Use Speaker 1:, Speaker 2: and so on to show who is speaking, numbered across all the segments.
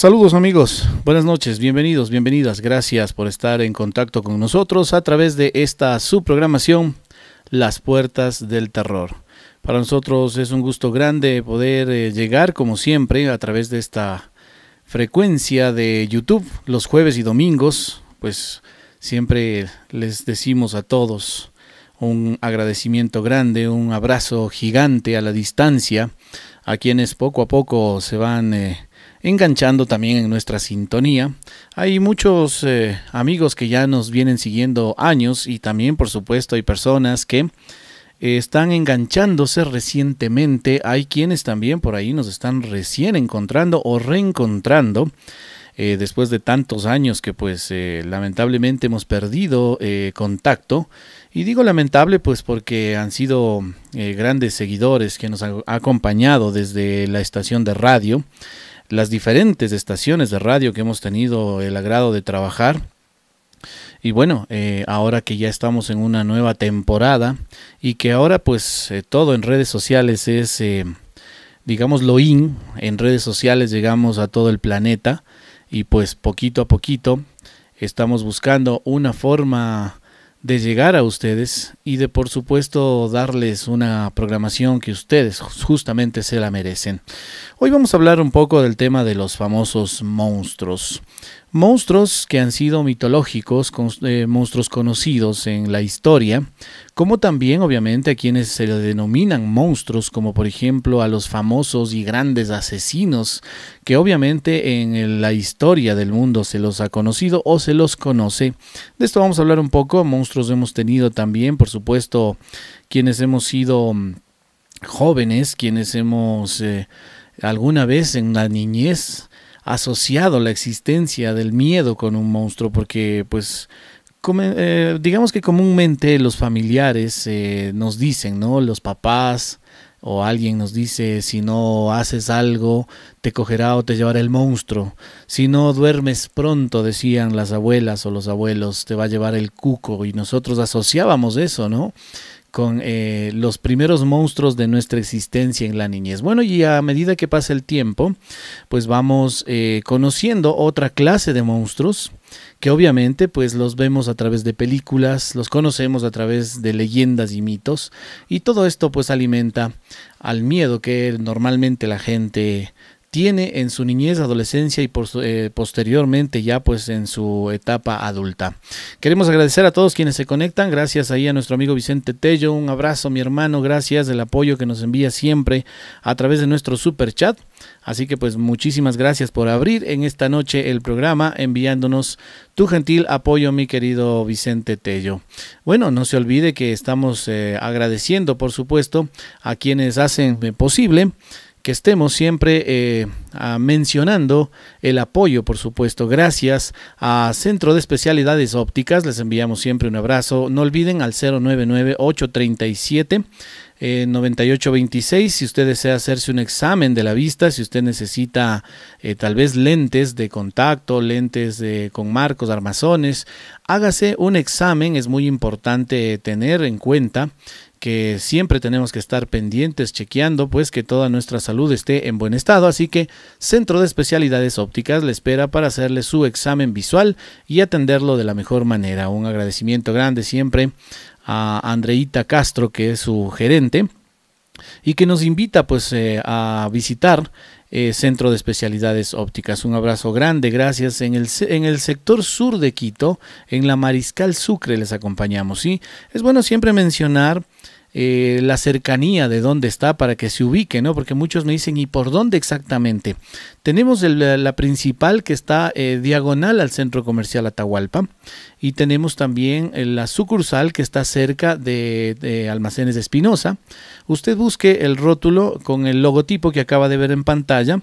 Speaker 1: Saludos amigos, buenas noches, bienvenidos, bienvenidas, gracias por estar en contacto con nosotros a través de esta subprogramación, Las Puertas del Terror. Para nosotros es un gusto grande poder eh, llegar, como siempre, a través de esta frecuencia de YouTube los jueves y domingos, pues siempre les decimos a todos un agradecimiento grande, un abrazo gigante a la distancia, a quienes poco a poco se van... Eh, enganchando también en nuestra sintonía. Hay muchos eh, amigos que ya nos vienen siguiendo años y también por supuesto hay personas que están enganchándose recientemente. Hay quienes también por ahí nos están recién encontrando o reencontrando. Eh, después de tantos años que pues eh, lamentablemente hemos perdido contacto. Y digo lamentable pues porque han sido grandes seguidores que nos han acompañado desde la estación de radio las diferentes estaciones de radio que hemos tenido el agrado de trabajar. Y bueno, eh, ahora que ya estamos en una nueva temporada y que ahora pues eh, todo en redes sociales es, eh, digamos, lo in, en redes sociales llegamos a todo el planeta y pues poquito a poquito estamos buscando una forma de llegar a ustedes y de por supuesto darles una programación que ustedes justamente se la merecen. Hoy vamos a hablar un poco del tema de los famosos monstruos. Monstruos que han sido mitológicos, eh, monstruos conocidos en la historia, como también obviamente a quienes se les denominan monstruos, como por ejemplo a los famosos y grandes asesinos, que obviamente en la historia del mundo se los ha conocido o se los conoce. De esto vamos a hablar un poco, monstruos hemos tenido también, por supuesto, quienes hemos sido mm, jóvenes, quienes hemos eh, alguna vez en la niñez, asociado la existencia del miedo con un monstruo porque pues eh, digamos que comúnmente los familiares eh, nos dicen, ¿no? Los papás o alguien nos dice si no haces algo te cogerá o te llevará el monstruo, si no duermes pronto decían las abuelas o los abuelos te va a llevar el cuco y nosotros asociábamos eso, ¿no? con eh, los primeros monstruos de nuestra existencia en la niñez. Bueno, y a medida que pasa el tiempo, pues vamos eh, conociendo otra clase de monstruos que obviamente pues los vemos a través de películas, los conocemos a través de leyendas y mitos y todo esto pues alimenta al miedo que normalmente la gente tiene en su niñez, adolescencia y eh, posteriormente ya pues en su etapa adulta. Queremos agradecer a todos quienes se conectan, gracias ahí a nuestro amigo Vicente Tello, un abrazo mi hermano, gracias del apoyo que nos envía siempre a través de nuestro super chat. Así que pues muchísimas gracias por abrir en esta noche el programa enviándonos tu gentil apoyo, mi querido Vicente Tello. Bueno, no se olvide que estamos eh, agradeciendo, por supuesto, a quienes hacen eh, posible que estemos siempre eh, mencionando el apoyo, por supuesto. Gracias a Centro de Especialidades Ópticas, les enviamos siempre un abrazo. No olviden al 099 837 9826. Si usted desea hacerse un examen de la vista, si usted necesita eh, tal vez lentes de contacto, lentes con marcos, armazones, hágase un examen. Es muy importante eh, tener en cuenta siempre tenemos que estar pendientes, chequeando, pues que toda nuestra salud esté en buen estado. Así que Centro de Especialidades Ópticas le espera para hacerle su examen visual y atenderlo de la mejor manera. Un agradecimiento grande siempre a Andreita Castro, que es su gerente, y que nos invita pues eh, a visitar eh, Centro de Especialidades Ópticas. Un abrazo grande, gracias. En el, en el sector sur de Quito, en la Mariscal Sucre les acompañamos. Y es bueno siempre mencionar eh, la cercanía de dónde está para que se ubique, ¿no? Porque muchos me dicen, ¿y por dónde exactamente? Tenemos la principal que está eh, diagonal al centro comercial Atahualpa y tenemos también eh, la sucursal que está cerca de, Almacenes de Espinosa. Usted busque el rótulo con el logotipo que acaba de ver en pantalla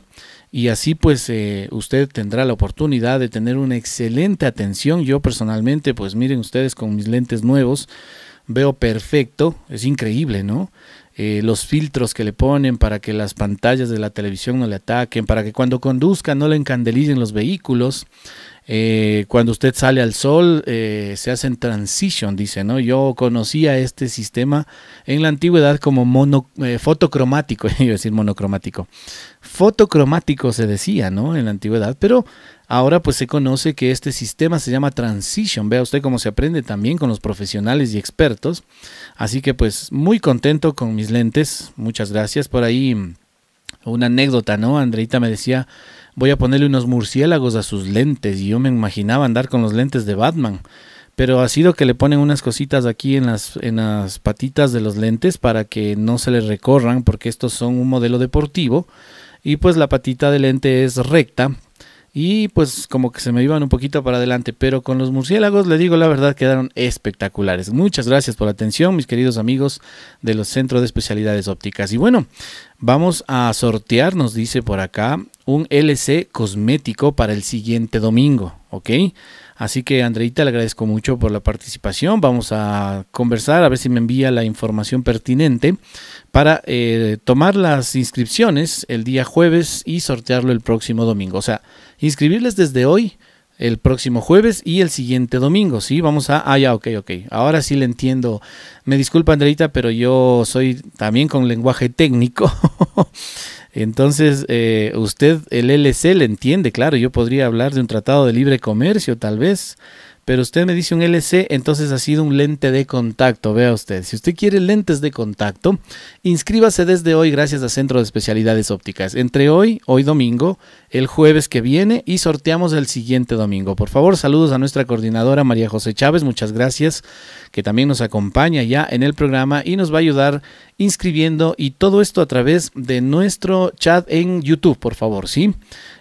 Speaker 1: y así pues usted tendrá la oportunidad de tener una excelente atención. Yo personalmente pues miren ustedes con mis lentes nuevos veo perfecto, es increíble, ¿no? Eh, los filtros que le ponen para que las pantallas de la televisión no le ataquen, para que cuando conduzca no le encandelicen los vehículos, eh, cuando usted sale al sol, eh, se hacen transition, dice, ¿no? Yo conocía este sistema en la antigüedad como mono, eh, fotocromático, iba a decir monocromático. Fotocromático se decía, ¿no? En la antigüedad, pero ahora pues se conoce que este sistema se llama transition. Vea usted cómo se aprende también con los profesionales y expertos. Así que pues muy contento con mis lentes. Muchas gracias por ahí mm, una anécdota, ¿no? Andreita me decía, voy a ponerle unos murciélagos a sus lentes y yo me imaginaba andar con los lentes de Batman. Pero ha sido que le ponen unas cositas aquí en las, en las patitas de los lentes para que no se les recorran porque estos son un modelo deportivo y pues la patita de lente es recta y pues como que se me iban un poquito para adelante, pero con los murciélagos le digo la verdad quedaron espectaculares. Muchas gracias por la atención, mis queridos amigos de los Centros de Especialidades Ópticas. Y bueno, vamos a sortear, nos dice por acá, un LC cosmético para el siguiente domingo, ¿ok? Así que Andreita le agradezco mucho por la participación. Vamos a conversar a ver si me envía la información pertinente para eh, tomar las inscripciones el día jueves y sortearlo el próximo domingo. O sea, inscribirles desde hoy, el próximo jueves y el siguiente domingo, ¿sí? Vamos a... Ah, ya, ok, ok. Ahora sí le entiendo. Me disculpa, Andreita, pero yo soy también con lenguaje técnico. Entonces, eh, usted el LC le entiende, claro. Yo podría hablar de un tratado de libre comercio, tal vez pero usted me dice un LC, entonces ha sido un lente de contacto, vea usted. Si usted quiere lentes de contacto, inscríbase desde hoy gracias a Centro de Especialidades Ópticas. Entre hoy, hoy domingo, el jueves que viene y sorteamos el siguiente domingo. Por favor, saludos a nuestra coordinadora María José Chávez, muchas gracias, que también nos acompaña ya en el programa y nos va a ayudar inscribiendo y todo esto a través de nuestro chat en YouTube, por favor, ¿sí?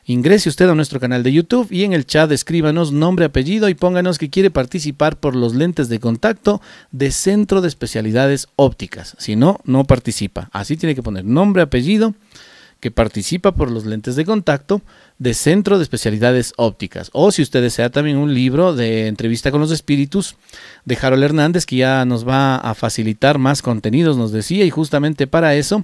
Speaker 1: Ingrese usted a nuestro canal de YouTube y en el chat escríbanos nombre, apellido y pónganos que quiere participar por los lentes de contacto de Centro de Especialidades Ópticas. Si no, no participa. Así tiene que poner nombre, apellido que participa por los lentes de contacto de Centro de Especialidades Ópticas. O si usted desea también un libro de entrevista con los espíritus de Harold Hernández, que ya nos va a facilitar más contenidos, nos decía, y justamente para eso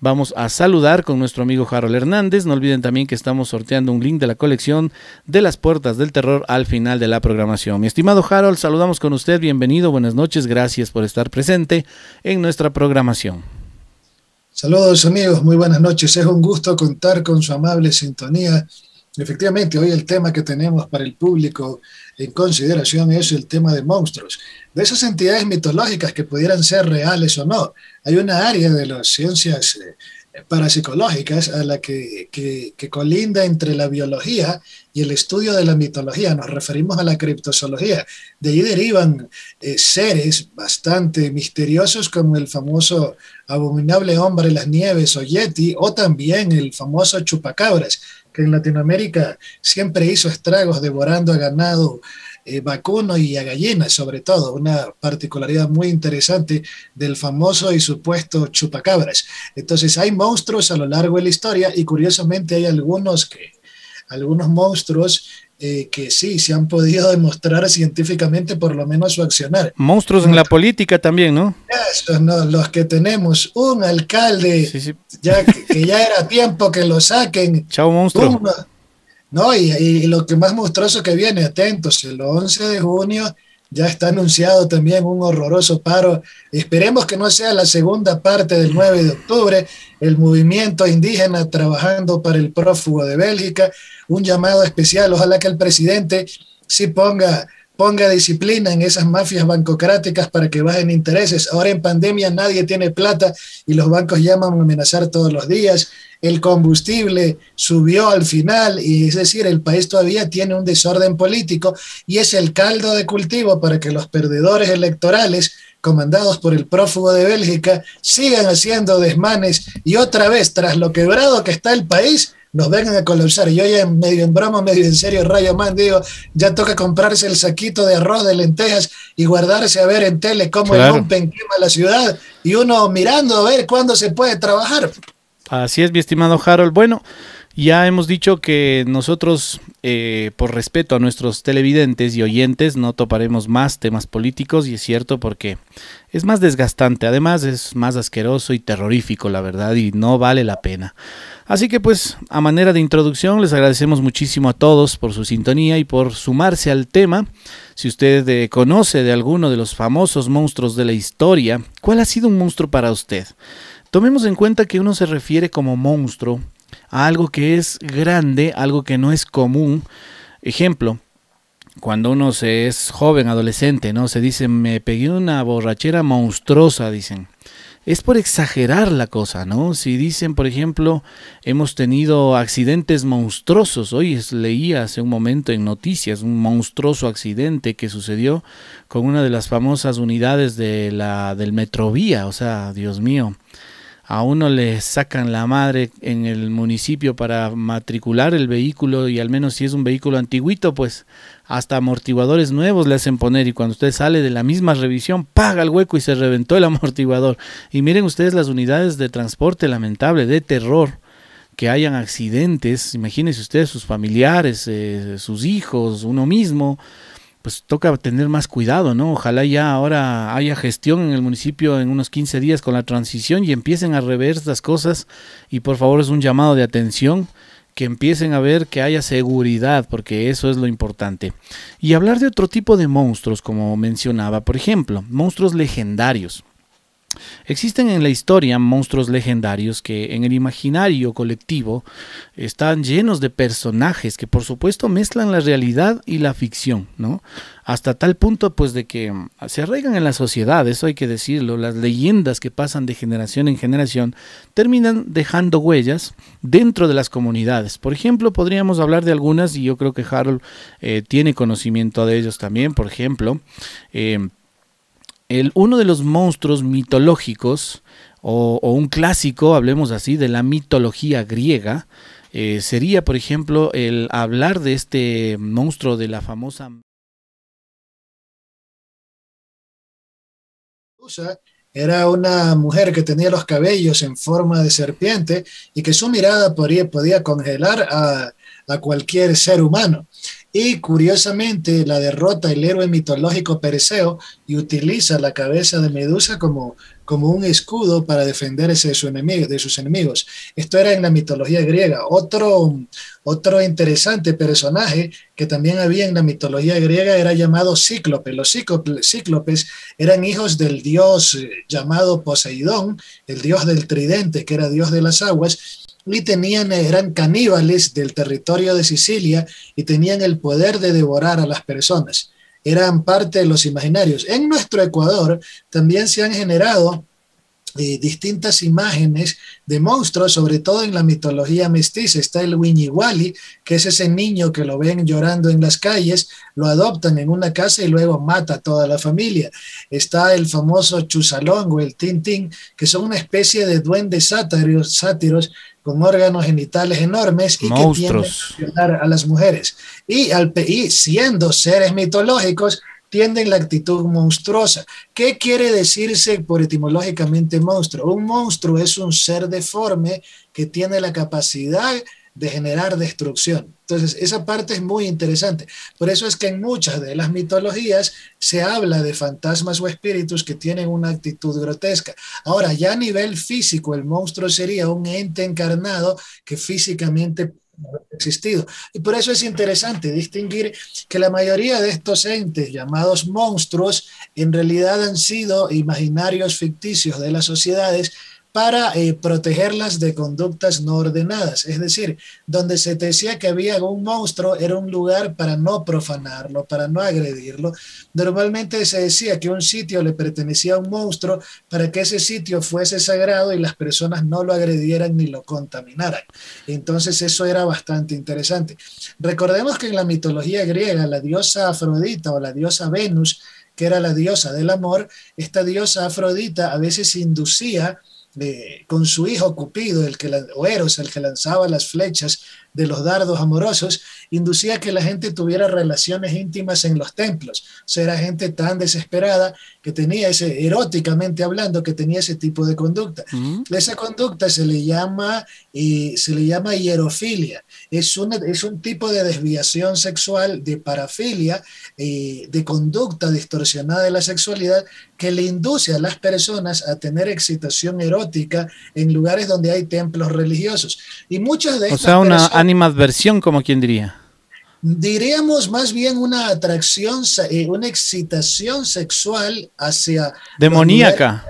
Speaker 1: vamos a saludar con nuestro amigo Harold Hernández. No olviden también que estamos sorteando un link de la colección de las puertas del terror al final de la programación. Mi estimado Harold, saludamos con usted, bienvenido, buenas noches, gracias por estar presente en nuestra programación.
Speaker 2: Saludos amigos, muy buenas noches, es un gusto contar con su amable sintonía. Efectivamente, hoy el tema que tenemos para el público en consideración es el tema de monstruos, de esas entidades mitológicas que pudieran ser reales o no. Hay una área de las ciencias eh, parapsicológicas a la que, colinda entre la biología y el estudio de la mitología. Nos referimos a la criptozoología. De ahí derivan eh, seres bastante misteriosos como el famoso abominable hombre de las nieves o yeti o también el famoso chupacabras que en Latinoamérica siempre hizo estragos devorando a ganado eh, vacuno y a gallinas, sobre todo, una particularidad muy interesante del famoso y supuesto chupacabras. Entonces hay monstruos a lo largo de la historia y curiosamente hay algunos que algunos monstruos eh, que sí, se han podido demostrar científicamente por lo menos su accionar.
Speaker 1: Monstruos en la política también, ¿no?
Speaker 2: no, los que tenemos, un alcalde, Ya, que, ya era tiempo que lo saquen. Chao, monstruo. no, y, lo que más monstruoso que viene, atentos, el 11 de junio ya está anunciado también un horroroso paro. Esperemos que no sea la segunda parte del 9 de octubre, el movimiento indígena trabajando para el prófugo de Bélgica, un llamado especial. Ojalá que el presidente sí ponga ponga disciplina en esas mafias bancocráticas para que bajen intereses. Ahora en pandemia nadie tiene plata y los bancos llaman a amenazar todos los días. El combustible subió al final y es decir, el país todavía tiene un desorden político y es el caldo de cultivo para que los perdedores electorales comandados por el prófugo de Bélgica sigan haciendo desmanes y otra vez, tras lo quebrado que está el país, nos vengan a colapsar. Yo en medio en broma, medio en serio, rayo man, digo, ya toca comprarse el saquito de arroz de lentejas y guardarse a ver en tele cómo rompen quema la ciudad y uno mirando a ver cuándo se puede trabajar.
Speaker 1: Así es, mi estimado Harold. Bueno, ya hemos dicho que nosotros, eh, por respeto a nuestros televidentes y oyentes, no toparemos más temas políticos y es cierto porque es más desgastante, además es más asqueroso y terrorífico, la verdad, y no vale la pena. Así que pues, a manera de introducción, les agradecemos muchísimo a todos por su sintonía y por sumarse al tema. Si usted eh, conoce de alguno de los famosos monstruos de la historia, ¿cuál ha sido un monstruo para usted? Tomemos en cuenta que uno se refiere como monstruo algo que es grande, algo que no es común. Ejemplo, cuando uno es joven, adolescente, ¿no? Se dice, me pegué una borrachera monstruosa, dicen. Es por exagerar la cosa, ¿no? Si dicen, por ejemplo, hemos tenido accidentes monstruosos. Hoy leí hace un momento en noticias un monstruoso accidente que sucedió con una de las famosas unidades de la, del Metrovía. O sea, Dios mío a uno le sacan la madre en el municipio para matricular el vehículo y al menos si es un vehículo antiguito, pues hasta amortiguadores nuevos le hacen poner y cuando usted sale de la misma revisión, paga el hueco y se reventó el amortiguador. Y miren ustedes las unidades de transporte lamentable, de terror que hayan accidentes, imagínense ustedes sus familiares, eh, sus hijos, uno mismo, pues toca tener más cuidado, ¿no? Ojalá ya ahora haya gestión en el municipio en unos 15 días con la transición y empiecen a rever estas cosas y por favor es un llamado de atención que empiecen a ver que haya seguridad, porque eso es lo importante. Y hablar de otro tipo de monstruos, como mencionaba, por ejemplo, monstruos legendarios. Existen en la historia monstruos legendarios que en el imaginario colectivo están llenos de personajes que por supuesto mezclan la realidad y la ficción, ¿no? Hasta tal punto pues de que mm, se arraigan en la sociedad, eso hay que decirlo, las leyendas que pasan de generación en generación terminan dejando huellas dentro de las comunidades. Por ejemplo, podríamos hablar de algunas y yo creo que Harold eh, tiene conocimiento de ellos también, por ejemplo, eh, uno de los monstruos mitológicos, o, un clásico, hablemos así, de la mitología griega, eh, sería, por ejemplo, el hablar de este monstruo de la famosa...
Speaker 2: Era una mujer que tenía los cabellos en forma de serpiente y que su mirada podía, congelar a cualquier ser humano. Y curiosamente la derrota el héroe mitológico Perseo y utiliza la cabeza de Medusa como, como un escudo para defenderse de, su enemigo, de sus enemigos. Esto era en la mitología griega. Otro, otro interesante personaje que también había en la mitología griega era llamado Cíclope. Los cíclopes eran hijos del dios eh, llamado Poseidón, el dios del tridente, que era dios de las aguas y tenían, eh, eran caníbales del territorio de Sicilia y tenían el poder de devorar a las personas. Eran parte de los imaginarios. En nuestro Ecuador también se han generado de distintas imágenes de monstruos, sobre todo en la mitología mestiza. Está el Wiñiwali, que es ese niño que lo ven llorando en las calles, lo adoptan en una casa y luego mata a toda la familia. Está el famoso chusalongo o el Tintín, que son una especie de duendes sátiros, sátiros con órganos genitales enormes y que tienden a a las mujeres. Y, al, y siendo seres mitológicos, la actitud monstruosa. ¿Qué quiere decirse por etimológicamente monstruo? Un monstruo es un ser deforme que tiene la capacidad de generar destrucción. Entonces, esa parte es muy interesante. Por eso es que en muchas de las mitologías se habla de fantasmas o espíritus que tienen una actitud grotesca. Ahora, ya a nivel físico, el monstruo sería un ente encarnado que físicamente existido. Y por eso es interesante distinguir que la mayoría de estos entes llamados monstruos en realidad han sido imaginarios ficticios de las sociedades para eh, protegerlas de conductas no ordenadas. Es decir, donde se decía que había un monstruo era un lugar para no profanarlo, para no agredirlo. Normalmente se decía que un sitio le pertenecía a un monstruo para que ese sitio fuese sagrado y las personas no lo agredieran ni lo contaminaran. Entonces eso era bastante interesante. Recordemos que en la mitología griega la diosa Afrodita o la diosa Venus, que era la diosa del amor, esta diosa Afrodita a veces inducía de, con su hijo Cupido, el que, o Eros, el que lanzaba las flechas de los dardos amorosos, inducía que la gente tuviera relaciones íntimas en los templos. O era gente tan desesperada que tenía ese, eróticamente hablando, que tenía ese tipo de conducta. Mm. Esa conducta se le llama, eh, se le llama hierofilia. Es, es un tipo de desviación sexual, de parafilia, eh, de conducta distorsionada de la sexualidad que le induce a las personas a tener excitación erótica en lugares donde hay templos religiosos. Y muchas de estas O sea, una
Speaker 1: animadversión, como quien diría
Speaker 2: diríamos más bien una atracción, eh, una excitación sexual hacia...
Speaker 1: Demoníaca.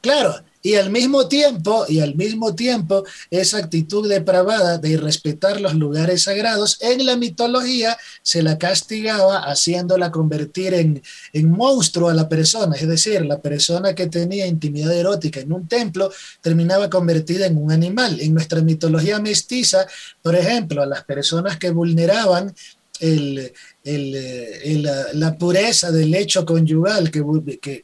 Speaker 2: Claro, y al mismo tiempo, y al mismo tiempo, esa actitud depravada de irrespetar los lugares sagrados, en la mitología se la castigaba haciéndola convertir en, en monstruo a la persona, es decir, la persona que tenía intimidad erótica en un templo terminaba convertida en un animal. En nuestra mitología mestiza, por ejemplo, a las personas que vulneraban eh, la, pureza del hecho conyugal, que,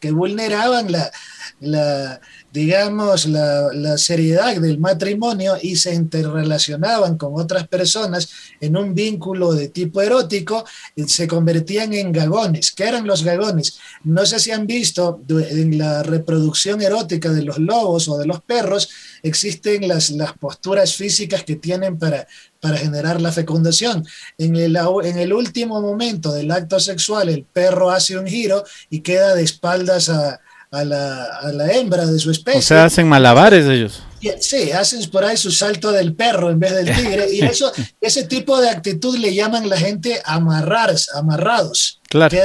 Speaker 2: que, vulneraban la, digamos, la, la, seriedad del matrimonio y se interrelacionaban con otras personas en un vínculo de tipo erótico, eh, se convertían en gagones. ¿Qué eran los gagones? No sé si han visto en la reproducción erótica de los lobos o de los perros, existen las, las posturas físicas que tienen para, para generar la fecundación. En el, en el último momento del acto sexual, el perro hace un giro y queda de espaldas a, a la, a la hembra de su especie. O sea, hacen
Speaker 1: malabares ellos.
Speaker 2: Sí, hacen por ahí su salto del perro en vez del tigre. Y eso, ese tipo de actitud le llaman la gente amarrar amarrados. Claro.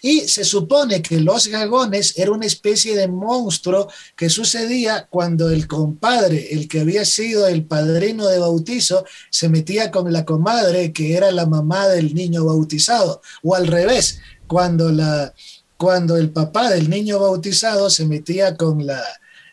Speaker 2: Y se supone que los gagones era una especie de monstruo que sucedía cuando el compadre, el que había sido el padrino de bautizo, se metía con la comadre que era la mamá del niño bautizado. O al revés, cuando la, cuando el papá del niño bautizado se metía con la,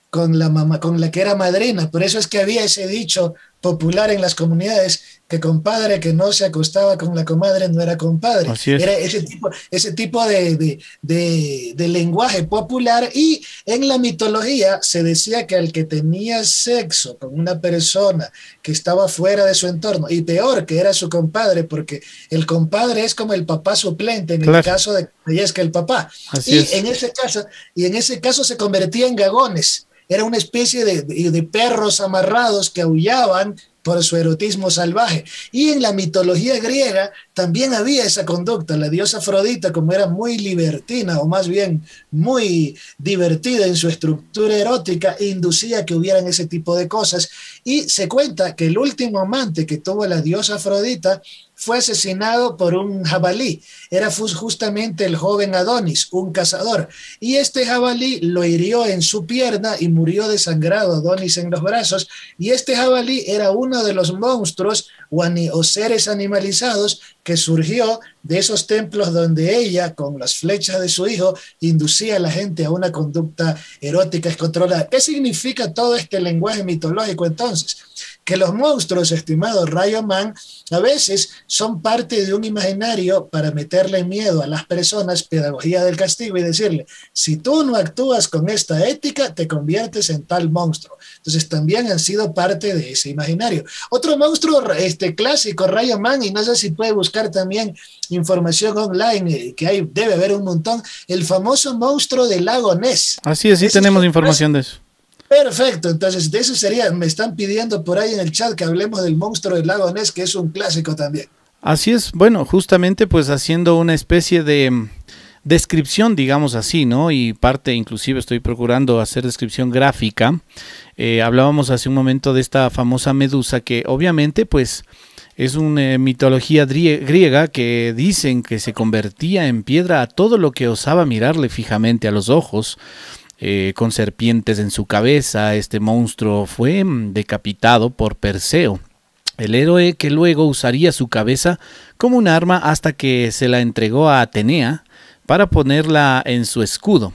Speaker 2: con la mamá, con la que era madrina. Por eso es que había ese dicho popular en las comunidades que compadre que no se acostaba con la comadre no era compadre. Era ese tipo, de, lenguaje popular y en la mitología se decía que al que tenía sexo con una persona que estaba fuera de su entorno y peor que era su compadre porque el compadre es como el papá suplente en el caso de que es el papá. en ese caso y en ese caso se convertía en gagones era una especie de, perros amarrados que aullaban por su erotismo salvaje. Y en la mitología griega también había esa conducta. La diosa Afrodita, como era muy libertina o más bien muy divertida en su estructura erótica, inducía que hubieran ese tipo de cosas. Y se cuenta que el último amante que tuvo la diosa Afrodita fue asesinado por un jabalí. Era justamente el joven Adonis, un cazador. Y este jabalí lo hirió en su pierna y murió desangrado Adonis en los brazos. Y este jabalí era uno de los monstruos o, seres animalizados que surgió de esos templos donde ella, con las flechas de su hijo, inducía a la gente a una conducta erótica descontrolada. ¿Qué significa todo este lenguaje mitológico entonces? que los monstruos, estimados Rayo Man, a veces son parte de un imaginario para meterle miedo a las personas, pedagogía del castigo, y decirle, si tú no actúas con esta ética, te conviertes en tal monstruo. Entonces también han sido parte de ese imaginario. Otro monstruo este, clásico, Rayo Man, y no sé si puede buscar también información online, eh, que hay, debe haber un montón, el famoso monstruo del lago Ness.
Speaker 1: Así es, tenemos información de eso.
Speaker 2: Perfecto, entonces de eso sería, me están pidiendo por ahí en el chat que hablemos del monstruo del lago Ness, que es un clásico también.
Speaker 1: Así es, bueno, justamente pues haciendo una especie de mm, descripción, digamos así, ¿no? Y parte, inclusive estoy procurando hacer descripción gráfica. Eh, hablábamos hace un momento de esta famosa medusa que obviamente pues es una eh, mitología griega que dicen que se convertía en piedra a todo lo que osaba mirarle fijamente a los ojos. Eh, con serpientes en su cabeza. Este monstruo fue mm, decapitado por Perseo, el héroe que luego usaría su cabeza como un arma hasta que se la entregó a Atenea para ponerla en su escudo.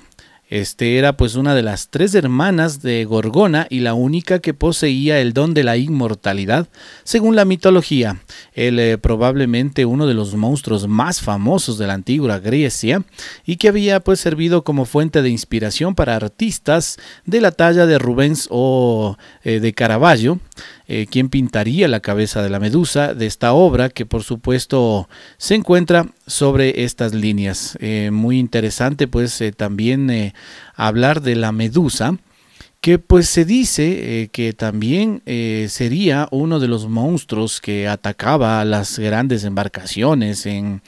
Speaker 1: Este era pues una de las tres hermanas de Gorgona y la única que poseía el don de la inmortalidad, según la mitología. Él eh, probablemente uno de los monstruos más famosos de la antigua Grecia y que había pues servido como fuente de inspiración para artistas de la talla de Rubens o eh, de Caravaggio, eh, quien pintaría la cabeza de la medusa de esta obra que por supuesto se encuentra sobre estas líneas. Eh, muy interesante pues eh, también eh, hablar de la medusa, que pues se dice que también sería uno de los monstruos que atacaba a las grandes embarcaciones en,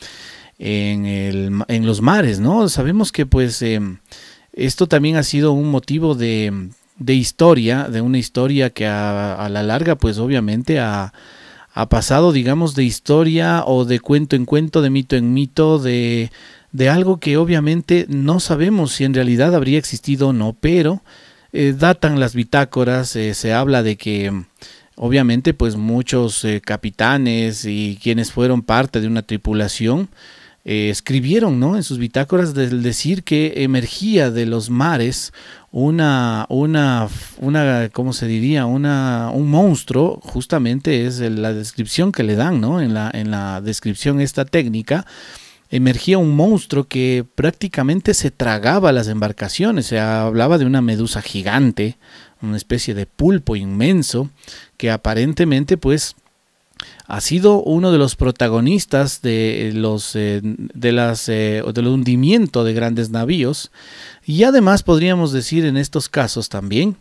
Speaker 1: en, los mares, ¿no? Sabemos que pues esto también ha sido un motivo de, historia, de una historia que a, a la larga pues obviamente ha ha pasado, digamos, de historia o de cuento en cuento, de mito en mito, de, de algo que obviamente no sabemos si en realidad habría existido o no, pero eh, datan las bitácoras, eh, se habla de que obviamente pues muchos eh, capitanes y quienes fueron parte de una tripulación escribieron ¿no? en sus bitácoras del decir que emergía de los mares una, una, una, ¿cómo se diría? Una, un monstruo, justamente es la descripción que le dan, ¿no? En la, en la descripción esta técnica, emergía un monstruo que prácticamente se tragaba las embarcaciones, se hablaba de una medusa gigante, una especie de pulpo inmenso, que aparentemente pues ha sido uno de los protagonistas de los eh, de las eh, del hundimiento de grandes navíos y además podríamos decir en estos casos también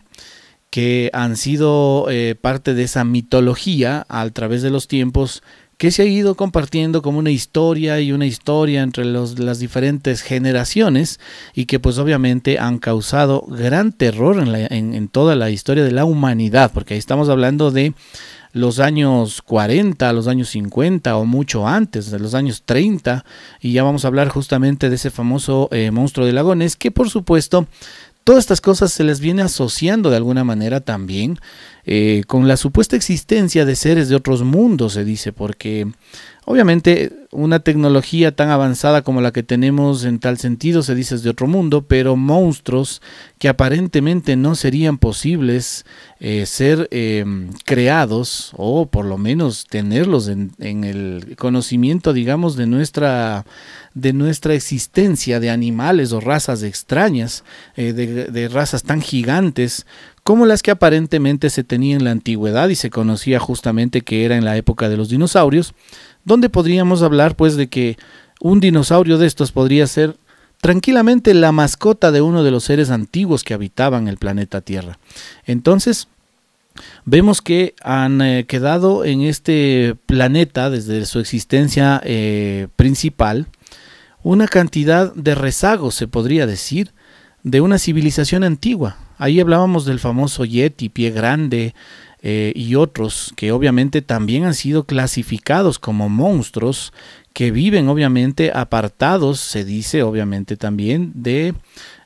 Speaker 1: que han sido eh, parte de esa mitología a través de los tiempos que se ha ido compartiendo como una historia y una historia entre las diferentes generaciones y que pues obviamente han causado gran terror en, en toda la historia de la humanidad, porque ahí estamos hablando de los años 40, los años 50 o mucho antes, de los años 30, y ya vamos a hablar justamente de ese famoso eh, monstruo de lagones, que por supuesto todas estas cosas se les viene asociando de alguna manera también eh, con la supuesta existencia de seres de otros mundos, se dice, porque Obviamente, una tecnología tan avanzada como la que tenemos en tal sentido se dice es de otro mundo, pero monstruos que aparentemente no serían posibles eh, ser em, creados o por lo menos tenerlos en, el conocimiento, digamos, de nuestra, de nuestra existencia de animales o razas extrañas, eh, de, de razas tan gigantes como las que aparentemente se tenía en la antigüedad y se conocía justamente que era en la época de los dinosaurios donde podríamos hablar pues de que un dinosaurio de estos podría ser tranquilamente la mascota de uno de los seres antiguos que habitaban el planeta Tierra. Entonces, vemos que han eh, quedado en este planeta desde su existencia eh, principal una cantidad de rezagos, se podría decir, de una civilización antigua. Ahí hablábamos del famoso Yeti, pie grande, eh, y otros que obviamente también han sido clasificados como monstruos que viven obviamente apartados, se dice obviamente también, de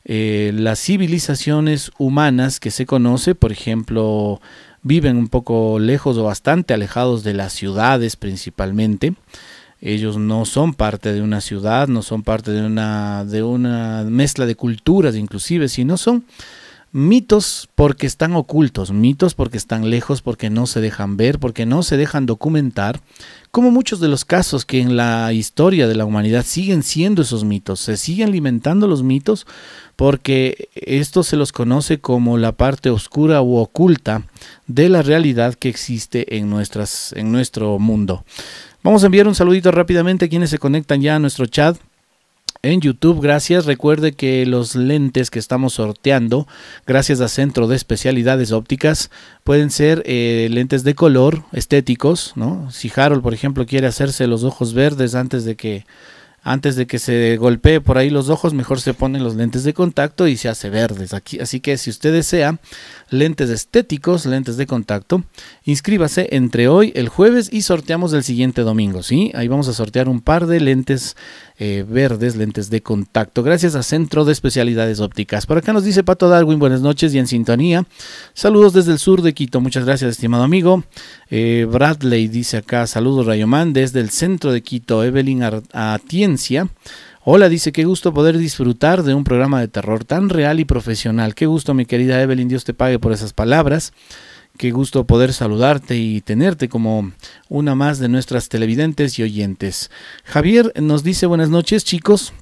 Speaker 1: eh, las civilizaciones humanas que se conoce, por ejemplo, viven un poco lejos o bastante alejados de las ciudades principalmente. Ellos no son parte de una ciudad, no son parte de una, de una mezcla de culturas inclusive, sino son Mitos porque están ocultos, mitos porque están lejos, porque no se dejan ver, porque no se dejan documentar, como muchos de los casos que en la historia de la humanidad siguen siendo esos mitos, se siguen alimentando los mitos porque esto se los conoce como la parte oscura u oculta de la realidad que existe en, nuestras, en nuestro mundo. Vamos a enviar un saludito rápidamente a quienes se conectan ya a nuestro chat en YouTube. Gracias. Recuerde que los lentes que estamos sorteando, gracias a Centro de Especialidades Ópticas, pueden ser eh, lentes de color, estéticos, ¿no? Si Harold, por ejemplo, quiere hacerse los ojos verdes antes de que antes de que se golpee por ahí los ojos, mejor se ponen los lentes de contacto y se hace verdes. Aquí, así que si usted desea lentes estéticos, lentes de contacto, inscríbase entre hoy, el jueves y sorteamos el siguiente domingo, ¿sí? Ahí vamos a sortear un par de lentes eh, verdes, lentes de contacto, gracias a Centro de Especialidades Ópticas. Por acá nos dice Pato Darwin, buenas noches y en sintonía. Saludos desde el sur de Quito, muchas gracias, estimado amigo. Eh, Bradley dice acá, saludos Rayomán, desde el centro de Quito, Evelyn Atiencia. Hola, dice, qué gusto poder disfrutar de un programa de terror tan real y profesional. Qué gusto, mi querida Evelyn, Dios te pague por esas palabras. Qué gusto poder saludarte y tenerte como una más de nuestras televidentes y oyentes. Javier nos dice buenas noches chicos.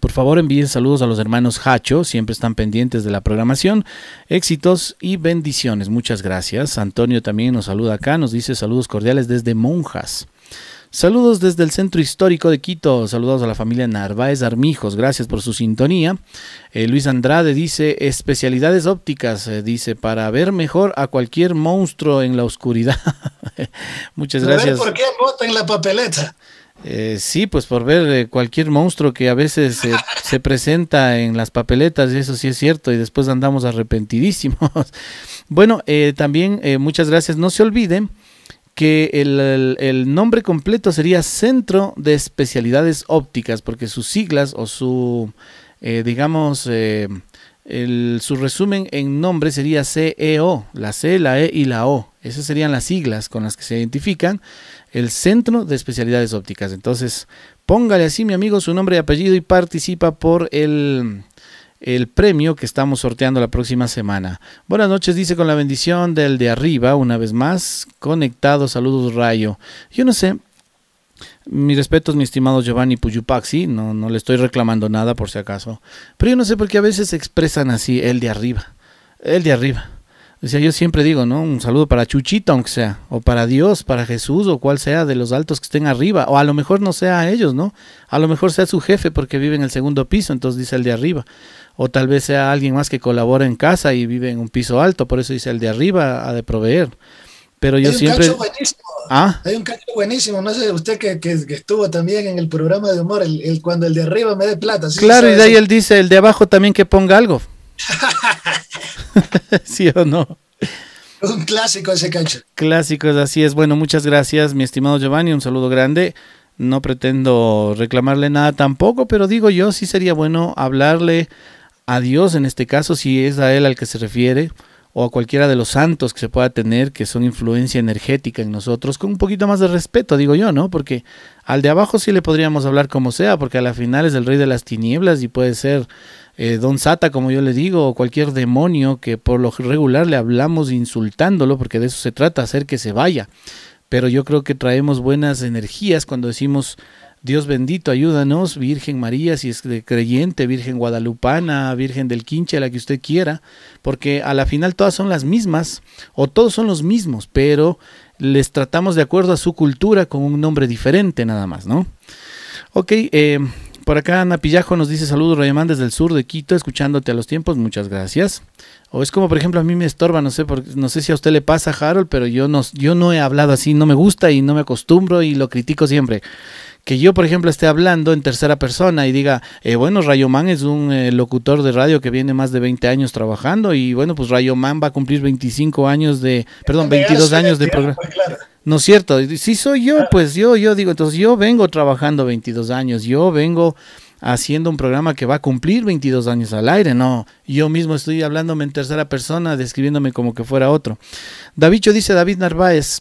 Speaker 1: Por favor envíen saludos a los hermanos Hacho, siempre están pendientes de la programación. Éxitos y bendiciones, muchas gracias. Antonio también nos saluda acá, nos dice saludos cordiales desde Monjas. Saludos desde el centro histórico de Quito, saludos a la familia Narváez Armijos, gracias por su sintonía. Eh, Luis Andrade dice, especialidades ópticas, eh, dice, para ver mejor a cualquier monstruo en la oscuridad. Muchas gracias. ¿Por qué
Speaker 2: en la papeleta?
Speaker 1: Eh, sí, pues por ver cualquier monstruo que a veces se presenta en las papeletas, y eso sí es cierto, y después andamos arrepentidísimos. bueno, también muchas gracias. No se olviden que el, nombre completo sería Centro de Especialidades Ópticas, porque sus siglas o su, eh, digamos, eh, su resumen en nombre sería CEO, la C, la E y la O. Esas serían las siglas con las que se identifican el Centro de Especialidades Ópticas. Entonces, póngale así, mi amigo, su nombre y apellido y participa por el el premio que estamos sorteando la próxima semana. Buenas noches, dice con la bendición del de arriba, una vez más, conectado, saludos Rayo. Yo no sé, mis respetos, mi estimado Giovanni Puyupaxi, no, no le estoy reclamando nada por si acaso, pero yo no sé por qué a veces se expresan así, el de arriba, el de arriba sea, yo siempre digo, ¿no? Un saludo para Chuchito, aunque sea, o para Dios, para Jesús, o cual sea de los altos que estén arriba, o a lo mejor no sea a ellos, ¿no? A lo mejor sea su jefe porque vive en el segundo piso, entonces dice el de arriba, o tal vez sea alguien más que colabora en casa y vive en un piso alto, por eso dice el de arriba ha de proveer. Pero yo Hay un siempre... buenísimo. ¿Ah?
Speaker 2: Hay un cacho buenísimo, no sé, usted que, que, estuvo también en el programa de humor, el, cuando el de arriba me dé plata. claro, y de ahí él
Speaker 1: dice, el de abajo también que ponga algo. ¿Sí o no?
Speaker 2: un clásico ese cancha.
Speaker 1: es así es. Bueno, muchas gracias, mi estimado Giovanni. Un saludo grande. No pretendo reclamarle nada tampoco, pero digo yo, sí sería bueno hablarle a Dios en este caso, si es a Él al que se refiere, o a cualquiera de los santos que se pueda tener, que son influencia energética en nosotros, con un poquito más de respeto, digo yo, ¿no? Porque al de abajo sí le podríamos hablar como sea, porque a la final es el rey de las tinieblas y puede ser eh, Don Sata, como yo le digo, o cualquier demonio que por lo regular le hablamos insultándolo, porque de eso se trata, hacer que se vaya. Pero yo creo que traemos buenas energías cuando decimos, Dios bendito, ayúdanos, Virgen María, si es creyente, Virgen Guadalupana, Virgen del Quinche, la que usted quiera, porque a la final todas son las mismas o todos son los mismos, pero les tratamos de acuerdo a su cultura con un nombre diferente nada más, ¿no? Ok, eh, por acá Ana Pillajo nos dice saludos Man desde el sur de Quito, escuchándote a los tiempos, muchas gracias. O es como por ejemplo a mí me estorba, no sé, no sé si a usted le pasa Harold, pero yo no, yo no he hablado así, no me gusta y no me acostumbro y lo critico siempre. Que yo por ejemplo esté hablando en tercera persona y diga, eh, bueno, Man es un eh, locutor de radio que viene más de 20 años trabajando y bueno, pues Rayomán va a cumplir 25 años de, perdón, 22 años de programa. ¿No es cierto? Si soy yo, ah. pues yo, yo digo, entonces yo vengo trabajando 22 años, yo vengo haciendo un programa que va a cumplir 22 años al aire, no, yo mismo estoy hablándome en tercera persona, describiéndome como que fuera otro. Davicho dice, David Narváez,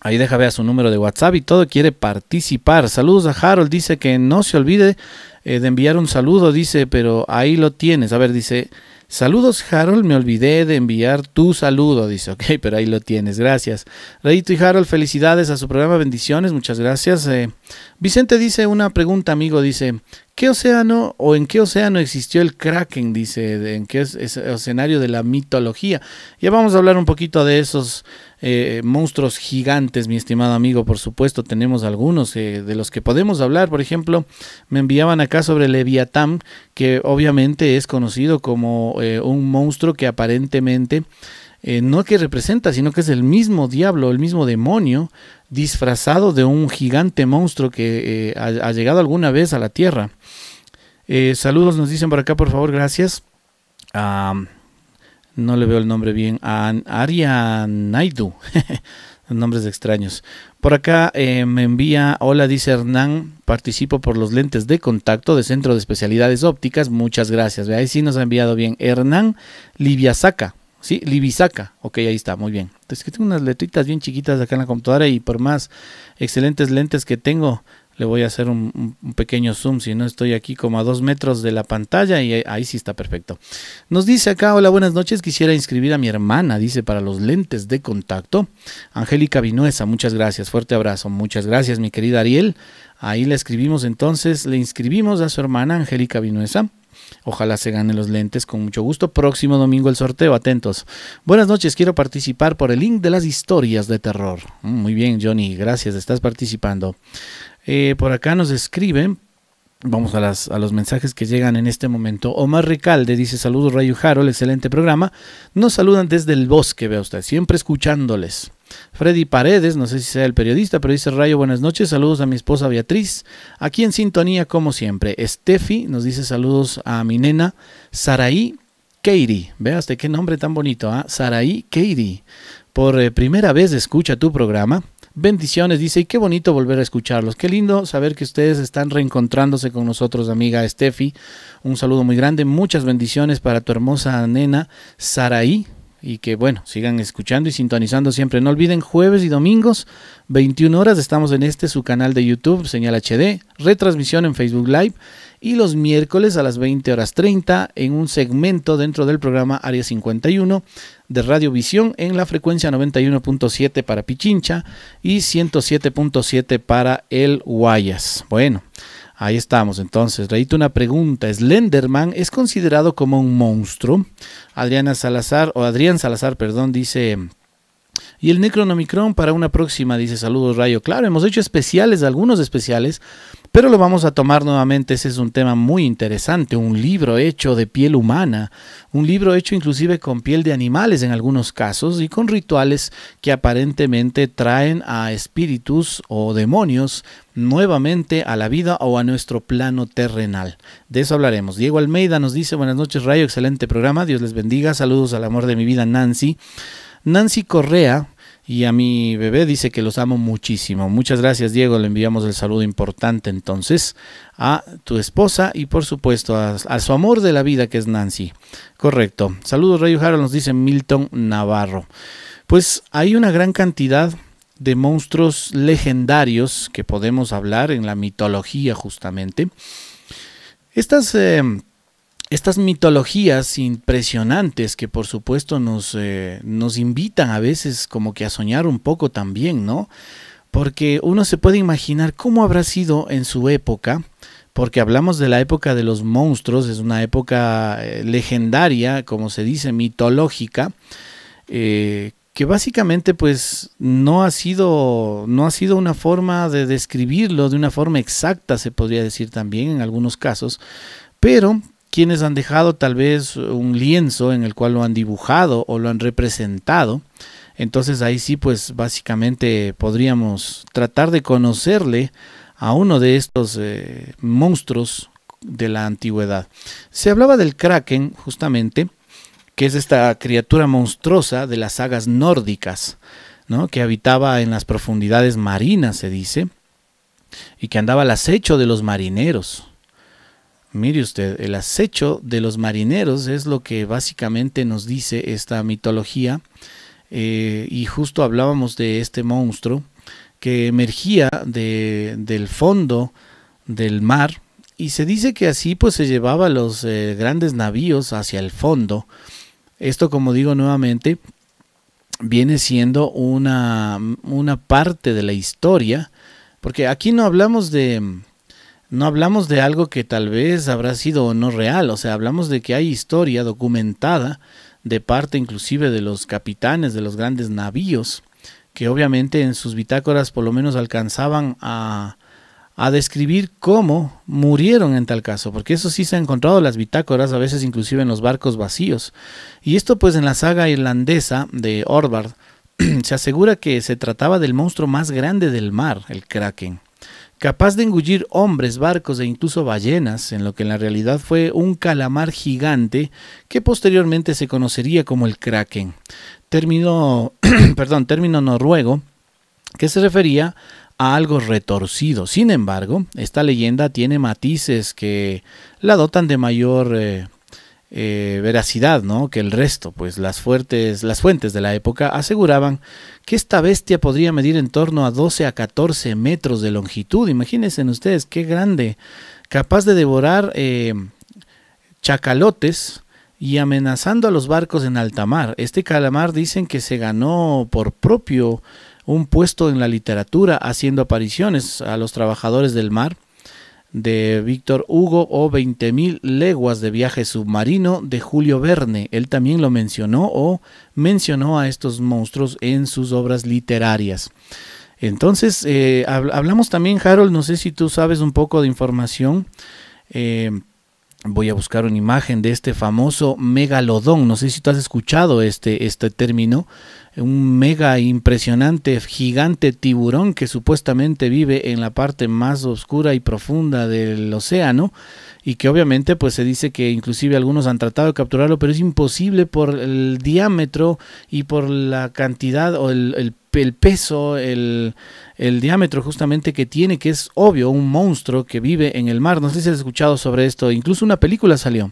Speaker 1: ahí deja ver su número de WhatsApp y todo, quiere participar. Saludos a Harold, dice que no se olvide eh, de enviar un saludo, dice, pero ahí lo tienes, a ver, dice... Saludos, Harold. Me olvidé de enviar tu saludo. Dice, ok, pero ahí lo tienes. Gracias. Rayito y Harold, felicidades a su programa. Bendiciones. Muchas gracias. Eh, Vicente dice una pregunta, amigo. Dice, ¿Qué océano o en qué océano existió el Kraken? Dice, en qué escenario de la mitología. Ya vamos a hablar un poquito de esos eh, monstruos gigantes, mi estimado amigo. Por supuesto, tenemos algunos eh, de los que podemos hablar. Por ejemplo, me enviaban acá sobre Leviatán, que obviamente es conocido como eh, un monstruo que aparentemente eh, no que representa, sino que es el mismo diablo, el mismo demonio, disfrazado de un gigante monstruo que eh, ha, llegado alguna vez a la tierra. Eh, saludos nos dicen por acá, por favor, gracias. no le veo el nombre bien. A Aria Naidu. Nombres extraños. Por acá me envía, hola, dice Hernán, participo por los lentes de contacto de Centro de Especialidades Ópticas. Muchas gracias. Ahí sí nos ha enviado bien. Hernán Saca. ¿sí? Libisaca, ok, ahí está, muy bien. Entonces que tengo unas letritas bien chiquitas acá en la computadora y por más excelentes lentes que tengo, le voy a hacer un, pequeño zoom, si no estoy aquí como a dos metros de la pantalla y ahí sí está perfecto. Nos dice acá, hola, buenas noches, quisiera inscribir a mi hermana, dice, para los lentes de contacto. Angélica Vinuesa, muchas gracias, fuerte abrazo, muchas gracias mi querida Ariel. Ahí le escribimos entonces, le inscribimos a su hermana Angélica Vinuesa. Ojalá se ganen los lentes con mucho gusto. Próximo domingo el sorteo, atentos. Buenas noches, quiero participar por el link de las historias de terror. Mm, muy bien, Johnny, gracias, estás participando. Eh, por acá nos escriben Vamos a, las, a, los mensajes que llegan en este momento. Omar Recalde dice: Saludos, Rayo Jaro, el excelente programa. Nos saludan desde el bosque, vea usted, siempre escuchándoles. Freddy Paredes, no sé si sea el periodista, pero dice Rayo, buenas noches, saludos a mi esposa Beatriz, aquí en sintonía como siempre. Steffi nos dice saludos a mi nena Saraí Keiri, vea usted qué nombre tan bonito, ¿eh? Saraí Keiri. Por eh, primera vez escucha tu programa, Bendiciones, dice, y qué bonito volver a escucharlos. Qué lindo saber que ustedes están reencontrándose con nosotros, amiga Steffi. Un saludo muy grande, muchas bendiciones para tu hermosa nena Saraí. Y que bueno, sigan escuchando y sintonizando siempre. No olviden jueves y domingos, 21 horas, estamos en este su canal de YouTube, Señal HD, retransmisión en Facebook Live y los miércoles a las 20 horas 30 en un segmento dentro del programa Área 51 de Radiovisión en la frecuencia 91.7 para Pichincha y 107.7 para El Guayas. Bueno, ahí estamos entonces. Reito una pregunta. ¿Slenderman es considerado como un monstruo? Adriana Salazar, o Adrián Salazar, perdón, dice... Y el Necronomicron para una próxima, dice saludos Rayo. Claro, hemos hecho especiales, algunos especiales, pero lo vamos a tomar nuevamente. Ese es un tema muy interesante, un libro hecho de piel humana, un libro hecho inclusive con piel de animales en algunos casos y con rituales que aparentemente traen a espíritus o demonios nuevamente a la vida o a nuestro plano terrenal. De eso hablaremos. Diego Almeida nos dice buenas noches Rayo, excelente programa, Dios les bendiga, saludos al amor de mi vida Nancy. Nancy Correa y a mi bebé dice que los amo muchísimo. Muchas gracias Diego, le enviamos el saludo importante entonces a tu esposa y por supuesto a, su amor de la vida que es Nancy. Correcto. Saludos Rayo nos dice Milton Navarro. Pues hay una gran cantidad de monstruos legendarios que podemos hablar en la mitología justamente. Estas... Eh, estas mitologías impresionantes que por supuesto nos, eh, nos invitan a veces como que a soñar un poco también, ¿no? Porque uno se puede imaginar cómo habrá sido en su época, porque hablamos de la época de los monstruos, es una época eh, legendaria, como se dice, mitológica, eh, que básicamente pues no ha sido no ha sido una forma de describirlo de una forma exacta se podría decir también en algunos casos pero quienes han dejado tal vez un lienzo en el cual lo han dibujado o lo han representado. Entonces ahí sí, pues básicamente podríamos tratar de conocerle a uno de estos eh, monstruos de la antigüedad. Se hablaba del kraken justamente, que es esta criatura monstruosa de las sagas nórdicas, ¿no? que habitaba en las profundidades marinas, se dice, y que andaba al acecho de los marineros. Mire usted, el acecho de los marineros es lo que básicamente nos dice esta mitología. Eh, y justo hablábamos de este monstruo que emergía del fondo del mar y se dice que así pues se llevaba los eh, grandes navíos hacia el fondo. Esto como digo nuevamente viene siendo una, una parte de la historia porque aquí no hablamos de no hablamos de algo que tal vez habrá sido o no real, o sea, hablamos de que hay historia documentada de parte inclusive de los capitanes de los grandes navíos, que obviamente en sus bitácoras por lo menos alcanzaban a, describir cómo murieron en tal caso, porque eso sí se ha encontrado las bitácoras, a veces inclusive en los barcos vacíos. Y esto pues en la saga irlandesa de Orbard, se asegura que se trataba del monstruo más grande del mar, el kraken capaz de engullir hombres, barcos e incluso ballenas, en lo que en la realidad fue un calamar gigante que posteriormente se conocería como el kraken. Término, perdón, término noruego que se refería a algo retorcido. Sin embargo, esta leyenda tiene matices que la dotan de mayor eh, eh, veracidad ¿no? que el resto, pues las, fuertes, las fuentes de la época aseguraban que esta bestia podría medir en torno a 12 a 14 metros de longitud. Imagínense ustedes qué grande, capaz de devorar eh, chacalotes y amenazando a los barcos en alta mar. Este calamar dicen que se ganó por propio un puesto en la literatura haciendo apariciones a los trabajadores del mar de Víctor Hugo o 20.000 leguas de viaje submarino de Julio Verne. Él también lo mencionó o mencionó a estos monstruos en sus obras literarias. Entonces, eh, hablamos también, Harold, no sé si tú sabes un poco de información. Eh, voy a buscar una imagen de este famoso megalodón. No sé si tú has escuchado este, este término un mega impresionante, gigante tiburón que supuestamente vive en la parte más oscura y profunda del océano y que obviamente pues se dice que inclusive algunos han tratado de capturarlo, pero es imposible por el diámetro y por la cantidad o el, peso, el, el diámetro justamente que tiene, que es obvio, un monstruo que vive en el mar. No sé si has escuchado sobre esto, incluso una película salió.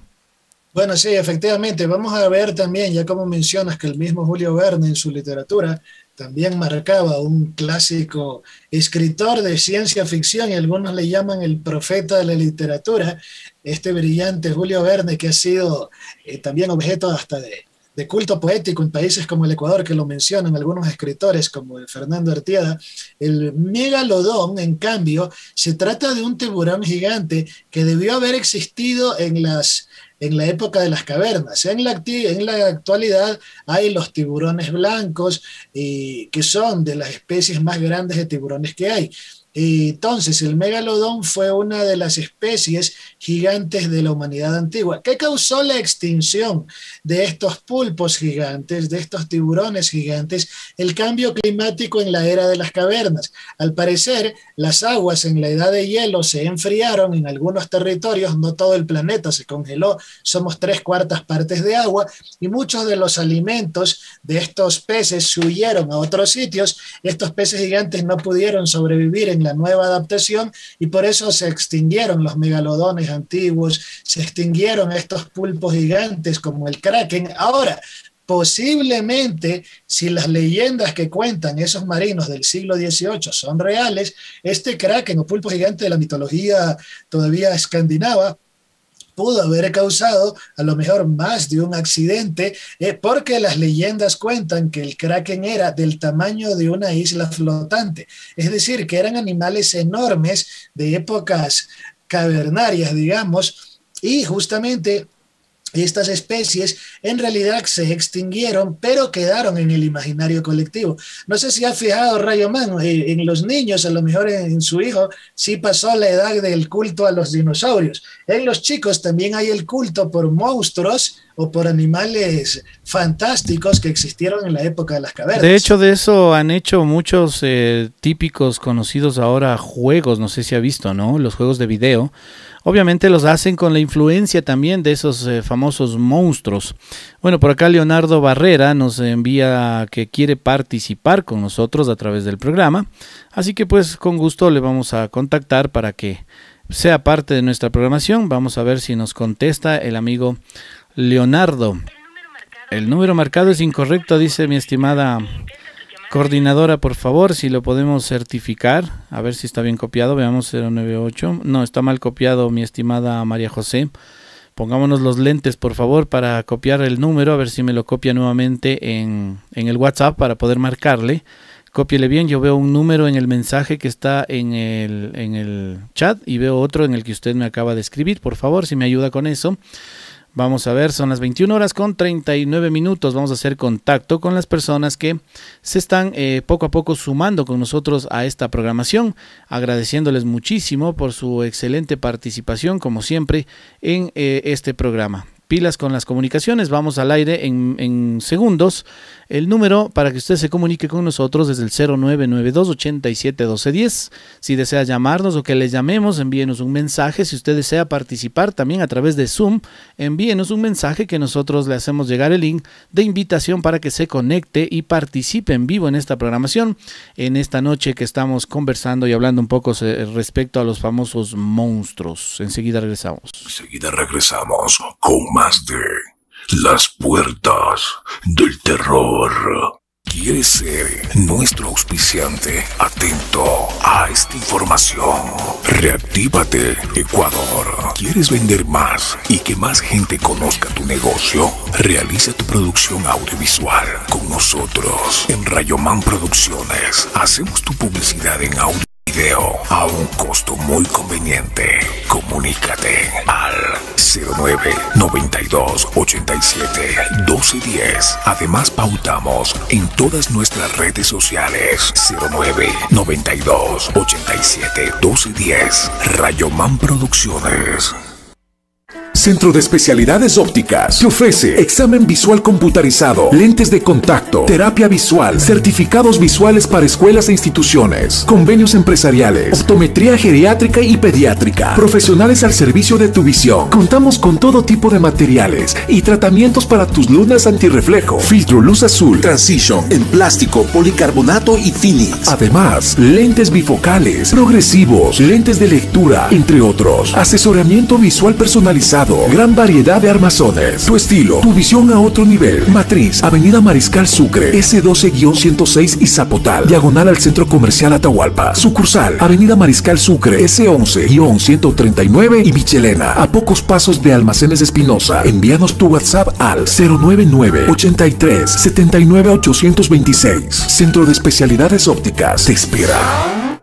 Speaker 2: Bueno, sí, efectivamente. Vamos a ver también, ya como mencionas, que el mismo Julio Verne en su literatura también marcaba un clásico escritor de ciencia ficción y algunos le llaman el profeta de la literatura, este brillante Julio Verne que ha sido eh, también objeto hasta de, culto poético en países como el Ecuador, que lo mencionan algunos escritores como Fernando Artieda. El megalodón, en cambio, se trata de un tiburón gigante que debió haber existido en las en la época de las cavernas. En la, en la actualidad hay los tiburones blancos, y, eh, que son de las especies más grandes de tiburones que hay entonces el megalodón fue una de las especies gigantes de la humanidad antigua. ¿Qué causó la extinción de estos pulpos gigantes, de estos tiburones gigantes? El cambio climático en la era de las cavernas. Al parecer, las aguas en la edad de hielo se enfriaron en algunos territorios, no todo el planeta se congeló, somos tres cuartas partes de agua y muchos de los alimentos de estos peces se huyeron a otros sitios. Estos peces gigantes no pudieron sobrevivir en nueva adaptación y por eso se extinguieron los megalodones antiguos, se extinguieron estos pulpos gigantes como el kraken. Ahora, posiblemente, si las leyendas que cuentan esos marinos del siglo XVIII son reales, este kraken o pulpo gigante de la mitología todavía escandinava pudo haber causado a lo mejor más de un accidente, es eh, porque las leyendas cuentan que el kraken era del tamaño de una isla flotante, es decir, que eran animales enormes de épocas cavernarias, digamos, y justamente estas especies en realidad se extinguieron, pero quedaron en el imaginario colectivo. No sé si ha fijado, Rayo Man, eh, en los niños, a lo mejor en, su hijo, sí pasó la edad del culto a los dinosaurios. En los chicos también hay el culto por monstruos o por animales fantásticos que existieron en la época de las cavernas. De
Speaker 1: hecho, de eso han hecho muchos eh, típicos conocidos ahora juegos, no sé si ha visto, ¿no? Los juegos de video Obviamente los hacen con la influencia también de esos eh, famosos monstruos. Bueno, por acá Leonardo Barrera nos envía que quiere participar con nosotros a través del programa. Así que pues con gusto le vamos a contactar para que sea parte de nuestra programación. Vamos a ver si nos contesta el amigo Leonardo. El número marcado es incorrecto, dice mi estimada Coordinadora, por favor, si lo podemos certificar, a ver si está bien copiado, veamos 098. No, está mal copiado, mi estimada María José. Pongámonos los lentes, por favor, para copiar el número, a ver si me lo copia nuevamente en, el WhatsApp para poder marcarle. Cópiele bien, yo veo un número en el mensaje que está en el, en el chat y veo otro en el que usted me acaba de escribir. Por favor, si me ayuda con eso. Vamos a ver, son las 21 horas con 39 minutos. Vamos a hacer contacto con las personas que se están eh, poco a poco sumando con nosotros a esta programación, agradeciéndoles muchísimo por su excelente participación, como siempre, en eh, este programa pilas con las comunicaciones. Vamos al aire en, segundos. El número para que usted se comunique con nosotros es el 0992 871210. Si desea llamarnos o que le llamemos, envíenos un mensaje. Si usted desea participar también a través de Zoom, envíenos un mensaje que nosotros le hacemos llegar el link de invitación para que se conecte y participe en vivo en esta programación. En esta noche que estamos conversando y hablando un poco respecto a los famosos monstruos. Enseguida regresamos.
Speaker 3: Enseguida regresamos con más de las puertas del terror. ¿Quieres ser nuestro auspiciante? Atento a esta información. Reactívate, Ecuador. ¿Quieres vender más y que más gente conozca tu negocio? Realiza tu producción audiovisual con nosotros en Rayomán Producciones. Hacemos tu publicidad en audio a un costo muy conveniente. Comunícate al 09 92 87 12 10. Además, pautamos en todas nuestras redes sociales 09 92 87 12 10. Rayoman Producciones. Centro de Especialidades Ópticas. Te ofrece examen visual computarizado, lentes de contacto, terapia visual, certificados visuales para escuelas e instituciones, convenios empresariales, optometría geriátrica y pediátrica, profesionales al servicio de tu visión. Contamos con todo tipo de materiales y tratamientos para tus lunas antirreflejo, filtro luz azul, transition en plástico, policarbonato y finis. Además, lentes bifocales, progresivos, lentes de lectura, entre otros. Asesoramiento visual personalizado gran variedad de armazones, tu estilo, tu visión a otro nivel. Matriz, Avenida Mariscal Sucre, S12-106 y Zapotal, diagonal al Centro Comercial Atahualpa. Sucursal, Avenida Mariscal Sucre, S11-139 y Michelena, a pocos pasos de Almacenes Espinosa. Envíanos tu WhatsApp al 099 83 79 826. Centro de Especialidades Ópticas. Te espera.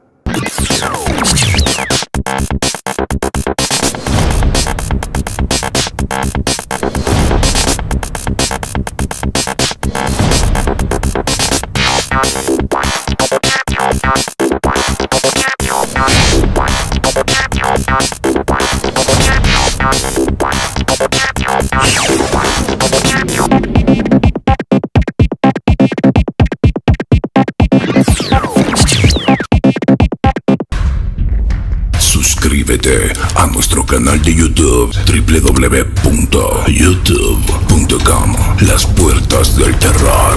Speaker 3: suscríbete a nuestro canal de YouTube www.youtube.com Las Puertas del Terror.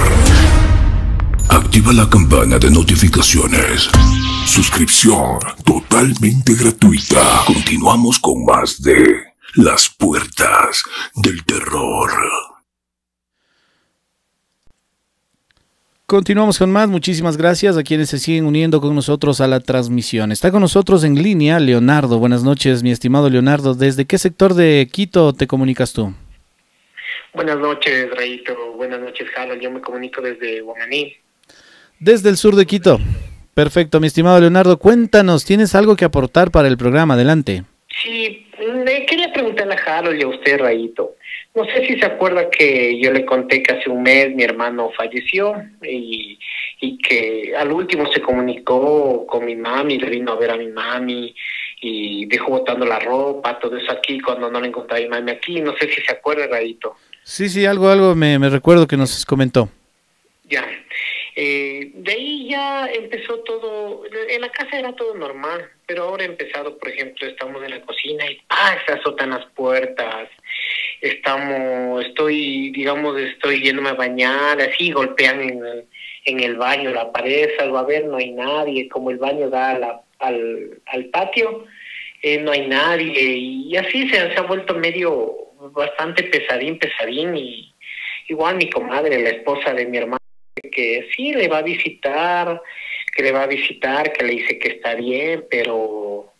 Speaker 3: Activa la campana de notificaciones. Suscripción totalmente gratuita. Continuamos con más de Las Puertas del Terror.
Speaker 1: Continuamos con más, muchísimas gracias a quienes se siguen uniendo con nosotros a la transmisión. Está con nosotros en línea Leonardo. Buenas noches, mi estimado Leonardo. ¿Desde qué sector de Quito te comunicas tú?
Speaker 4: Buenas noches, Rayito. Buenas noches, Harold. Yo me comunico desde Guamaní.
Speaker 1: Desde el sur de Quito. Perfecto, mi estimado Leonardo. Cuéntanos, ¿tienes algo que aportar para el programa? Adelante.
Speaker 4: Sí, quería preguntarle a Harold y a usted, Rayito. No sé si se acuerda que yo le conté que hace un mes mi hermano falleció y, que al último se comunicó con mi mami, le vino a ver a mi mami y dejó botando la ropa, todo eso aquí cuando no le encontraba a mi mami aquí. No sé si se acuerda, Radito.
Speaker 1: Sí, sí, algo, algo me recuerdo que nos comentó.
Speaker 4: Ya. Eh, de ahí ya empezó todo, en la casa era todo normal, pero ahora he empezado, por ejemplo, estamos en la cocina y pasa, azotan las puertas, estamos, estoy, digamos, estoy yéndome a bañar, así golpean en el, baño la pared, salvo a ver, no hay nadie, como el baño da la, al, al patio, eh, no hay nadie, y así se, se ha vuelto medio bastante pesadín, pesadín, y igual mi comadre, la esposa de mi hermano, que sí le va a visitar, que le va a visitar, que le dice que está bien, pero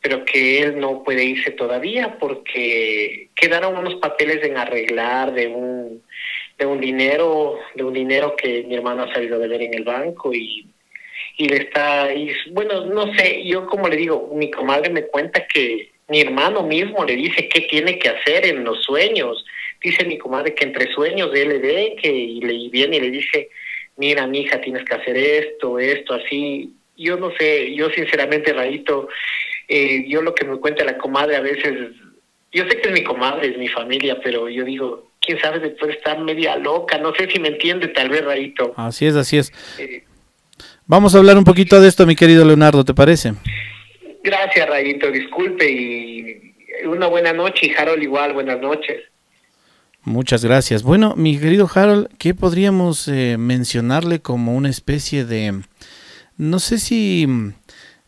Speaker 4: pero que él no puede irse todavía porque quedaron unos papeles en arreglar de un de un dinero, de un dinero que mi hermano ha salido de ver en el banco y y le está y bueno, no sé, yo como le digo, mi comadre me cuenta que mi hermano mismo le dice qué tiene que hacer en los sueños dice mi comadre que entre sueños de LD, que y le y viene y le dice, mira, hija, tienes que hacer esto, esto, así. Yo no sé, yo sinceramente, Rayito, eh, yo lo que me cuenta la comadre a veces, yo sé que es mi comadre, es mi familia, pero yo digo, quién sabe, después está media loca, no sé si me entiende, tal vez, Raito.
Speaker 1: Así es, así es. Vamos a hablar un poquito de esto, mi querido Leonardo, ¿te parece?
Speaker 4: Gracias, Rayito, disculpe y una buena noche y Harold igual, buenas noches.
Speaker 1: Muchas gracias. Bueno, mi querido Harold, ¿qué podríamos eh, mencionarle como una especie de, no sé si,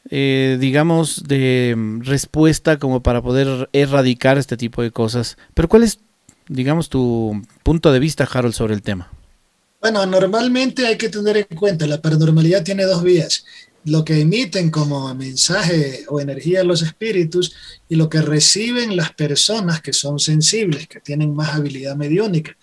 Speaker 1: eh, digamos, de respuesta como para poder erradicar este tipo de cosas? Pero ¿cuál es, digamos, tu punto de vista, Harold, sobre el tema?
Speaker 2: Bueno, normalmente hay que tener en cuenta, la paranormalidad tiene dos vías lo que emiten como mensaje o energía los espíritus y lo que reciben las personas que son sensibles, que tienen más habilidad mediónica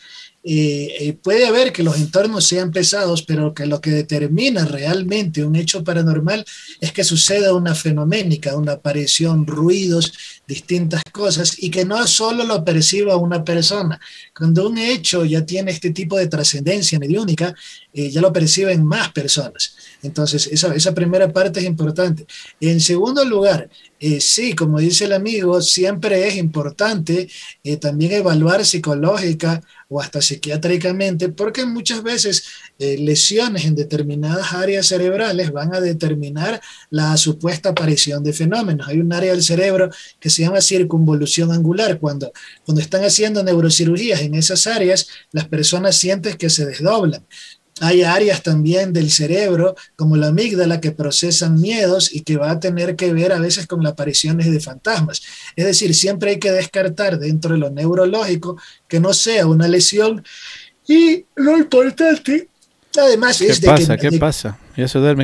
Speaker 2: eh, eh, puede haber que los entornos sean pesados, pero que lo que determina realmente un hecho paranormal es que suceda una fenoménica, una aparición, ruidos, distintas cosas y que no solo lo perciba una persona. Cuando un hecho ya tiene este tipo de trascendencia mediúnica, eh, ya lo perciben más personas. Entonces, esa, esa, primera parte es importante. En segundo lugar, eh, sí, como dice el amigo, siempre es importante eh, también evaluar psicológica o hasta psiquiátricamente, porque muchas veces lesiones en determinadas áreas cerebrales van a determinar la supuesta aparición de fenómenos. Hay un área del cerebro que se se llama circunvolución angular. Cuando, cuando están haciendo neurocirugías en esas áreas, las personas sienten que se desdoblan. Hay áreas también del cerebro, como la amígdala, que procesan miedos y que va a tener que ver a veces con las apariciones de fantasmas. Es decir, siempre hay que descartar dentro de lo neurológico que no sea una lesión. Y lo importante, además, es ¿Qué pasa? ¿Qué
Speaker 1: pasa? La edad,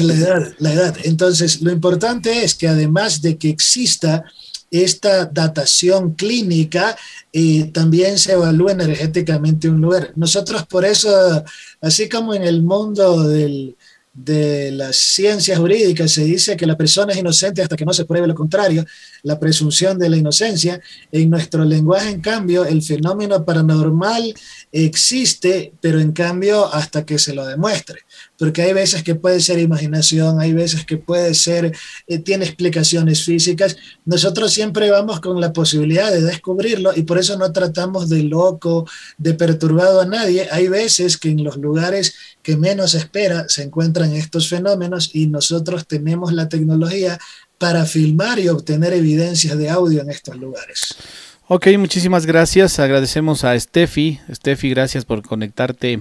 Speaker 1: la
Speaker 2: edad, la edad. Entonces, lo importante es que además de que exista esta datación clínica eh, también se evalúe energéticamente un lugar. Nosotros por eso, así como en el mundo de las ciencias jurídicas se dice que la persona es inocente hasta que no se pruebe lo contrario, la presunción de la inocencia. En nuestro lenguaje, en cambio, el fenómeno paranormal existe, pero en cambio hasta que se lo demuestre porque hay veces que puede ser imaginación, hay veces que puede ser, eh, tiene explicaciones físicas. Nosotros siempre vamos con la posibilidad de descubrirlo y por eso no tratamos de loco, de perturbado a nadie. Hay veces que en los lugares que menos espera se encuentran estos fenómenos y nosotros tenemos la tecnología para filmar y obtener evidencias de audio en estos lugares.
Speaker 1: Ok, muchísimas gracias. Agradecemos a Steffi. Steffi, gracias por conectarte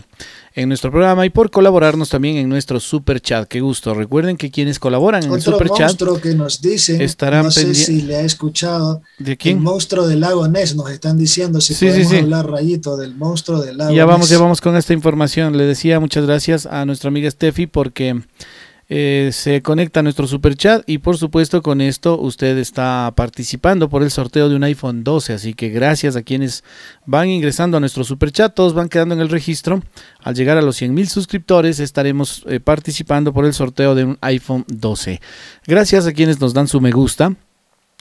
Speaker 1: en nuestro programa y por colaborarnos también en nuestro super chat. Qué gusto. Recuerden que quienes colaboran en el super chat
Speaker 2: que nos dicen, no sé si le ha escuchado ¿De quién? el monstruo del lago Ness, nos están diciendo si podemos hablar rayito del monstruo del lago. Ya vamos, ya vamos
Speaker 1: con esta información. Le decía muchas gracias a nuestra amiga Steffi porque eh, se conecta a nuestro super chat y por supuesto con esto usted está participando por el sorteo de un iPhone 12. Así que gracias a quienes van ingresando a nuestro super chat, todos van quedando en el registro. Al llegar a los 100 mil suscriptores estaremos eh, participando por el sorteo de un iPhone 12. Gracias a quienes nos dan su me gusta.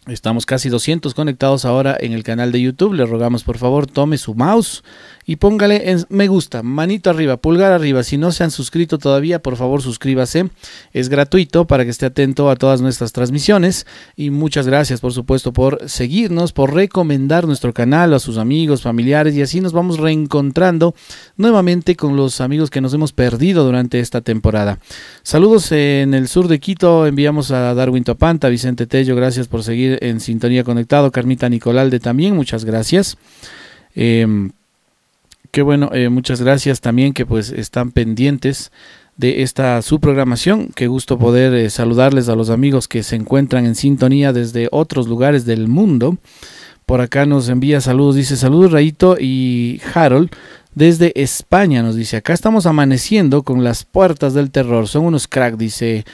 Speaker 1: Estamos casi 200 conectados ahora en el canal de YouTube. Le rogamos por favor tome su mouse y póngale en me gusta, manito arriba, pulgar arriba. Si no se han suscrito todavía, por favor suscríbase. Es gratuito para que esté atento a todas nuestras transmisiones. Y muchas gracias por supuesto por seguirnos, por recomendar nuestro canal a sus amigos, familiares y así nos vamos reencontrando nuevamente con los amigos que nos hemos perdido durante esta temporada. Saludos en el sur de Quito. Enviamos a Darwin Topanta, Vicente Tello. Gracias por seguir en sintonía conectado. Carmita Nicolalde también, muchas gracias. Eh, qué bueno, eh, muchas gracias también que pues están pendientes de esta su programación. Qué gusto poder eh, saludarles a los amigos que se encuentran en sintonía desde otros lugares del mundo. Por acá nos envía saludos, dice saludos Rayito y Harold desde España, nos dice acá estamos amaneciendo con las puertas del terror, son unos crack, dice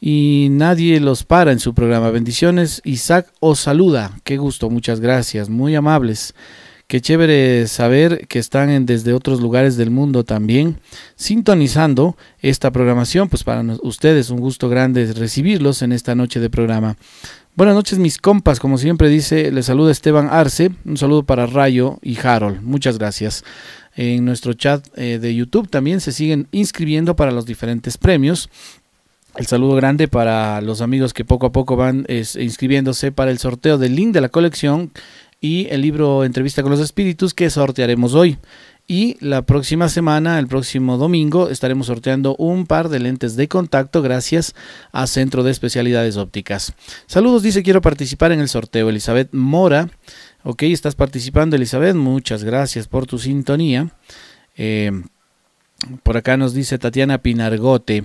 Speaker 1: y nadie los para en su programa. Bendiciones, Isaac os saluda. Qué gusto, muchas gracias, muy amables. Qué chévere saber que están desde otros lugares del mundo también sintonizando esta programación. Pues para ustedes un gusto grande recibirlos en esta noche de programa. Buenas noches mis compas, como siempre dice, les saluda Esteban Arce, un saludo para Rayo y Harold, muchas gracias. En nuestro chat eh, de YouTube también se siguen inscribiendo para los diferentes premios el saludo grande para los amigos que poco a poco van inscribiéndose para el sorteo del link de la colección y el libro Entrevista con los Espíritus que sortearemos hoy. Y la próxima semana, el próximo domingo, estaremos sorteando un par de lentes de contacto gracias a Centro de Especialidades Ópticas. Saludos, dice quiero participar en el sorteo. Elizabeth Mora. Ok, estás participando Elizabeth. Muchas gracias por tu sintonía. Eh, por acá nos dice Tatiana Pinargote.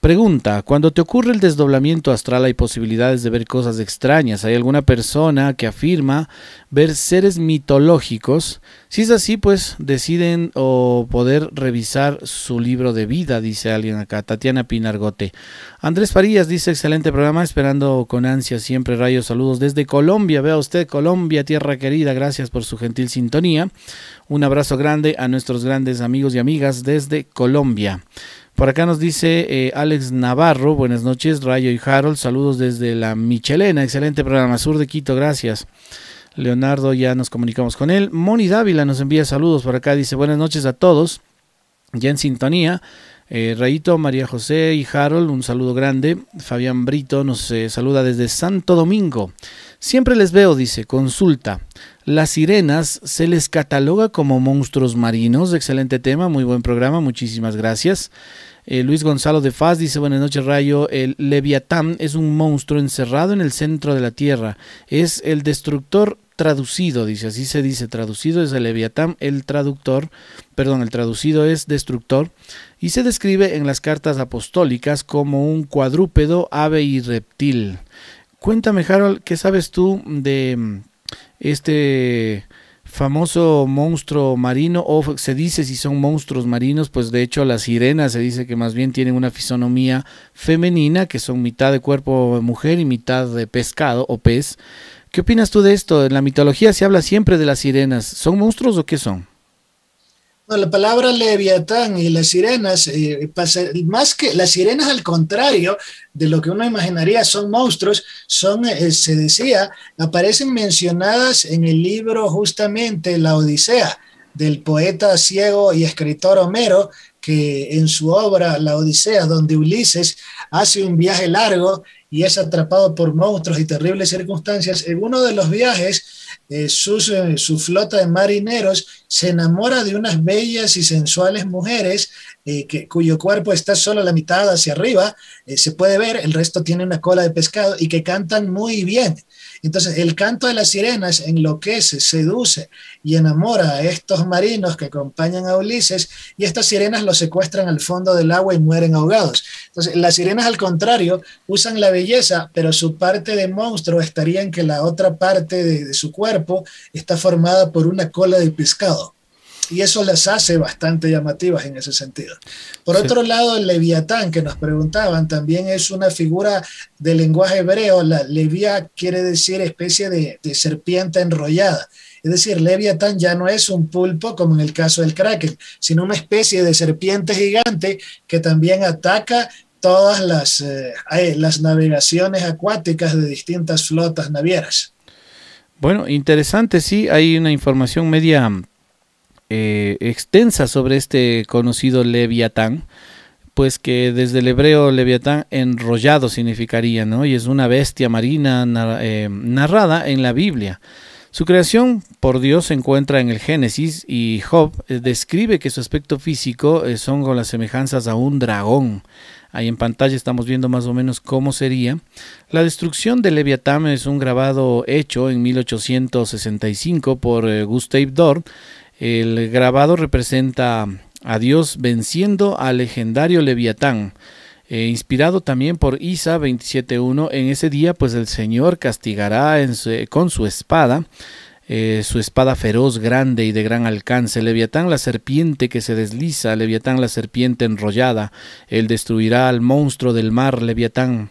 Speaker 1: Pregunta, cuando te ocurre el desdoblamiento astral hay posibilidades de ver cosas extrañas. ¿Hay alguna persona que afirma ver seres mitológicos? Si es así, pues deciden o poder revisar su libro de vida, dice alguien acá, Tatiana Pinargote. Andrés Farías dice, excelente programa, esperando con ansia siempre rayos, saludos desde Colombia. Vea usted, Colombia, tierra querida, gracias por su gentil sintonía. Un abrazo grande a nuestros grandes amigos y amigas desde Colombia. Por acá nos dice eh, Alex Navarro, buenas noches, Rayo y Harold, saludos desde la Michelena, excelente programa, sur de Quito, gracias. Leonardo, ya nos comunicamos con él. Moni Dávila nos envía saludos por acá, dice buenas noches a todos, ya en sintonía. Eh, Rayito, María José y Harold, un saludo grande. Fabián Brito nos eh, saluda desde Santo Domingo. Siempre les veo, dice, consulta. Las sirenas se les cataloga como monstruos marinos. Excelente tema, muy buen programa, muchísimas gracias. Eh, Luis Gonzalo de Faz dice, buenas noches Rayo, el Leviatán es un monstruo encerrado en el centro de la Tierra, es el destructor traducido, dice, así se dice, traducido es el Leviatán, el traductor, perdón, el traducido es destructor, y se describe en las cartas apostólicas como un cuadrúpedo, ave y reptil. Cuéntame, Harold, ¿qué sabes tú de mm, este famoso monstruo marino, o se dice si son monstruos marinos, pues de hecho las sirenas se dice que más bien tienen una fisonomía femenina, que son mitad de cuerpo mujer y mitad de pescado o pez. ¿Qué opinas tú de esto? En la mitología se habla siempre de las sirenas. ¿Son monstruos o qué son?
Speaker 2: la palabra leviatán y las sirenas, eh, más que las sirenas al contrario de lo que uno imaginaría, son monstruos, son, eh, se decía, aparecen mencionadas en el libro justamente La Odisea del poeta ciego y escritor Homero, que en su obra La Odisea, donde Ulises hace un viaje largo y es atrapado por monstruos y terribles circunstancias, en uno de los viajes eh, eh, su flota de marineros, se enamora de unas bellas y sensuales mujeres eh, que, cuyo cuerpo está solo la mitad hacia arriba, se puede ver, el resto tiene una cola de pescado y que cantan muy bien. Entonces, el canto de las sirenas enloquece, seduce y enamora a estos marinos que acompañan a Ulises y estas sirenas los secuestran al fondo del agua y mueren ahogados. Entonces, las sirenas al contrario usan la belleza, pero su parte de monstruo estaría en que la otra parte de su cuerpo está formada por una cola de pescado y eso las hace bastante llamativas en ese sentido. Por otro lado, el leviatán que nos preguntaban también es una figura del lenguaje hebreo. La levia quiere decir especie de, serpiente enrollada. Es decir, Leviatán ya no es un pulpo como en el caso del kraken, sino una especie de serpiente gigante que también ataca todas las, eh, eh, las navegaciones acuáticas de distintas flotas navieras.
Speaker 1: Bueno, interesante, sí, hay una información media eh, extensa sobre este conocido Leviatán, pues que desde el hebreo Leviatán enrollado significaría, ¿no? Y es una bestia marina eh, narrada en la Biblia. Su creación por Dios se encuentra en el Génesis y Job eh, describe que su aspecto físico son con las semejanzas a un dragón. Ahí en pantalla estamos viendo más o menos cómo sería. La destrucción de Leviatán es un grabado hecho en 1865 por Gustave dorr el grabado representa a Dios venciendo al legendario Leviatán. Eh, inspirado también por Isa 27.1, en ese día pues el Señor castigará con su espada, eh, su espada feroz, grande y de gran alcance, Leviatán la serpiente que se desliza, Leviatán la serpiente enrollada, él destruirá al monstruo del mar, Leviatán,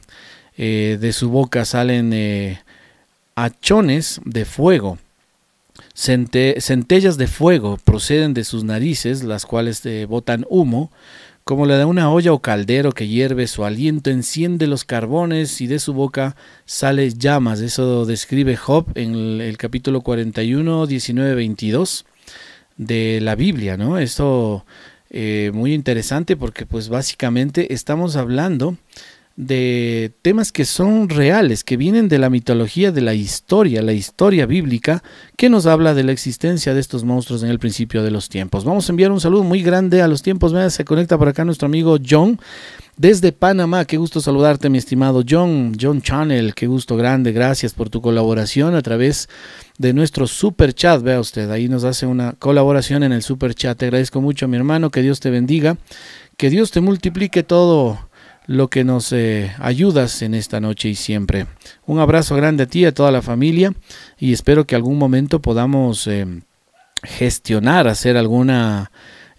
Speaker 1: eh, de su boca salen hachones de fuego centellas de fuego proceden de sus narices, las cuales eh, botan humo, como la de una olla o caldero que hierve, su aliento enciende los carbones y de su boca sale llamas. Eso describe Job en el, capítulo 41, 19, 22 de la Biblia, ¿no? Esto es eh, muy interesante porque pues básicamente estamos hablando de temas que son reales, que vienen de la mitología, de la historia, la historia bíblica, que nos habla de la existencia de estos monstruos en el principio de los tiempos. Vamos a enviar un saludo muy grande a los tiempos. se conecta por acá nuestro amigo John desde Panamá. Qué gusto saludarte, mi estimado John. John Channel, qué gusto grande. Gracias por tu colaboración a través de nuestro super chat. Vea usted, ahí nos hace una colaboración en el super chat. Te agradezco mucho, mi hermano. Que Dios te bendiga. Que Dios te multiplique todo lo que nos eh, ayudas en esta noche y siempre. Un abrazo grande a ti a toda la familia y espero que algún momento podamos eh, gestionar, hacer alguna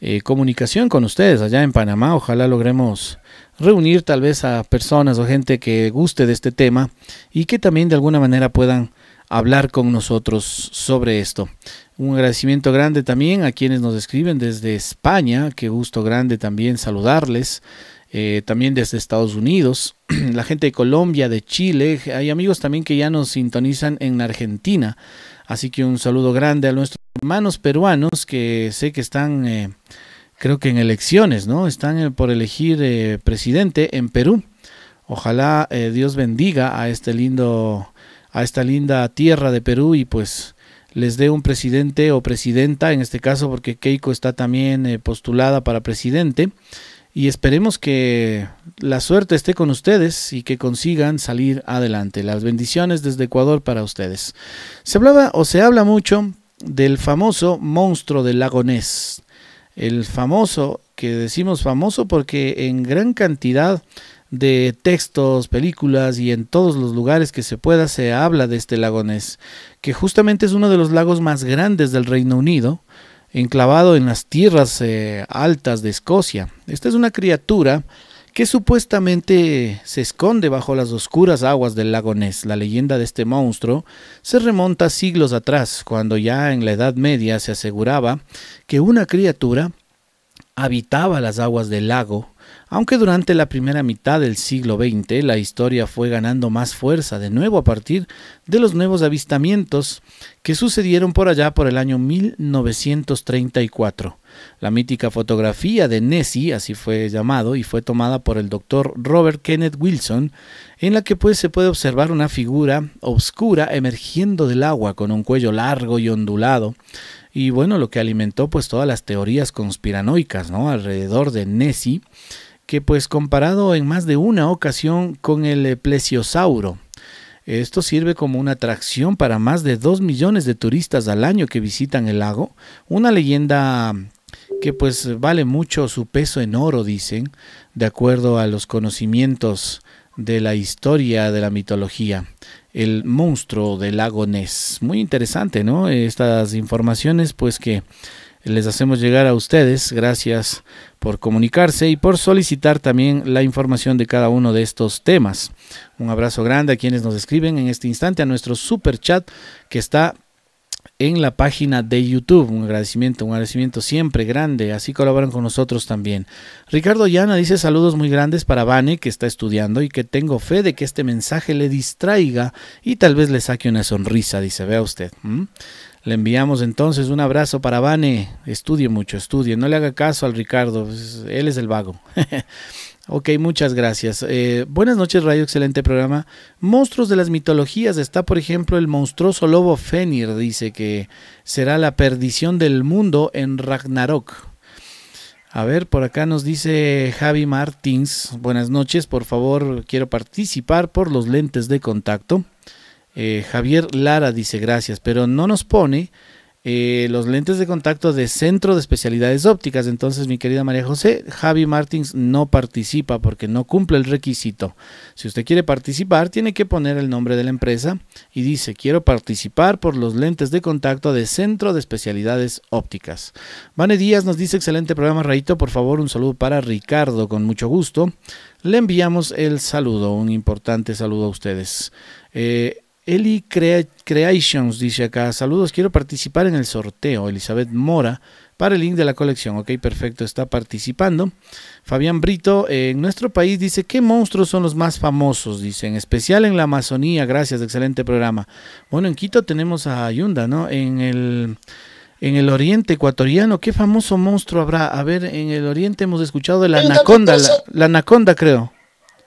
Speaker 1: eh, comunicación con ustedes allá en Panamá. Ojalá logremos reunir tal vez a personas o gente que guste de este tema y que también de alguna manera puedan hablar con nosotros sobre esto. Un agradecimiento grande también a quienes nos escriben desde España, qué gusto grande también saludarles. Eh, también desde Estados Unidos, la gente de Colombia, de Chile, hay amigos también que ya nos sintonizan en Argentina. Así que un saludo grande a nuestros hermanos peruanos que sé que están, eh, creo que en elecciones, ¿no? Están eh, por elegir presidente en Perú. Ojalá Dios bendiga a este lindo, a esta linda tierra de Perú y pues les dé un presidente o presidenta, en este caso porque Keiko está también postulada para presidente y esperemos que la suerte esté con ustedes y que consigan salir adelante. Las bendiciones desde Ecuador para ustedes. Se hablaba o se habla mucho del famoso monstruo del lagonés. El famoso, que decimos famoso porque en gran cantidad de textos, películas y en todos los lugares que se pueda se habla de este lago que justamente es uno de los lagos más grandes del Reino Unido enclavado en las tierras eh, altas de Escocia. Esta es una criatura que supuestamente se esconde bajo las oscuras aguas del lago Ness. La leyenda de este monstruo se remonta siglos atrás, cuando ya en la Edad Media se aseguraba que una criatura habitaba las aguas del lago aunque durante la primera mitad del siglo XX la historia fue ganando más fuerza de nuevo a partir de los nuevos avistamientos que sucedieron por allá por el año 1934. La mítica fotografía de Nessie, así fue llamado, y fue tomada por el doctor Robert Kenneth Wilson, en la que pues se puede observar una figura oscura emergiendo del agua con un cuello largo y ondulado, y bueno, lo que alimentó pues todas las teorías conspiranoicas, ¿no? Alrededor de Nessie que pues comparado en más de una ocasión con el eh, plesiosauro. Esto sirve como una atracción para más de 2 millones de turistas al año que visitan el lago, una leyenda que pues vale mucho su peso en oro, dicen, de acuerdo a los conocimientos de la historia de la mitología, el monstruo del lago Ness. Muy interesante, ¿no? Estas informaciones pues que les hacemos llegar a ustedes. Gracias por comunicarse y por solicitar también la información de cada uno de estos temas. Un abrazo grande a quienes nos escriben en este instante, a nuestro super chat que está en la página de YouTube. Un agradecimiento, un agradecimiento siempre grande. Así colaboran con nosotros también. Ricardo Llana dice saludos muy grandes para Vane, que está estudiando y que tengo fe de que este mensaje le distraiga y tal vez le saque una sonrisa, dice, vea usted. Le enviamos entonces un abrazo para Vane. Estudie mucho, estudie. No le haga caso al Ricardo. Pues, él es el vago. ok, muchas gracias. Eh, buenas noches, Radio. Excelente programa. Monstruos de las mitologías. Está, por ejemplo, el monstruoso lobo Fenir. Dice que será la perdición del mundo en Ragnarok. A ver, por acá nos dice Javi Martins. Buenas noches. Por favor, quiero participar por los lentes de contacto. Eh, Javier Lara dice gracias, pero no nos pone eh, los lentes de contacto de Centro de Especialidades Ópticas. Entonces, mi querida María José, Javi Martins no participa porque no cumple el requisito. Si usted quiere participar, tiene que poner el nombre de la empresa y dice, quiero participar por los lentes de contacto de Centro de Especialidades Ópticas. Vane Díaz nos dice, excelente programa, Raito. Por favor, un saludo para Ricardo, con mucho gusto. Le enviamos el saludo, un importante saludo a ustedes. Eh, Eli Creations dice acá, saludos, quiero participar en el sorteo, Elizabeth Mora, para el link de la colección. Ok, perfecto, está participando. Fabián Brito, en nuestro país dice, ¿qué monstruos son los más famosos? Dice, en especial en la Amazonía, gracias, excelente programa. Bueno, en Quito tenemos a Yunda, ¿no? En el... En el oriente ecuatoriano, ¿qué famoso monstruo habrá? A ver, en el oriente hemos escuchado de la anaconda, la anaconda creo.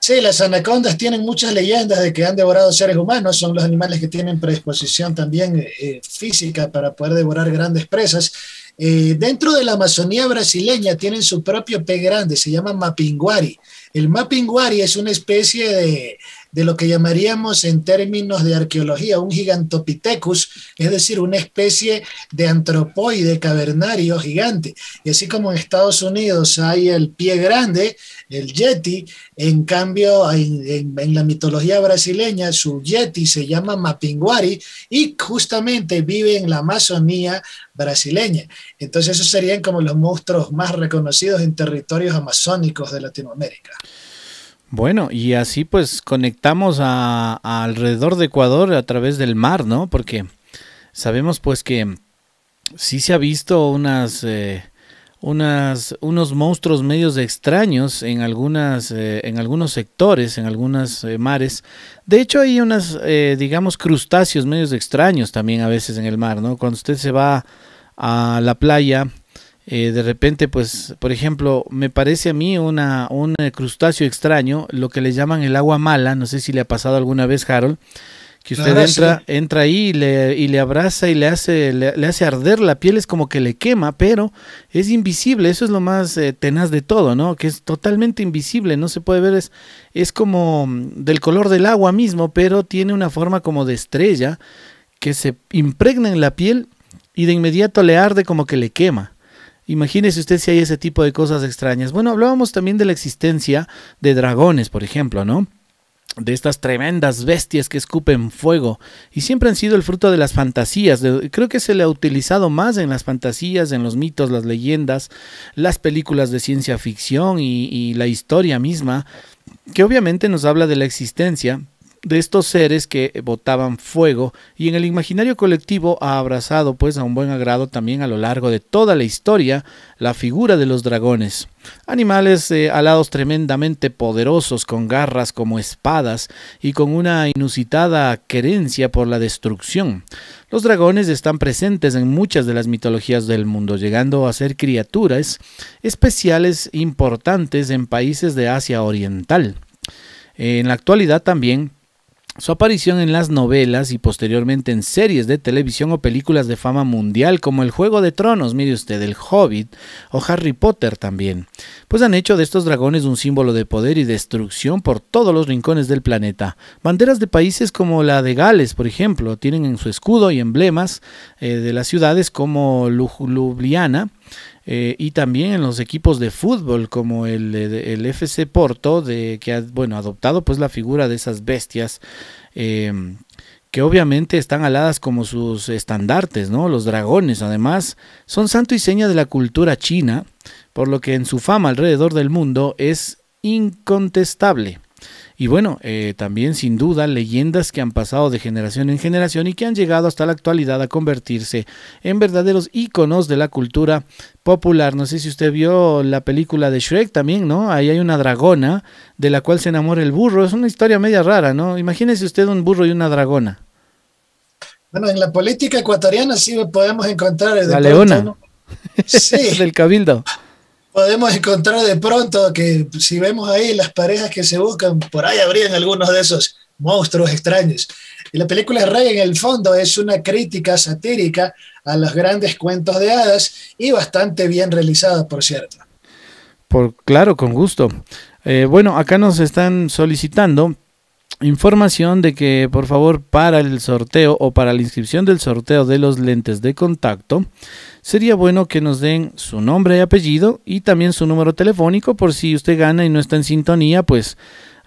Speaker 2: Sí, las anacondas tienen muchas leyendas de que han devorado seres humanos, son los animales que tienen predisposición también eh, física para poder devorar grandes presas. Eh, dentro de la Amazonía brasileña tienen su propio pez grande, se llama mapinguari. El mapinguari es una especie de de lo que llamaríamos en términos de arqueología un gigantopithecus, es decir, una especie de antropoide cavernario gigante. Y así como en Estados Unidos hay el pie grande, el yeti, en cambio en, en la mitología brasileña su yeti se llama mapinguari y justamente vive en la Amazonía brasileña. Entonces esos serían como los monstruos más reconocidos en territorios amazónicos de Latinoamérica.
Speaker 1: Bueno, y así pues conectamos a, alrededor de Ecuador a través del mar, ¿no? Porque sabemos pues que sí se ha visto unas... Eh, unos monstruos medios extraños en, algunas, eh, en algunos sectores, en algunos eh, mares. De hecho, hay unas, digamos, crustáceos medios extraños también a veces en el mar, ¿no? Cuando usted se va a la playa eh, de repente, pues, por ejemplo, me parece a mí una, un eh, crustáceo extraño, lo que le llaman el agua mala, no sé si le ha pasado alguna vez, Harold, que usted entra, entra ahí y le, y le, abraza y le hace, le, hace arder la piel, es como que le quema, pero es invisible, eso es lo más eh, tenaz de todo, ¿no? Que es totalmente invisible, no se puede ver, es, es como del color del agua mismo, pero tiene una forma como de estrella que se impregna en la piel y de inmediato le arde como que le quema. Imagínese usted si hay ese tipo de cosas extrañas. Bueno, hablábamos también de la existencia de dragones, por ejemplo, ¿no? de estas tremendas bestias que escupen fuego y siempre han sido el fruto de las fantasías. creo que se le ha utilizado más en las fantasías, en los mitos, las leyendas, las películas de ciencia ficción y la historia misma, que obviamente nos habla de la existencia de estos seres que eh, botaban fuego y en el imaginario colectivo ha abrazado pues a un buen agrado también a lo largo de toda la historia la figura de los dragones. Animales eh, alados tremendamente poderosos con garras como espadas y con una inusitada querencia por la destrucción. Los dragones están presentes en muchas de las mitologías del mundo, llegando a ser criaturas especiales importantes en países de Asia Oriental. En la actualidad también su aparición en las novelas y posteriormente en series de televisión o películas de fama mundial como El Juego de Tronos, mire usted, El Hobbit o Harry Potter también, pues han hecho de estos dragones un símbolo de poder y destrucción por todos los rincones del planeta. Banderas de países como la de Gales, por ejemplo, tienen en su escudo y emblemas eh, de las ciudades como Ljubljana eh, y también en los equipos de fútbol como el, el FC Porto, de, que ha adoptado pues la figura de esas bestias. Em, que obviamente están aladas como sus estandartes, ¿no? Los dragones, además, son santo y seña de la cultura china, por lo que en su fama alrededor del mundo es incontestable. Y bueno, eh, también sin duda leyendas que han pasado de generación en generación y que han llegado hasta la actualidad a convertirse en verdaderos íconos de la cultura popular. No sé si usted vio la película de Shrek también, ¿no? Ahí hay una dragona de la cual se enamora el burro. Es una historia media rara, ¿no? Imagínese usted un burro y una dragona.
Speaker 2: Bueno, en la política ecuatoriana sí podemos encontrar... De leona.
Speaker 1: Sí. del cabildo.
Speaker 2: Podemos encontrar de pronto que si vemos ahí las parejas que se buscan, por ahí habrían algunos de esos monstruos extraños. Y la película Rey en el fondo es una crítica satírica a los grandes cuentos de hadas y bastante bien realizada, por
Speaker 1: cierto. Por claro, con gusto. Eh, bueno, acá nos están solicitando información de que por favor para el sorteo o para la inscripción del sorteo de los lentes de contacto sería bueno que nos den su nombre y apellido y también su número telefónico por si usted gana y no está en sintonía pues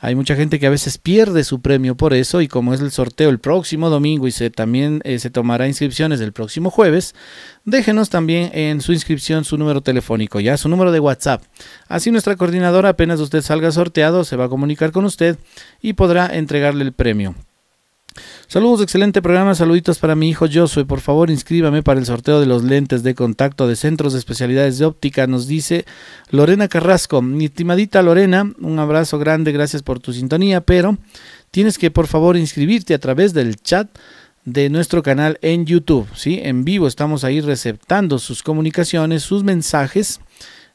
Speaker 1: hay mucha gente que a veces pierde su premio por eso y como es el sorteo el próximo domingo y se, también eh, se tomará inscripciones el próximo jueves, déjenos también en su inscripción su número telefónico, ya su número de WhatsApp. Así nuestra coordinadora apenas usted salga sorteado se va a comunicar con usted y podrá entregarle el premio. Saludos, excelente programa. Saluditos para mi hijo Josué. Por favor, inscríbame para el sorteo de los lentes de contacto de centros de especialidades de óptica. Nos dice Lorena Carrasco. Mi estimadita Lorena, un abrazo grande. Gracias por tu sintonía. Pero tienes que, por favor, inscribirte a través del chat de nuestro canal en YouTube. ¿sí? En vivo estamos ahí receptando sus comunicaciones, sus mensajes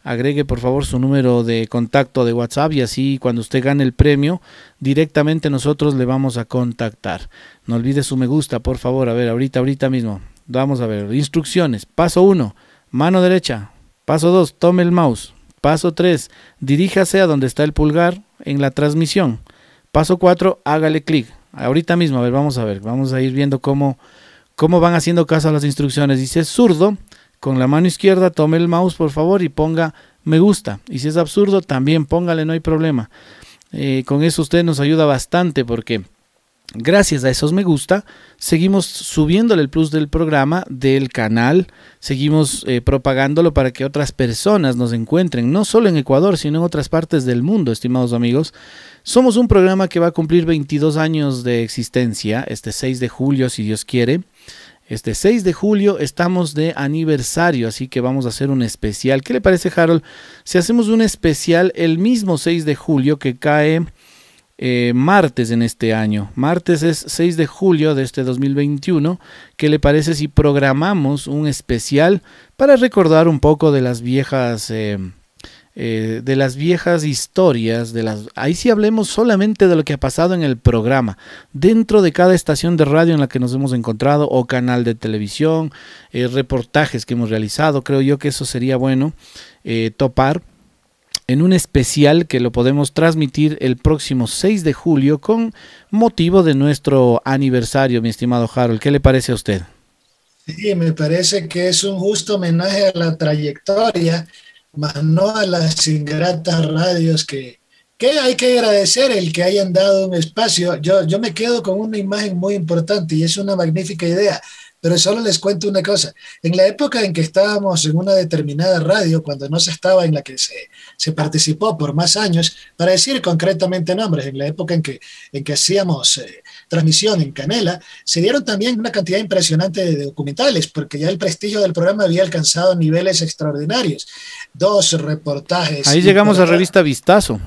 Speaker 1: agregue por favor su número de contacto de WhatsApp y así cuando usted gane el premio, directamente nosotros le vamos a contactar. No olvide su me gusta, por favor. A ver, ahorita, ahorita mismo. Vamos a ver. Instrucciones. Paso 1. Mano derecha. Paso 2. Tome el mouse. Paso 3. Diríjase a donde está el pulgar en la transmisión. Paso 4. Hágale clic. Ahorita mismo, a ver, vamos a ver. Vamos a ir viendo cómo, cómo van haciendo caso a las instrucciones. Dice zurdo con la mano izquierda tome el mouse por favor y ponga me gusta. Y si es absurdo, también póngale, no hay problema. Eh, con eso usted nos ayuda bastante porque gracias a esos me gusta, seguimos subiéndole el plus del programa, del canal, seguimos eh, propagándolo para que otras personas nos encuentren, no solo en Ecuador, sino en otras partes del mundo, estimados amigos. Somos un programa que va a cumplir 22 años de existencia, este 6 de julio, si Dios quiere. Este 6 de julio estamos de aniversario, así que vamos a hacer un especial. ¿Qué le parece, Harold? Si hacemos un especial el mismo 6 de julio que cae eh, martes en este año. Martes es 6 de julio de este 2021. ¿Qué le parece si programamos un especial para recordar un poco de las viejas... Eh, eh, de las viejas historias, de las, ahí sí hablemos solamente de lo que ha pasado en el programa, dentro de cada estación de radio en la que nos hemos encontrado o canal de televisión, eh, reportajes que hemos realizado, creo yo que eso sería bueno eh, topar en un especial que lo podemos transmitir el próximo 6 de julio con motivo de nuestro aniversario, mi estimado Harold. ¿Qué le parece a usted?
Speaker 2: Sí, me parece que es un justo homenaje a la trayectoria más no a las ingratas radios que, que hay que agradecer el que hayan dado un espacio. Yo, yo me quedo con una imagen muy importante y es una magnífica idea. Pero solo les cuento una cosa. En la época en que estábamos en una determinada radio, cuando no se estaba en la que se, participó por más años, para decir concretamente nombres, en la época en que, en que hacíamos eh, transmisión en Canela, se dieron también una cantidad impresionante de documentales, porque ya el prestigio del programa había alcanzado niveles extraordinarios. Dos reportajes. Ahí llegamos a
Speaker 1: revista Vistazo.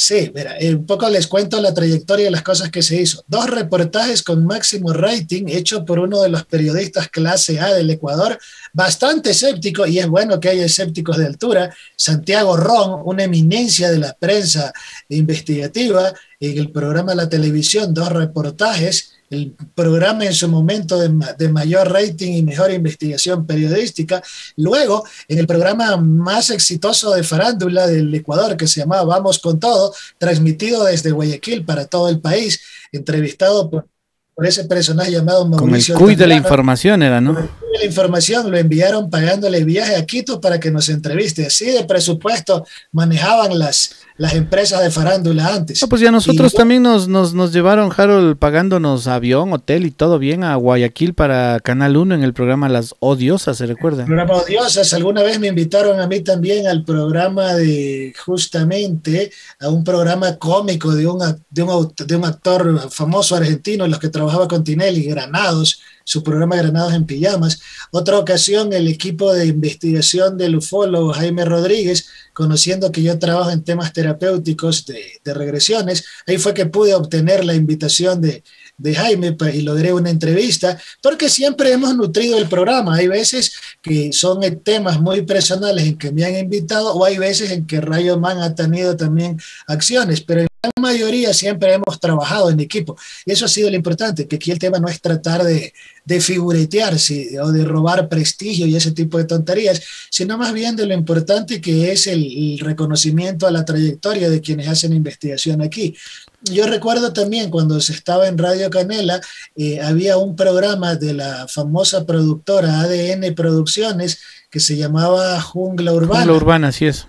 Speaker 2: Sí, eh, un poco les cuento la trayectoria de las cosas que se hizo. Dos reportajes con máximo rating hecho por uno de los periodistas clase A del Ecuador, bastante escéptico, y es bueno que haya escépticos de altura, Santiago Ron, una eminencia de la prensa investigativa, en el programa La Televisión, dos reportajes el programa en su momento de, mayor rating y mejor investigación periodística. Luego, en el programa más exitoso de farándula del Ecuador, que se llamaba Vamos con Todo, transmitido desde Guayaquil para todo el país, entrevistado por, ese personaje llamado Mauricio. el cuy de la
Speaker 1: información era, ¿no?
Speaker 2: la información, lo enviaron pagándole el viaje a Quito para que nos entreviste. Así de presupuesto manejaban las, las empresas de farándula antes. pues ya nosotros también
Speaker 1: nos, nos, nos, llevaron, Harold, pagándonos avión, hotel y todo bien a Guayaquil para Canal 1 en el programa Las Odiosas, ¿se recuerdan? El programa Odiosas,
Speaker 2: alguna vez me invitaron a mí también al programa de, justamente, a un programa cómico de un, de un, de un actor famoso argentino, en los que trabajaba con Tinelli, Granados su programa Granados en Pijamas. Otra ocasión, el equipo de investigación del ufólogo Jaime Rodríguez, conociendo que yo trabajo en temas terapéuticos de, regresiones, ahí fue que pude obtener la invitación de, Jaime pues, y logré una entrevista, porque siempre hemos nutrido el programa. Hay veces que son e, temas muy personales en que me han invitado o hay veces en que Rayo Man ha tenido también acciones, pero en la mayoría siempre hemos trabajado en equipo. Y eso ha sido lo importante, que aquí el tema no es tratar de, de figuretearse o de robar prestigio y ese tipo de tonterías, sino más bien de lo importante que es el, reconocimiento a la trayectoria de quienes hacen investigación aquí. Yo recuerdo también cuando se estaba en Radio Canela, eh, había un programa de la famosa productora ADN Producciones que se llamaba Jungla Urbana. Jungla Urbana, así es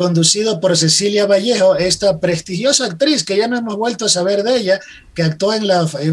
Speaker 2: conducido por Cecilia Vallejo, esta prestigiosa actriz que ya no hemos vuelto a saber de ella, que actuó en,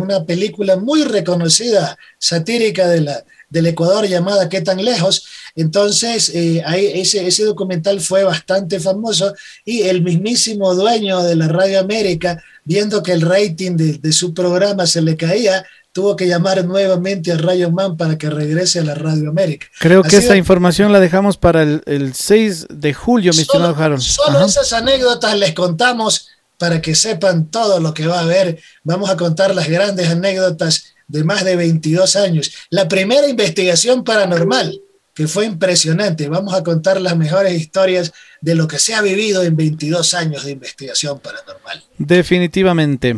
Speaker 2: una película muy reconocida, satírica de la, del Ecuador llamada ¿Qué tan lejos? Entonces, eh, ese, ese, documental fue bastante famoso y el mismísimo dueño de la Radio América, viendo que el rating de su programa se le caía, tuvo que llamar nuevamente a Rayo Man para que regrese a la Radio América. Creo que esa
Speaker 1: información la dejamos para el, 6 de julio, mi estimado Harold. Solo
Speaker 2: esas anécdotas les contamos para que sepan todo lo que va a haber. Vamos a contar las grandes anécdotas de más de 22 años. La primera investigación paranormal, que fue impresionante. Vamos a contar las mejores historias de lo que se ha vivido en 22 años de investigación paranormal.
Speaker 1: Definitivamente.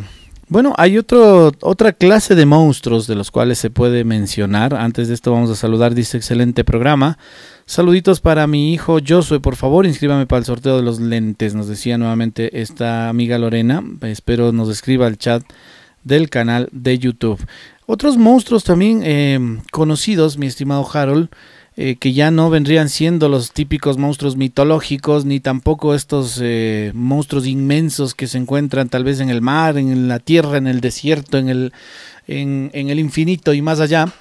Speaker 1: Bueno, hay otro, otra clase de monstruos de los cuales se puede mencionar. Antes de esto vamos a saludar, dice este excelente programa. Saluditos para mi hijo Josué, por favor, inscríbame para el sorteo de los lentes. Nos decía nuevamente esta amiga Lorena. Espero nos escriba al chat del canal de YouTube. Otros monstruos también eh, conocidos, mi estimado Harold, eh, que ya no vendrían siendo los típicos monstruos mitológicos, ni tampoco estos eh, monstruos inmensos que se encuentran tal vez en el mar, en la tierra, en el desierto, en el, en, el infinito y más allá.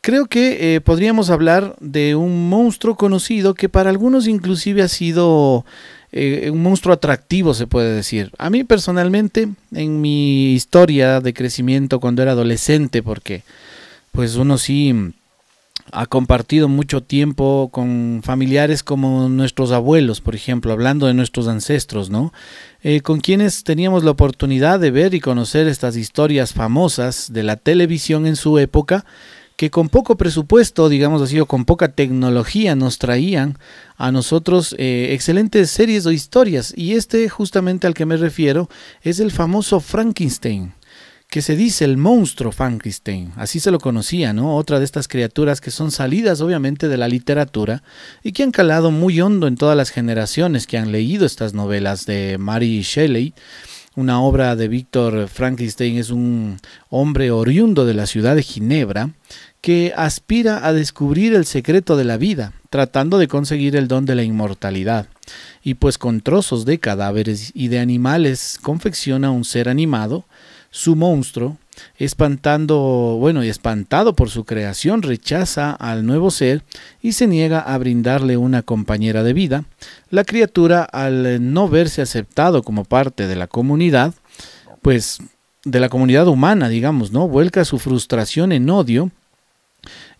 Speaker 1: Creo que eh, podríamos hablar de un monstruo conocido que para algunos inclusive ha sido un monstruo atractivo, se puede decir. A mí personalmente, en mi historia de crecimiento cuando era adolescente, porque pues uno sí ha compartido mucho tiempo con familiares como nuestros abuelos, por ejemplo, hablando de nuestros ancestros, ¿no? Eh, con quienes teníamos la oportunidad de ver y conocer estas historias famosas de la televisión en su época, que con poco presupuesto, digamos así, o con poca tecnología nos traían a nosotros eh, excelentes series o historias. Y este justamente al que me refiero es el famoso Frankenstein que se dice el monstruo Frankenstein, así se lo conocía, ¿no? Otra de estas criaturas que son salidas obviamente de la literatura y que han calado muy hondo en todas las generaciones que han leído estas novelas de Mary Shelley. Una obra de Víctor Frankenstein es un hombre oriundo de la ciudad de Ginebra que aspira a descubrir el secreto de la vida, tratando de conseguir el don de la inmortalidad. Y pues con trozos de cadáveres y de animales confecciona un ser animado, su monstruo, espantando, bueno, y espantado por su creación, rechaza al nuevo ser y se niega a brindarle una compañera de vida. La criatura, al no verse aceptado como parte de la comunidad, pues de la comunidad humana, digamos, ¿no? Vuelca su frustración en odio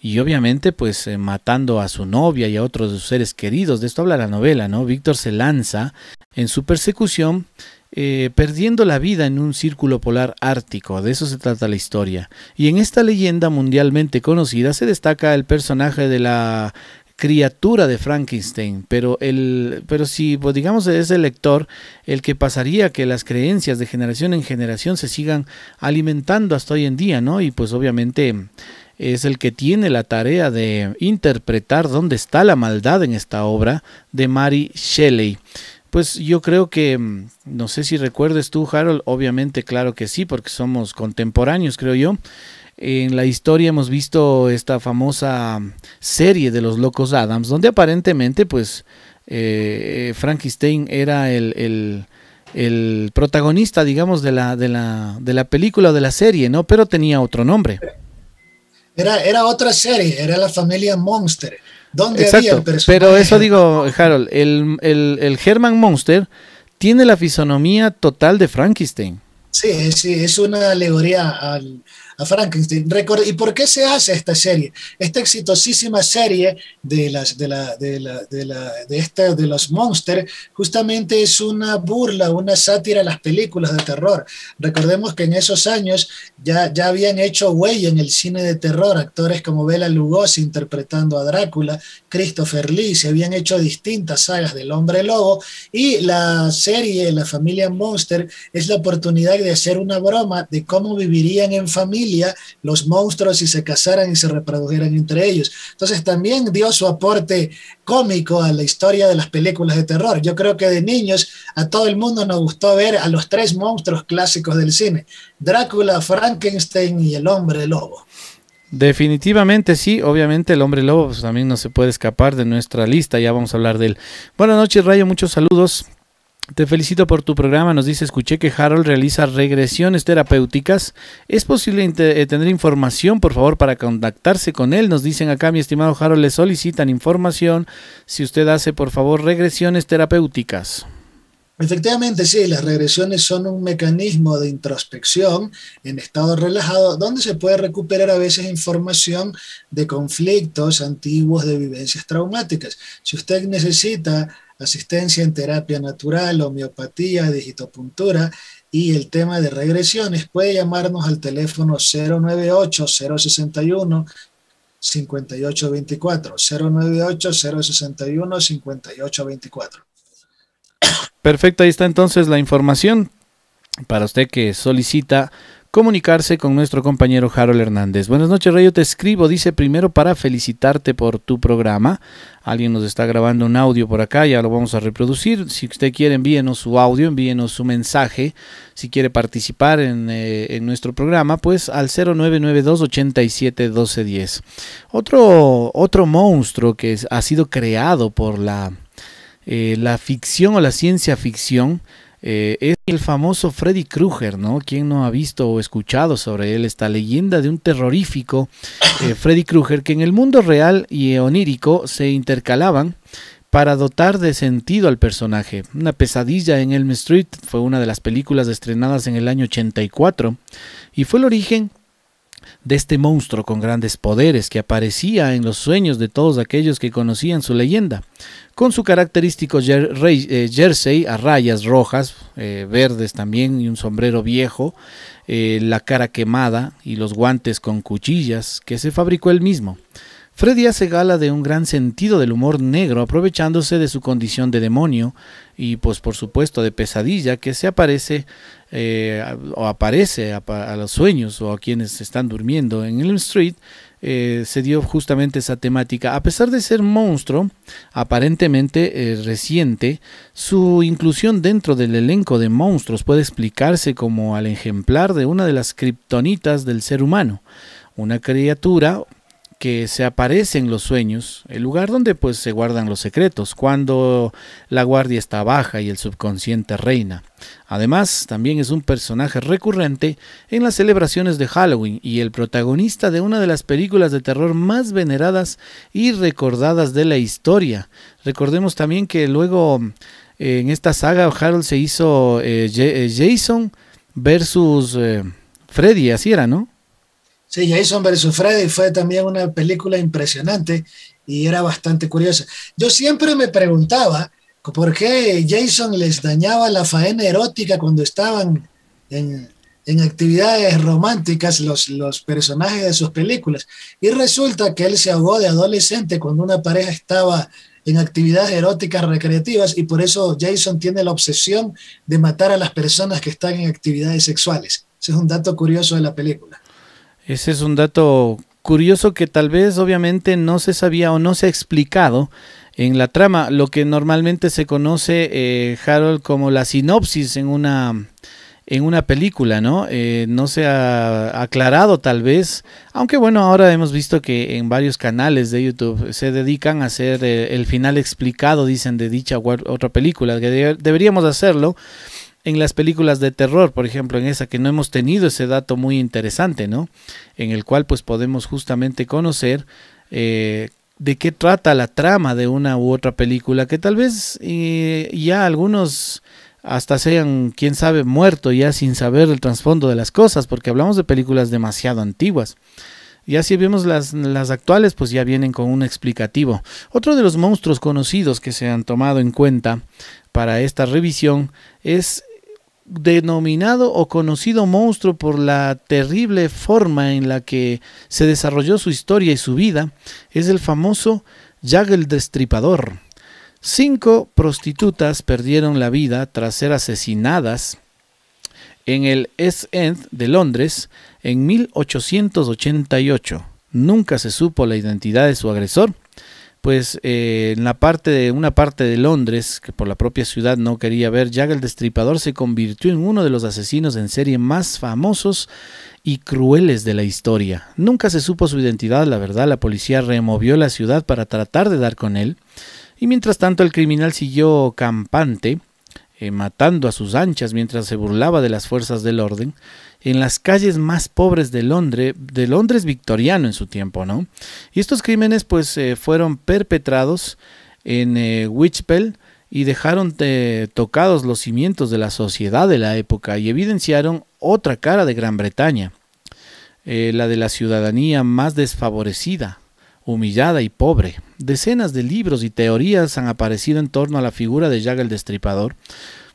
Speaker 1: y obviamente pues eh, matando a su novia y a otros de sus seres queridos. De esto habla la novela, ¿no? Víctor se lanza en su persecución eh, perdiendo la vida en un círculo polar ártico, de eso se trata la historia. Y en esta leyenda mundialmente conocida se destaca el personaje de la criatura de Frankenstein, pero, el, pero si pues, digamos es el lector el que pasaría que las creencias de generación en generación se sigan alimentando hasta hoy en día, ¿no? Y pues obviamente es el que tiene la tarea de interpretar dónde está la maldad en esta obra de Mary Shelley. Pues yo creo que, mm, no sé si recuerdes tú, Harold, obviamente claro que sí, porque somos contemporáneos, creo yo. En la historia hemos visto esta famosa serie de los locos Adams, donde aparentemente pues eh, Frankenstein era el, protagonista, digamos, de la, de, la, película o de la serie, ¿no? Pero tenía otro nombre.
Speaker 2: Era, era otra serie, era la familia Monster. Exacto, Pero
Speaker 1: eso digo, Harold, el, el, Herman Monster tiene la fisonomía total de Frankenstein.
Speaker 2: Sí, sí, es una alegoría al, Frankenstein. ¿Y por qué se hace esta serie? Esta exitosísima serie de, las, de, la, de, la, de, los monsters justamente es una burla, una sátira a las películas de terror. Recordemos que en esos años ya, ya habían hecho huella en el cine de terror actores como Bela Lugosi interpretando a Drácula, Christopher Lee, se habían hecho distintas sagas del hombre lobo y la serie La familia Monster es la oportunidad de hacer una broma de cómo vivirían en familia los monstruos, y se casaran y se reprodujeran entre ellos. Entonces también dio su aporte cómico a la historia de las películas de terror. Yo creo que de niños a todo el mundo nos gustó ver a los tres monstruos clásicos del cine, Drácula, Frankenstein y el hombre lobo.
Speaker 1: Definitivamente sí, obviamente el hombre lobo pues, también no se puede escapar de nuestra lista, ya vamos a hablar de él. Buenas noches, Rayo, muchos saludos. Te felicito por tu programa. Nos dice, escuché que Harold realiza regresiones terapéuticas. ¿Es posible eh, tener información, por favor, para contactarse con él? Nos dicen acá, mi estimado Harold, le solicitan información. Si usted hace, por favor, regresiones terapéuticas.
Speaker 2: Efectivamente, sí, las regresiones son un mecanismo de introspección en estado relajado donde se puede recuperar a veces información de conflictos antiguos, de vivencias traumáticas. Si usted necesita asistencia en terapia natural, homeopatía, digitopuntura y el tema de regresiones, puede llamarnos al teléfono 098-061. 5824 098 061 5824
Speaker 1: Perfecto, ahí está entonces la información para usted que solicita comunicarse con nuestro compañero Harold Hernández. Buenas noches, Rayo, te escribo, dice primero para felicitarte por tu programa. Alguien nos está grabando un audio por acá, ya lo vamos a reproducir. Si usted quiere, envíenos su audio, envíenos su mensaje. Si quiere participar en, eh, nuestro programa, pues al 0992 871210 Otro, otro monstruo que ha sido creado por la, eh, la ficción o la ciencia ficción eh, es el famoso Freddy Krueger, ¿no? ¿Quién no ha visto o escuchado sobre él esta leyenda de un terrorífico eh, Freddy Krueger que en el mundo real y onírico se intercalaban para dotar de sentido al personaje? Una pesadilla en Elm Street fue una de las películas estrenadas en el año 84 y fue el origen de este monstruo con grandes poderes que aparecía en los sueños de todos aquellos que conocían su leyenda, con su característico eh, jersey a rayas rojas, eh, verdes también y un sombrero viejo, eh, la cara quemada y los guantes con cuchillas que se fabricó él mismo. Freddy hace gala de un gran sentido del humor negro, aprovechándose de su condición de demonio y, pues, por supuesto, de pesadilla que se aparece eh, o aparece a, los sueños o a quienes están durmiendo en Elm Street. Eh, se dio justamente esa temática. A pesar de ser monstruo, aparentemente eh, reciente, su inclusión dentro del elenco de monstruos puede explicarse como al ejemplar de una de las kriptonitas del ser humano, una criatura que se aparecen los sueños, el lugar donde pues se guardan los secretos, cuando la guardia está baja y el subconsciente reina. Además, también es un personaje recurrente en las celebraciones de Halloween y el protagonista de una de las películas de terror más veneradas y recordadas de la historia. Recordemos también que luego eh, en esta saga Harold se hizo eh, eh, Jason versus Freddy, así era, ¿no?
Speaker 2: Sí, Jason versus Freddy fue también una película impresionante y era bastante curiosa. Yo siempre me preguntaba por qué Jason les dañaba la faena erótica cuando estaban en, actividades románticas los, los personajes de sus películas. Y resulta que él se ahogó de adolescente cuando una pareja estaba en actividades eróticas recreativas y por eso Jason tiene la obsesión de matar a las personas que están en actividades sexuales. Ese es un dato curioso de la película.
Speaker 1: Ese es un dato curioso que tal vez obviamente no se sabía o no se ha explicado en la trama, lo que normalmente se conoce, eh, Harold, como la sinopsis en una, en una película, ¿no? Eh, no se ha aclarado tal vez, aunque bueno, ahora hemos visto que en varios canales de YouTube se dedican a hacer el, eh, el final explicado, dicen, de dicha otra película, que deberíamos hacerlo en las películas de terror, por ejemplo, en esa que no hemos tenido ese dato muy interesante, ¿no? En el cual pues podemos justamente conocer eh, de qué trata la trama de una u otra película, que tal vez eh, ya algunos hasta sean, quién sabe, muerto ya sin saber el trasfondo de las cosas, porque hablamos de películas demasiado antiguas. Ya si vemos las, las actuales, pues ya vienen con un explicativo. Otro de los monstruos conocidos que se han tomado en cuenta para esta revisión es denominado o conocido monstruo por la terrible forma en la que se desarrolló su historia y su vida, es el famoso Jack el Destripador. Cinco prostitutas perdieron la vida tras ser asesinadas en el East End de Londres en 1888. Nunca se supo la identidad de su agresor pues eh, en la parte de una parte de Londres que por la propia ciudad no quería ver, Jack el Destripador se convirtió en uno de los asesinos en serie más famosos y crueles de la historia. Nunca se supo su identidad, la verdad, la policía removió la ciudad para tratar de dar con él, y mientras tanto el criminal siguió campante, eh, matando a sus anchas mientras se burlaba de las fuerzas del orden, en las calles más pobres de Londres, de Londres victoriano en su tiempo, ¿no? Y estos crímenes pues eh, fueron perpetrados en eh, y dejaron eh, tocados los cimientos de la sociedad de la época y evidenciaron otra cara de Gran Bretaña, eh, la de la ciudadanía más desfavorecida, humillada y pobre. Decenas de libros y teorías han aparecido en torno a la figura de Jack el Destripador,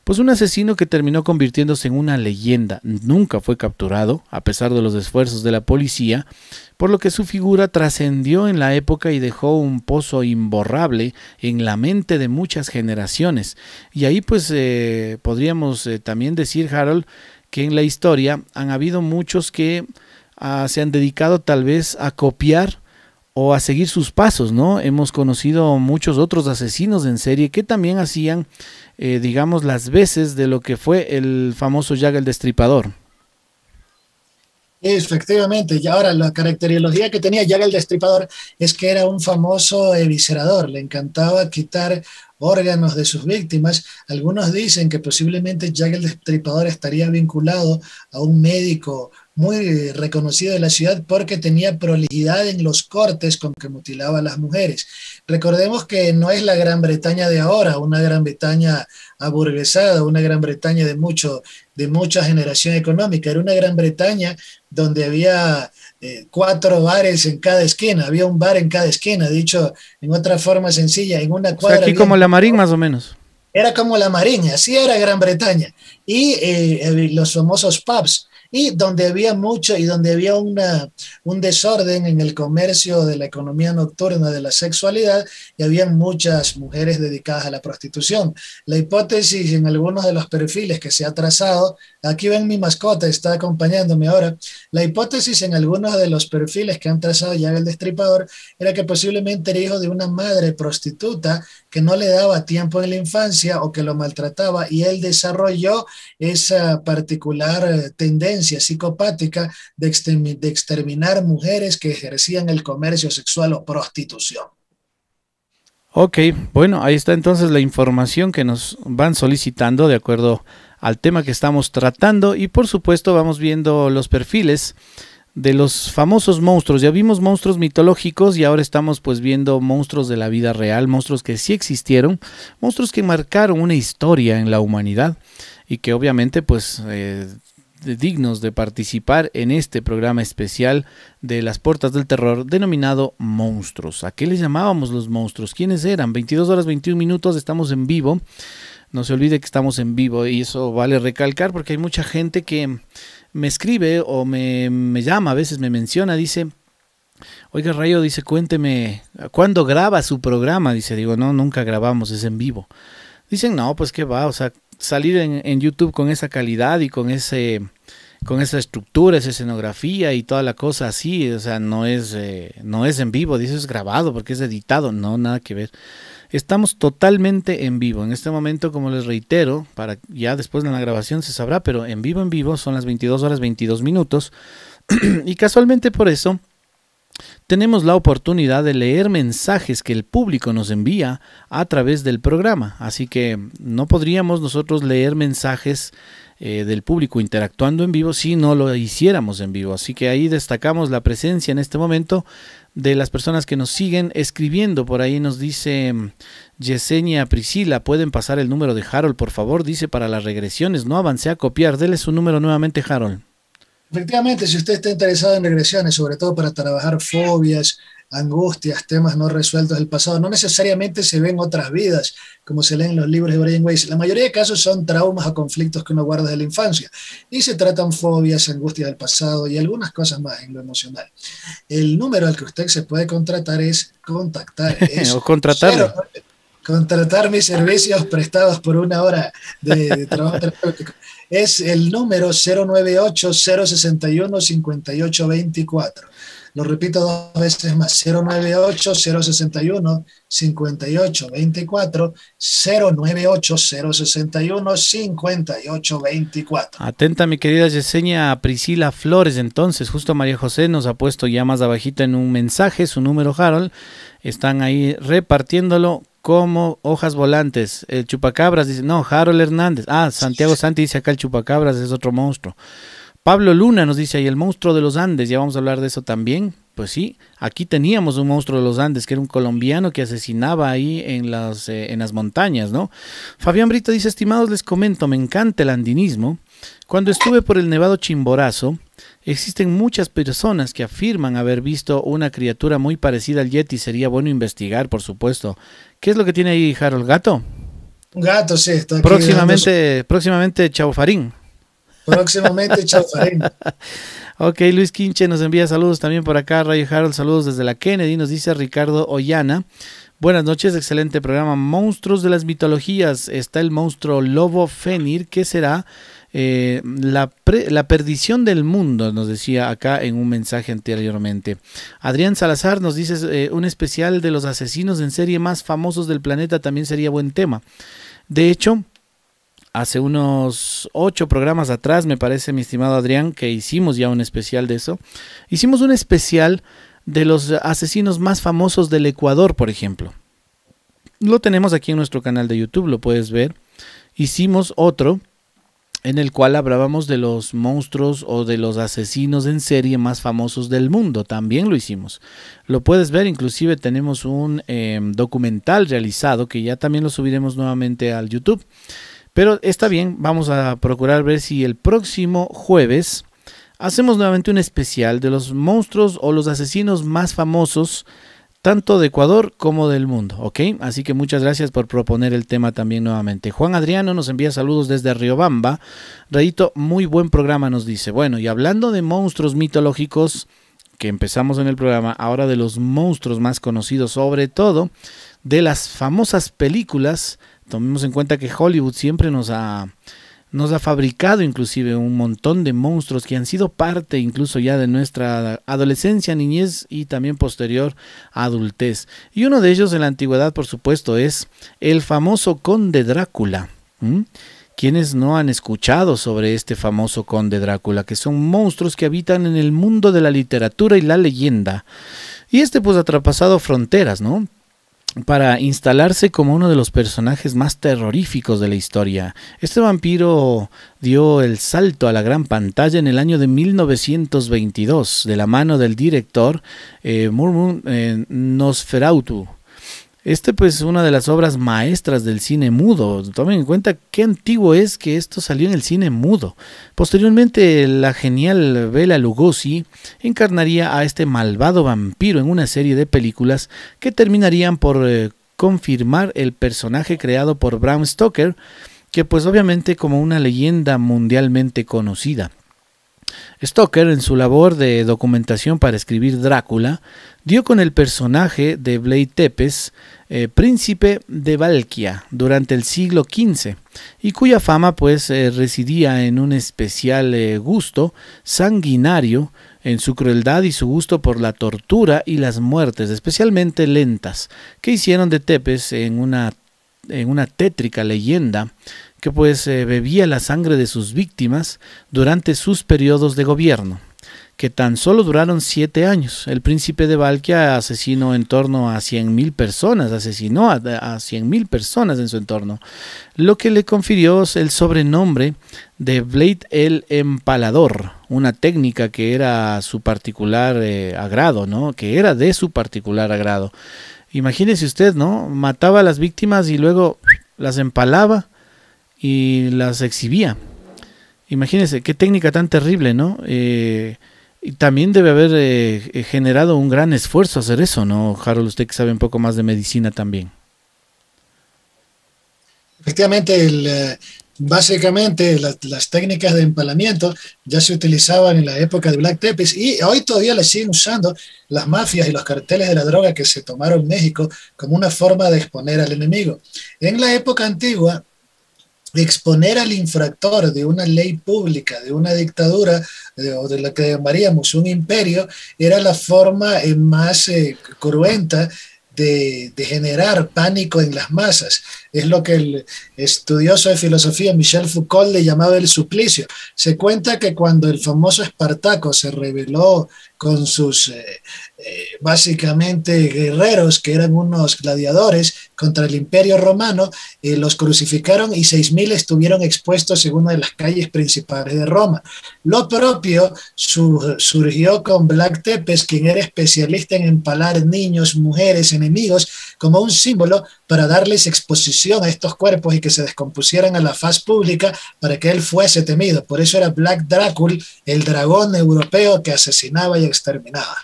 Speaker 1: pues un asesino que terminó convirtiéndose en una leyenda nunca fue capturado, a pesar de los esfuerzos de la policía, por lo que su figura trascendió en la época y dejó un pozo imborrable en la mente de muchas generaciones. Y ahí pues eh, podríamos eh, también decir, Harold, que en la historia han habido muchos que ah, se han dedicado tal vez a copiar o a seguir sus pasos, ¿no? Hemos conocido muchos otros asesinos en serie que también hacían eh, digamos, las veces de lo que fue el famoso Jack el Destripador.
Speaker 2: Efectivamente, y ahora la caracterología que tenía Jack el Destripador es que era un famoso eviscerador, le encantaba quitar órganos de sus víctimas. Algunos dicen que posiblemente Jack el Destripador estaría vinculado a un médico muy reconocido de la ciudad porque tenía prolijidad en los cortes con que mutilaba a las mujeres. Recordemos que no es la Gran Bretaña de ahora, una Gran Bretaña aburguesada, una Gran Bretaña de, mucho, de mucha generación económica, era una Gran Bretaña donde había eh, cuatro bares en cada esquina, había un bar en cada esquina, dicho en otra forma sencilla, en una cuadra. aquí como la
Speaker 1: Marín más o menos
Speaker 2: era como la marina, así era Gran Bretaña. Y eh, eh, los famosos pubs, y donde había mucho y donde había una, un desorden en el comercio de la economía nocturna de la sexualidad y había muchas mujeres dedicadas a la prostitución. La hipótesis en algunos de los perfiles que se ha trazado, aquí ven mi mascota, está acompañándome ahora, la hipótesis en algunos de los perfiles que han trazado ya el destripador era que posiblemente era hijo de una madre prostituta que no le daba tiempo en la infancia o que lo maltrataba y él desarrolló esa particular eh, tendencia psicopática de, exterminar mujeres que ejercían el comercio sexual o prostitución.
Speaker 1: Ok, bueno, ahí está entonces la información que nos van solicitando de acuerdo al tema que estamos tratando y por supuesto vamos viendo los perfiles de los famosos monstruos. Ya vimos monstruos mitológicos y ahora estamos pues viendo monstruos de la vida real, monstruos que sí existieron, monstruos que marcaron una historia en la humanidad y que obviamente pues eh, dignos de participar en este programa especial de las puertas del terror denominado monstruos. ¿A qué les llamábamos los monstruos? ¿Quiénes eran? 22 horas 21 minutos, estamos en vivo. No se olvide que estamos en vivo y eso vale recalcar porque hay mucha gente que me escribe o me, llama, a veces me menciona, dice, Oiga, Rayo, dice, cuénteme, ¿cuándo graba su programa? Dice, digo, no, nunca grabamos, es en vivo. Dicen, no, pues qué va, o sea, salir en, YouTube con esa calidad y con ese con esa estructura, esa escenografía y toda la cosa así, o sea, no es, eh, no es en vivo, dice, es grabado porque es editado, no, nada que ver. Estamos totalmente en vivo. En este momento, como les reitero, para ya después de la grabación se sabrá, pero en vivo en vivo son las 22 horas 22 minutos y casualmente por eso tenemos la oportunidad de leer mensajes que el público nos envía a través del programa. Así que no podríamos nosotros leer mensajes eh, del público interactuando en vivo si no lo hiciéramos en vivo. Así que ahí destacamos la presencia en este momento de las personas que nos siguen escribiendo. Por ahí nos dice mm, Yesenia Priscila, pueden pasar el número de Harold, por favor. Dice para las regresiones, no avance a copiar. Dele su número nuevamente, Harold.
Speaker 2: Efectivamente, si usted está interesado en regresiones, sobre todo para trabajar fobias, angustias, temas no resueltos del pasado. No necesariamente se ven otras vidas, como se leen los libros de Brian Weiss. La mayoría de casos son traumas o conflictos que uno guarda de la infancia. Y se tratan fobias, angustias del pasado y algunas cosas más en lo emocional. El número al que usted se puede contratar es contactar. o contratar contratar mis servicios prestados por una hora de, trabajo terapéutico. Es el número 098-061-5824. Lo repito dos veces más, 098-061-5824, 098-061-5824.
Speaker 1: Atenta mi querida Yesenia Priscila Flores, entonces, justo María José nos ha puesto ya más abajito en un mensaje, su número Harold, están ahí repartiéndolo como hojas volantes. El chupacabras dice, no, Harold Hernández. Ah, Santiago Santi dice acá el chupacabras es otro monstruo. Pablo Luna nos dice ahí, el monstruo de los Andes, ya vamos a hablar de eso también. Pues sí, aquí teníamos un monstruo de los Andes, que era un colombiano que asesinaba ahí en las, eh, en las montañas, ¿no? Fabián Brito dice, estimados, les comento, me encanta el andinismo. Cuando estuve por el Nevado Chimborazo, existen muchas personas que afirman haber visto una criatura muy parecida al Yeti. Sería bueno investigar, por supuesto. ¿Qué es lo que tiene ahí, Harold? ¿Gato?
Speaker 2: Un gato, sí. próximamente,
Speaker 1: próximamente farín Próximamente, Ok, Luis Quinche nos envía saludos también por acá. Rayo Harold, saludos desde la Kennedy. Nos dice Ricardo Ollana. Buenas noches, excelente programa. Monstruos de las mitologías. Está el monstruo Lobo Fenir, que será eh, la, la, perdición del mundo, nos decía acá en un mensaje anteriormente. Adrián Salazar nos dice eh, un especial de los asesinos en serie más famosos del planeta también sería buen tema. De hecho, Hace unos ocho programas atrás, me parece, mi estimado Adrián, que hicimos ya un especial de eso. Hicimos un especial de los asesinos más famosos del Ecuador, por ejemplo. Lo tenemos aquí en nuestro canal de YouTube, lo puedes ver. Hicimos otro en el cual hablábamos de los monstruos o de los asesinos en serie más famosos del mundo. También lo hicimos. Lo puedes ver, inclusive tenemos un em, documental realizado que ya también lo subiremos nuevamente al YouTube. Pero está bien, vamos a procurar ver si el próximo jueves hacemos nuevamente un especial de los monstruos o los asesinos más famosos, tanto de Ecuador como del mundo, Así que muchas gracias por proponer el tema también nuevamente. Juan Adriano nos envía saludos desde Riobamba. Rayito, muy buen programa nos dice. Bueno, y hablando de monstruos mitológicos que empezamos en el programa, ahora de los monstruos más conocidos, sobre todo de las famosas películas Tomemos en cuenta que Hollywood siempre nos ha, nos ha fabricado inclusive un montón de monstruos que han sido parte incluso ya de nuestra adolescencia, niñez y también posterior adultez. Y uno de ellos en la antigüedad, por supuesto, es el famoso conde Drácula. quienes no han escuchado sobre este famoso conde Drácula, que son monstruos que habitan en el mundo de la literatura y la leyenda. Y este pues ha traspasado fronteras, ¿no? para instalarse como uno de los personajes más terroríficos de la historia. Este vampiro dio el salto a la gran pantalla en el año de 1922, de la mano del director eh, eh, Nosferatu, este pues una de las obras maestras del cine mudo. Tomen en cuenta qué antiguo es que esto salió en el cine mudo. Posteriormente la genial Bela Lugosi encarnaría a este malvado vampiro en una serie de películas que terminarían por eh, confirmar el personaje creado por Bram Stoker, que pues obviamente como una leyenda mundialmente conocida. Stoker, en su labor de documentación para escribir Drácula, dio con el personaje de Blade Tepes eh, príncipe de Valquia durante el siglo XV y cuya fama pues eh, residía en un especial eh, gusto sanguinario en su crueldad y su gusto por la tortura y las muertes, especialmente lentas, que hicieron de Tepes en una, en una tétrica leyenda que pues bebía la sangre de sus víctimas durante sus periodos de gobierno que tan solo duraron siete años. El príncipe de Valkia asesinó en torno a 100.000 personas, asesinó a, 100.000 personas en su entorno, lo que le confirió el sobrenombre de Blade el Empalador, una técnica que era su particular eh, agrado, ¿no? Que era de su particular agrado. Imagínese usted, ¿no? Mataba a las víctimas y luego las empalaba y las exhibía. Imagínese qué técnica tan terrible, ¿no? Eh, y también debe haber eh, eh, generado un gran esfuerzo hacer eso, ¿no, Harold? Usted que sabe un poco más de medicina también.
Speaker 2: Efectivamente, eh, básicamente las técnicas de empalamiento ya se utilizaban en la época de Black Tepes y hoy todavía las siguen usando las mafias y los carteles de la droga que se tomaron en México como una forma de exponer al enemigo. En la época antigua, exponer al infractor de una ley pública, de una dictadura, o de la que llamaríamos un imperio, era la forma eh, más eh, cruenta de, de generar pánico en las masas. Es lo que el estudioso de filosofía Michel Foucault le llamaba el suplicio. Se cuenta que cuando el famoso Espartaco se rebeló con sus eh, eh, básicamente guerreros, que eran unos gladiadores contra el imperio romano, eh, los crucificaron y 6.000 estuvieron expuestos en una de las calles principales de Roma. Lo propio surgió con Black Tepes, quien era especialista en empalar niños, mujeres, enemigos, como un símbolo para darles exposición a estos cuerpos y que se descompusieran a la faz pública para que él fuese temido. Por eso era Black drácula el dragón europeo que asesinaba y exterminaba.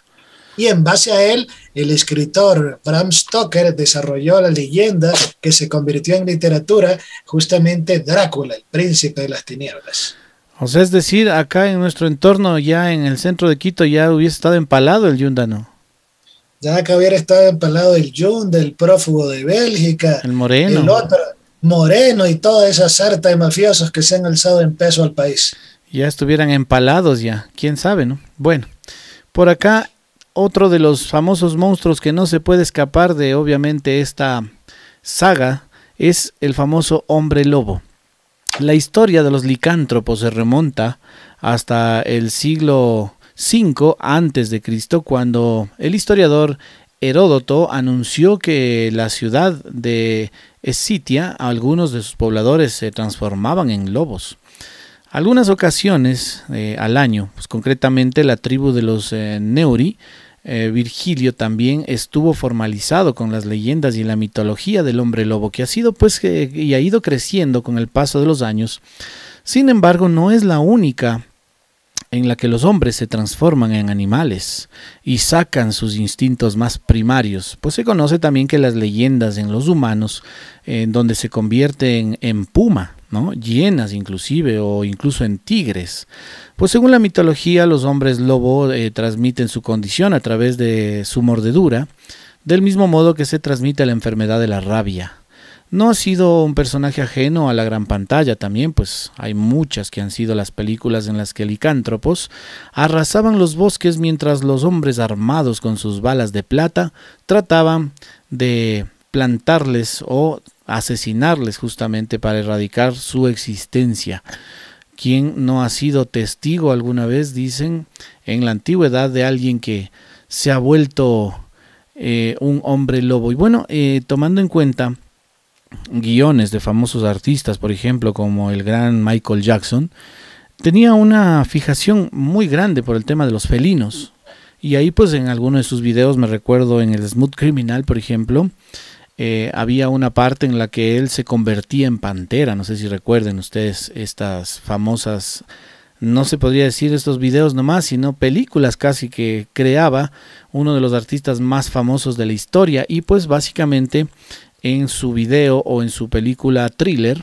Speaker 2: Y en base a él, el escritor Bram Stoker desarrolló la leyenda que se convirtió en literatura, justamente Drácula, el príncipe de las tinieblas.
Speaker 1: O sea, es decir, acá en nuestro entorno, ya en el centro de Quito, ya hubiese estado empalado el yundano.
Speaker 2: Ya que hubiera estado empalado el Jun, del prófugo de Bélgica. El Moreno. El otro, Moreno y toda esa sarta de mafiosos que se han alzado en peso al país.
Speaker 1: Ya estuvieran empalados ya, quién sabe, ¿no? Bueno, por acá otro de los famosos monstruos que no se puede escapar de obviamente esta saga es el famoso hombre lobo. La historia de los licántropos se remonta hasta el siglo 5 Cristo cuando el historiador Heródoto anunció que la ciudad de Escitia, algunos de sus pobladores se transformaban en lobos. Algunas ocasiones eh, al año, pues concretamente la tribu de los eh, Neuri, eh, Virgilio también estuvo formalizado con las leyendas y la mitología del hombre lobo, que ha sido pues y ha ido creciendo con el paso de los años. Sin embargo, no es la única en la que los hombres se transforman en animales y sacan sus instintos más primarios, pues se conoce también que las leyendas en los humanos, en donde se convierten en puma, ¿no? inclusive o incluso en tigres. Pues según la mitología, los hombres lobo eh, transmiten su condición a través de su mordedura, del mismo modo que se transmite la enfermedad de la rabia. No ha sido un personaje ajeno a la gran pantalla también, pues hay muchas que han sido las películas en las que licántropos arrasaban los bosques mientras los hombres armados con sus balas de plata trataban de plantarles o asesinarles justamente para erradicar su existencia. ¿Quién no ha sido testigo alguna vez, dicen, en la antigüedad de alguien que se ha vuelto eh, un hombre lobo. Y bueno, eh, tomando en cuenta guiones de famosos artistas, por ejemplo, como el gran Michael Jackson, tenía una fijación muy grande por el tema de los felinos. Y ahí pues en alguno de sus videos, me recuerdo en el Smooth Criminal, por ejemplo, eh, había una parte en la que él se convertía en pantera. No sé si recuerden ustedes estas famosas, no se podría decir estos videos nomás, sino películas casi que creaba uno de los artistas más famosos de la historia. Y pues básicamente en su video o en su película Thriller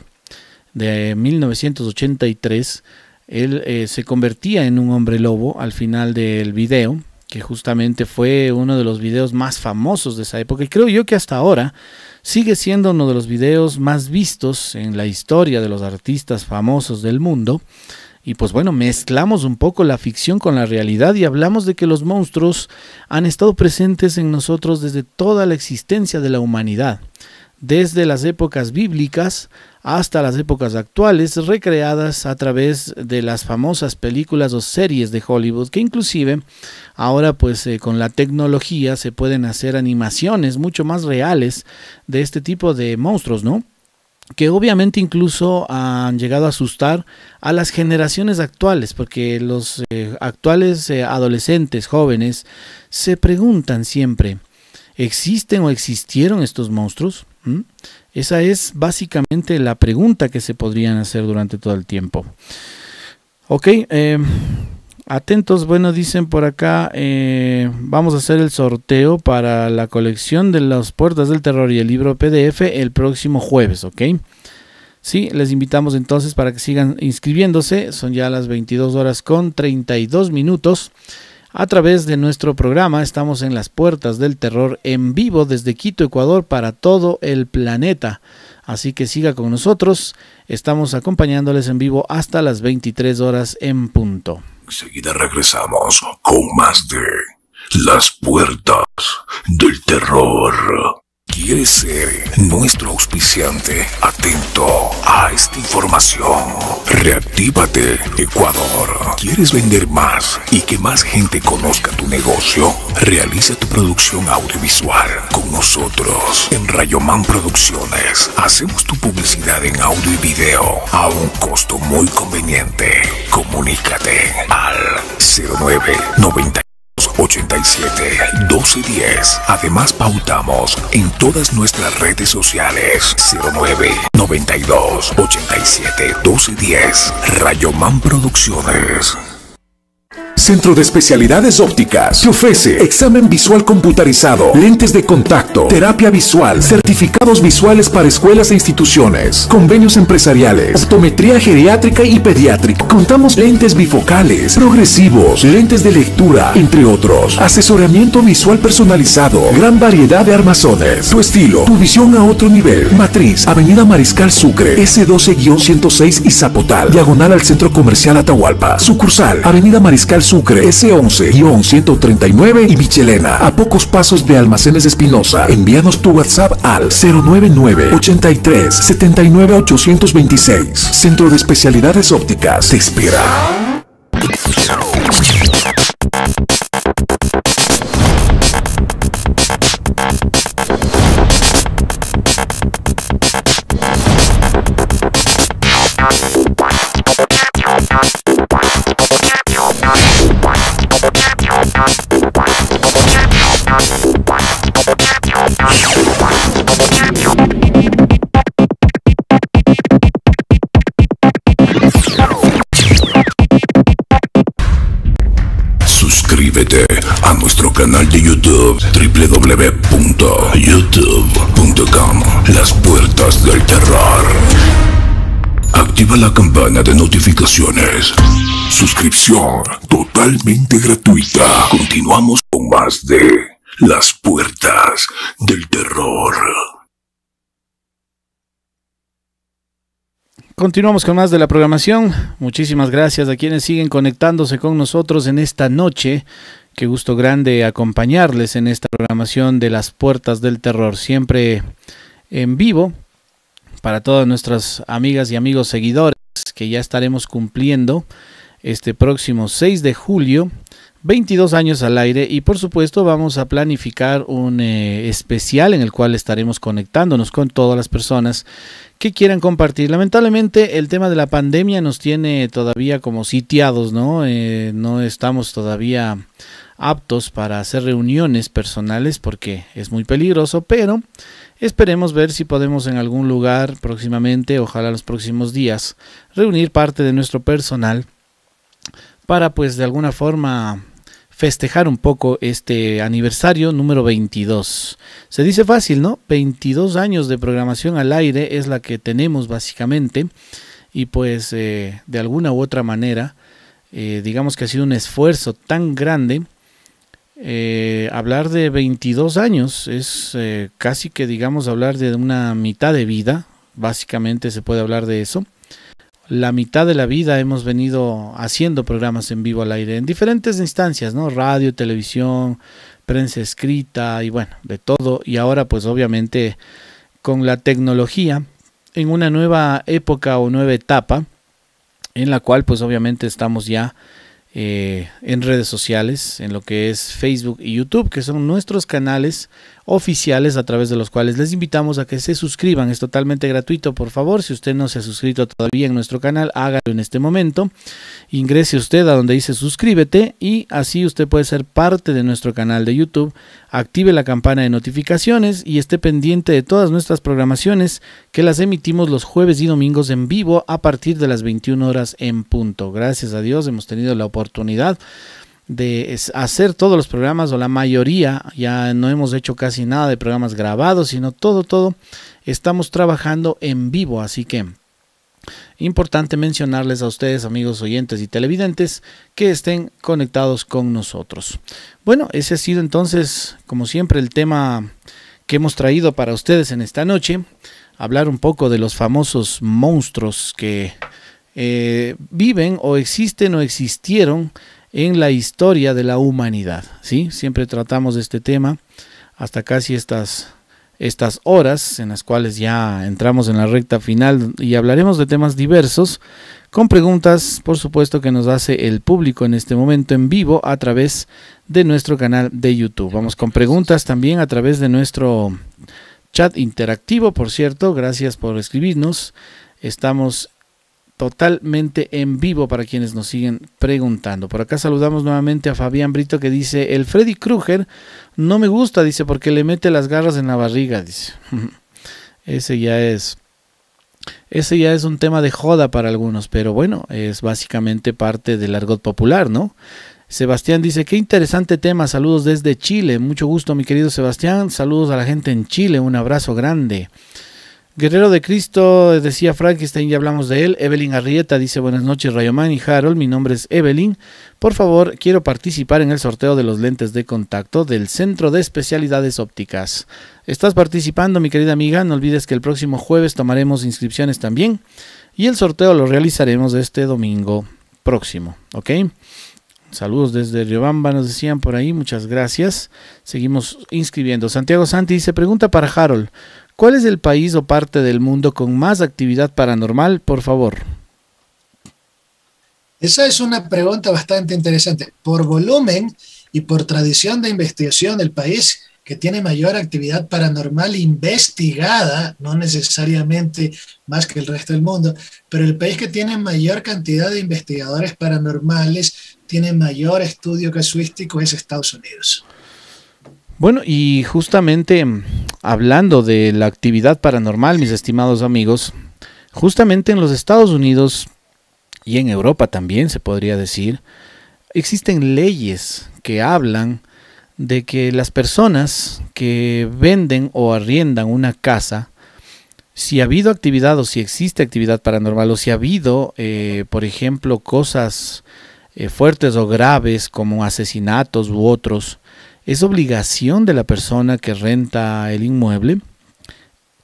Speaker 1: de 1983. Él eh, se convertía en un hombre lobo al final del video, que justamente fue uno de los videos más famosos de esa época y creo yo que hasta ahora sigue siendo uno de los videos más vistos en la historia de los artistas famosos del mundo. Y pues bueno, mezclamos un poco la ficción con la realidad y hablamos de que los monstruos han estado presentes en nosotros desde toda la existencia de la humanidad desde las épocas bíblicas hasta las épocas actuales, recreadas a través de las famosas películas o series de Hollywood, que inclusive ahora pues eh, con la tecnología se pueden hacer animaciones mucho más reales de este tipo de monstruos, ¿no? que obviamente incluso han llegado a asustar a las generaciones actuales, porque los eh, actuales eh, adolescentes, jóvenes, se preguntan siempre, ¿existen o existieron estos monstruos? ¿Mm? Esa es básicamente la pregunta que se podrían hacer durante todo el tiempo. Ok, eh, atentos, bueno, dicen por acá, eh, vamos a hacer el sorteo para la colección de las puertas del terror y el libro PDF el próximo jueves, ¿ok? Sí, les invitamos entonces para que sigan inscribiéndose, son ya las 22 horas con 32 minutos a través de nuestro programa. Estamos en las puertas del terror en vivo desde Quito, Ecuador, para todo el planeta. Así que siga con nosotros. Estamos acompañándoles en vivo hasta las 23 horas en punto. Enseguida
Speaker 3: regresamos con más de las puertas del terror. ¿Quieres ser nuestro auspiciante? Atento a esta información. Reactívate, Ecuador. ¿Quieres vender más y que más gente conozca tu negocio? Realiza tu producción audiovisual con nosotros en Man Producciones. Hacemos tu publicidad en audio y video a un costo muy conveniente. Comunícate al 099... 12 1210. Además, pautamos en todas nuestras redes sociales 09 92 87 1210. Rayoman Producciones. Centro de Especialidades Ópticas. Te ofrece examen visual computarizado, lentes de contacto, terapia visual, certificados visuales para escuelas e instituciones, convenios empresariales, optometría geriátrica y pediátrica. Contamos lentes bifocales, progresivos, lentes de lectura, entre otros. Asesoramiento visual personalizado, gran variedad de armazones. Tu estilo, tu visión a otro nivel. Matriz, Avenida Mariscal Sucre, S12-106 y Zapotal, diagonal al Centro Comercial Atahualpa. Sucursal, Avenida Mariscal Cal Sucre, S11-139 y Michelena, a pocos pasos de Almacenes Espinosa. Envíanos tu WhatsApp al 099 83 79 826. Centro de Especialidades Ópticas. Te espera. nuestro canal de YouTube www.youtube.com Las Puertas del Terror. Activa la campana de notificaciones. Suscripción totalmente gratuita. Continuamos con más de Las Puertas del Terror.
Speaker 1: Continuamos con más de la programación. Muchísimas gracias a quienes siguen conectándose con nosotros en esta noche Qué gusto grande acompañarles en esta programación de Las Puertas del Terror, siempre en vivo para todas nuestras amigas y amigos seguidores que ya estaremos cumpliendo este próximo 6 de julio, 22 años al aire y por supuesto vamos a planificar un eh, especial en el cual estaremos conectándonos con todas las personas que quieran compartir. Lamentablemente el tema de la pandemia nos tiene todavía como sitiados, ¿no? Eh, no estamos todavía aptos para hacer reuniones personales porque es muy peligroso, pero esperemos ver si podemos en algún lugar próximamente, ojalá los próximos días, reunir parte de nuestro personal para pues de alguna forma festejar un poco este aniversario número 22. Se dice fácil, ¿no? 22 años de programación al aire es la que tenemos básicamente y pues eh, de alguna u otra manera eh, digamos que ha sido un esfuerzo tan grande eh, hablar de 22 años es eh, casi que digamos hablar de una mitad de vida, básicamente se puede hablar de eso. La mitad de la vida hemos venido haciendo programas en vivo al aire en diferentes instancias, ¿no? Radio, televisión, prensa escrita y bueno, de todo. Y ahora pues obviamente con la tecnología en una nueva época o nueva etapa en la cual pues obviamente estamos ya eh, en redes sociales, en lo que es Facebook y YouTube, que son nuestros canales oficiales a través de los cuales les invitamos a que se suscriban. Es totalmente gratuito, por favor. Si usted no se ha suscrito todavía en nuestro canal, hágalo en este momento. Ingrese usted a donde dice suscríbete y así usted puede ser parte de nuestro canal de YouTube. Active la campana de notificaciones y esté pendiente de todas nuestras programaciones que las emitimos los jueves y domingos en vivo a partir de las 21 horas en punto. Gracias a Dios hemos tenido la oportunidad de hacer todos los programas o la mayoría, ya no hemos hecho casi nada de programas grabados, sino todo, todo, estamos trabajando en vivo, así que importante mencionarles a ustedes, amigos oyentes y televidentes, que estén conectados con nosotros. Bueno, ese ha sido entonces, como siempre, el tema que hemos traído para ustedes en esta noche, hablar un poco de los famosos monstruos que eh, viven o existen o existieron en la historia de la humanidad. ¿sí? Siempre tratamos de este tema hasta casi estas, estas horas en las cuales ya entramos en la recta final y hablaremos de temas diversos con preguntas, por supuesto, que nos hace el público en este momento en vivo a través de nuestro canal de YouTube. Vamos con preguntas también a través de nuestro chat interactivo, por cierto. Gracias por escribirnos. Estamos totalmente en vivo para quienes nos siguen preguntando. Por acá saludamos nuevamente a Fabián Brito que dice, el Freddy Krueger no me gusta, dice, porque le mete las garras en la barriga, dice. ese ya es... Ese ya es un tema de joda para algunos, pero bueno, es básicamente parte del argot popular, ¿no? Sebastián dice, qué interesante tema, saludos desde Chile, mucho gusto mi querido Sebastián, saludos a la gente en Chile, un abrazo grande. Guerrero de Cristo, decía Frankenstein, ya hablamos de él. Evelyn Arrieta dice buenas noches, Rayoman y Harold, mi nombre es Evelyn. Por favor, quiero participar en el sorteo de los lentes de contacto del Centro de Especialidades Ópticas. Estás participando, mi querida amiga, no olvides que el próximo jueves tomaremos inscripciones también y el sorteo lo realizaremos este domingo próximo, ¿ok? Saludos desde Riobamba, nos decían por ahí, muchas gracias. Seguimos inscribiendo. Santiago Santi dice, pregunta para Harold. ¿Cuál es el país o parte del mundo con más actividad paranormal? Por favor.
Speaker 2: Esa es una pregunta bastante interesante. Por volumen y por tradición de investigación, el país que tiene mayor actividad paranormal investigada, no necesariamente más que el resto del mundo, pero el país que tiene mayor cantidad de investigadores paranormales, tiene mayor estudio casuístico es Estados Unidos.
Speaker 1: Bueno, y justamente mm, hablando de la actividad paranormal, mis estimados amigos, justamente en los Estados Unidos y en Europa también se podría decir, existen leyes que hablan de que las personas que venden o arriendan una casa, si ha habido actividad o si existe actividad paranormal o si ha habido, eh, por ejemplo, cosas eh, fuertes o graves como asesinatos u otros, es obligación de la persona que renta el inmueble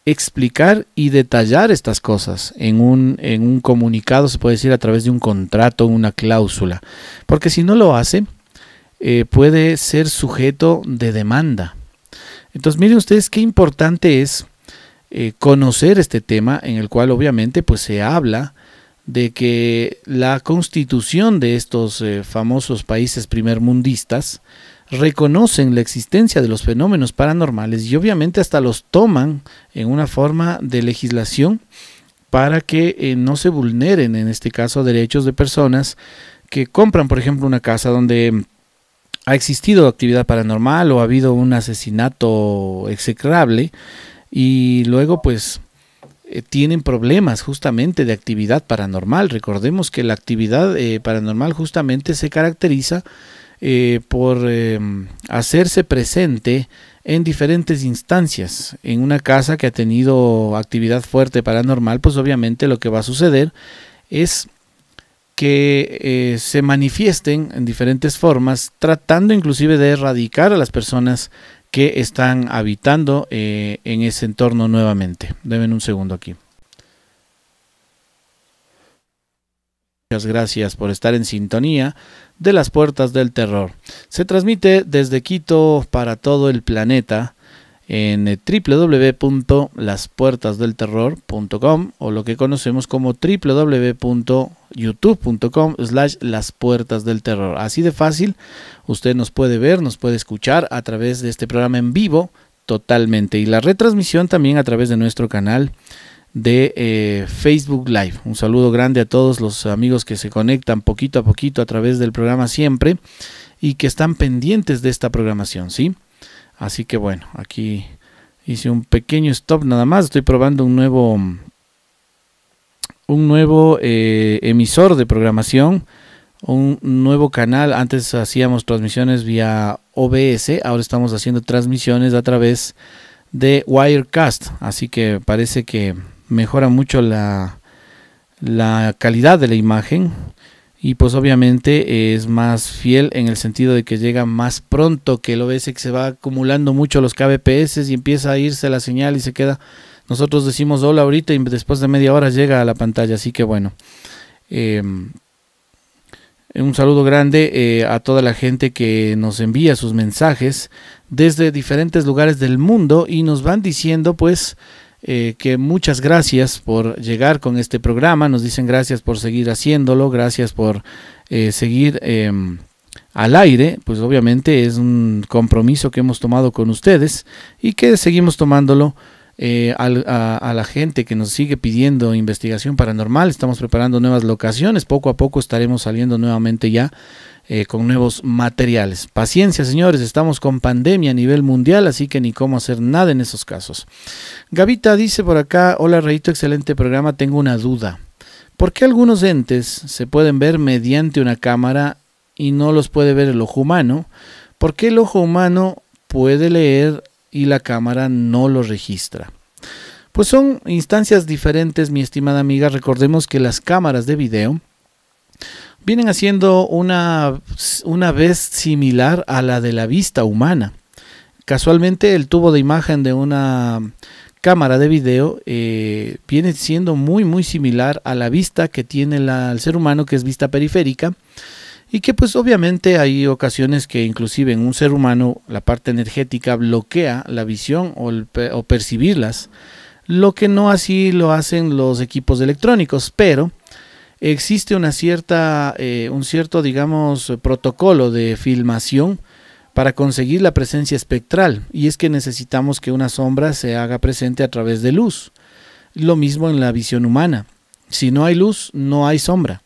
Speaker 1: explicar y detallar estas cosas en un, en un comunicado, se puede decir a través de un contrato, una cláusula, porque si no lo hace, eh, puede ser sujeto de demanda. Entonces miren ustedes qué importante es eh, conocer este tema en el cual obviamente pues se habla de que la constitución de estos eh, famosos países primermundistas reconocen la existencia de los fenómenos paranormales y obviamente hasta los toman en una forma de legislación para que eh, no se vulneren, en este caso, derechos de personas que compran, por ejemplo, una casa donde ha existido actividad paranormal o ha habido un asesinato execrable y luego pues eh, tienen problemas justamente de actividad paranormal. Recordemos que la actividad eh, paranormal justamente se caracteriza eh, por em, hacerse presente en diferentes instancias. En una casa que ha tenido actividad fuerte paranormal, pues obviamente lo que va a suceder es que eh, se manifiesten en diferentes formas, tratando inclusive de erradicar a las personas que están habitando eh, en ese entorno nuevamente. Deben un segundo aquí. Muchas gracias por estar en sintonía de las puertas del terror. Se transmite desde Quito para todo el planeta en eh, www.laspuertasdelterror.com o lo que conocemos como www.youtube.com slash las puertas del terror. Así de fácil, usted nos puede ver, nos puede escuchar a través de este programa en vivo totalmente y la retransmisión también a través de nuestro canal de eh, Facebook Live. Un saludo grande a todos los amigos que se conectan poquito a poquito a través del programa siempre y que están pendientes de esta programación, ¿sí? Así que bueno, aquí hice un pequeño stop nada más. Estoy probando un nuevo, un nuevo eh, emisor de programación, un nuevo canal. Antes hacíamos transmisiones vía OBS, ahora estamos haciendo transmisiones a través de Wirecast. Así que parece que mejora mucho la, la calidad de la imagen y pues obviamente es más fiel en el sentido de que llega más pronto que el OBS que se va acumulando mucho los kbps y empieza a irse la señal y se queda nosotros decimos hola ahorita y después de media hora llega a la pantalla así que bueno em, un saludo grande eh, a toda la gente que nos envía sus mensajes desde diferentes lugares del mundo y nos van diciendo pues eh, que muchas gracias por llegar con este programa, nos dicen gracias por seguir haciéndolo, gracias por eh, seguir em, al aire, pues obviamente es un compromiso que hemos tomado con ustedes y que seguimos tomándolo eh, a, la gente que nos sigue pidiendo investigación paranormal. Estamos preparando nuevas locaciones. Poco a poco estaremos saliendo nuevamente ya eh, con nuevos materiales. Paciencia, señores. Estamos con pandemia a nivel mundial, así que ni cómo hacer nada en esos casos. Gavita dice por acá, hola Reito, excelente programa. Tengo una duda. ¿Por qué algunos entes se pueden ver mediante una cámara y no los puede ver el ojo humano? ¿Por qué el ojo humano puede leer y la cámara no lo registra. Pues son instancias diferentes, mi estimada amiga. Recordemos que las cámaras de video vienen haciendo una, una vez similar a la de la vista humana. Casualmente el tubo de imagen de una cámara de video eh, viene siendo muy muy similar a la vista que tiene el ser humano que es vista periférica y que pues obviamente hay ocasiones que inclusive en un ser humano la parte energética bloquea la visión o, percibirlas, lo que no así lo hacen los equipos electrónicos, pero existe una cierta, eh, un cierto, digamos, protocolo de filmación para conseguir la presencia espectral, y es que necesitamos que una sombra se haga presente a través de luz. Lo mismo en la visión humana. Si no hay luz, no hay sombra.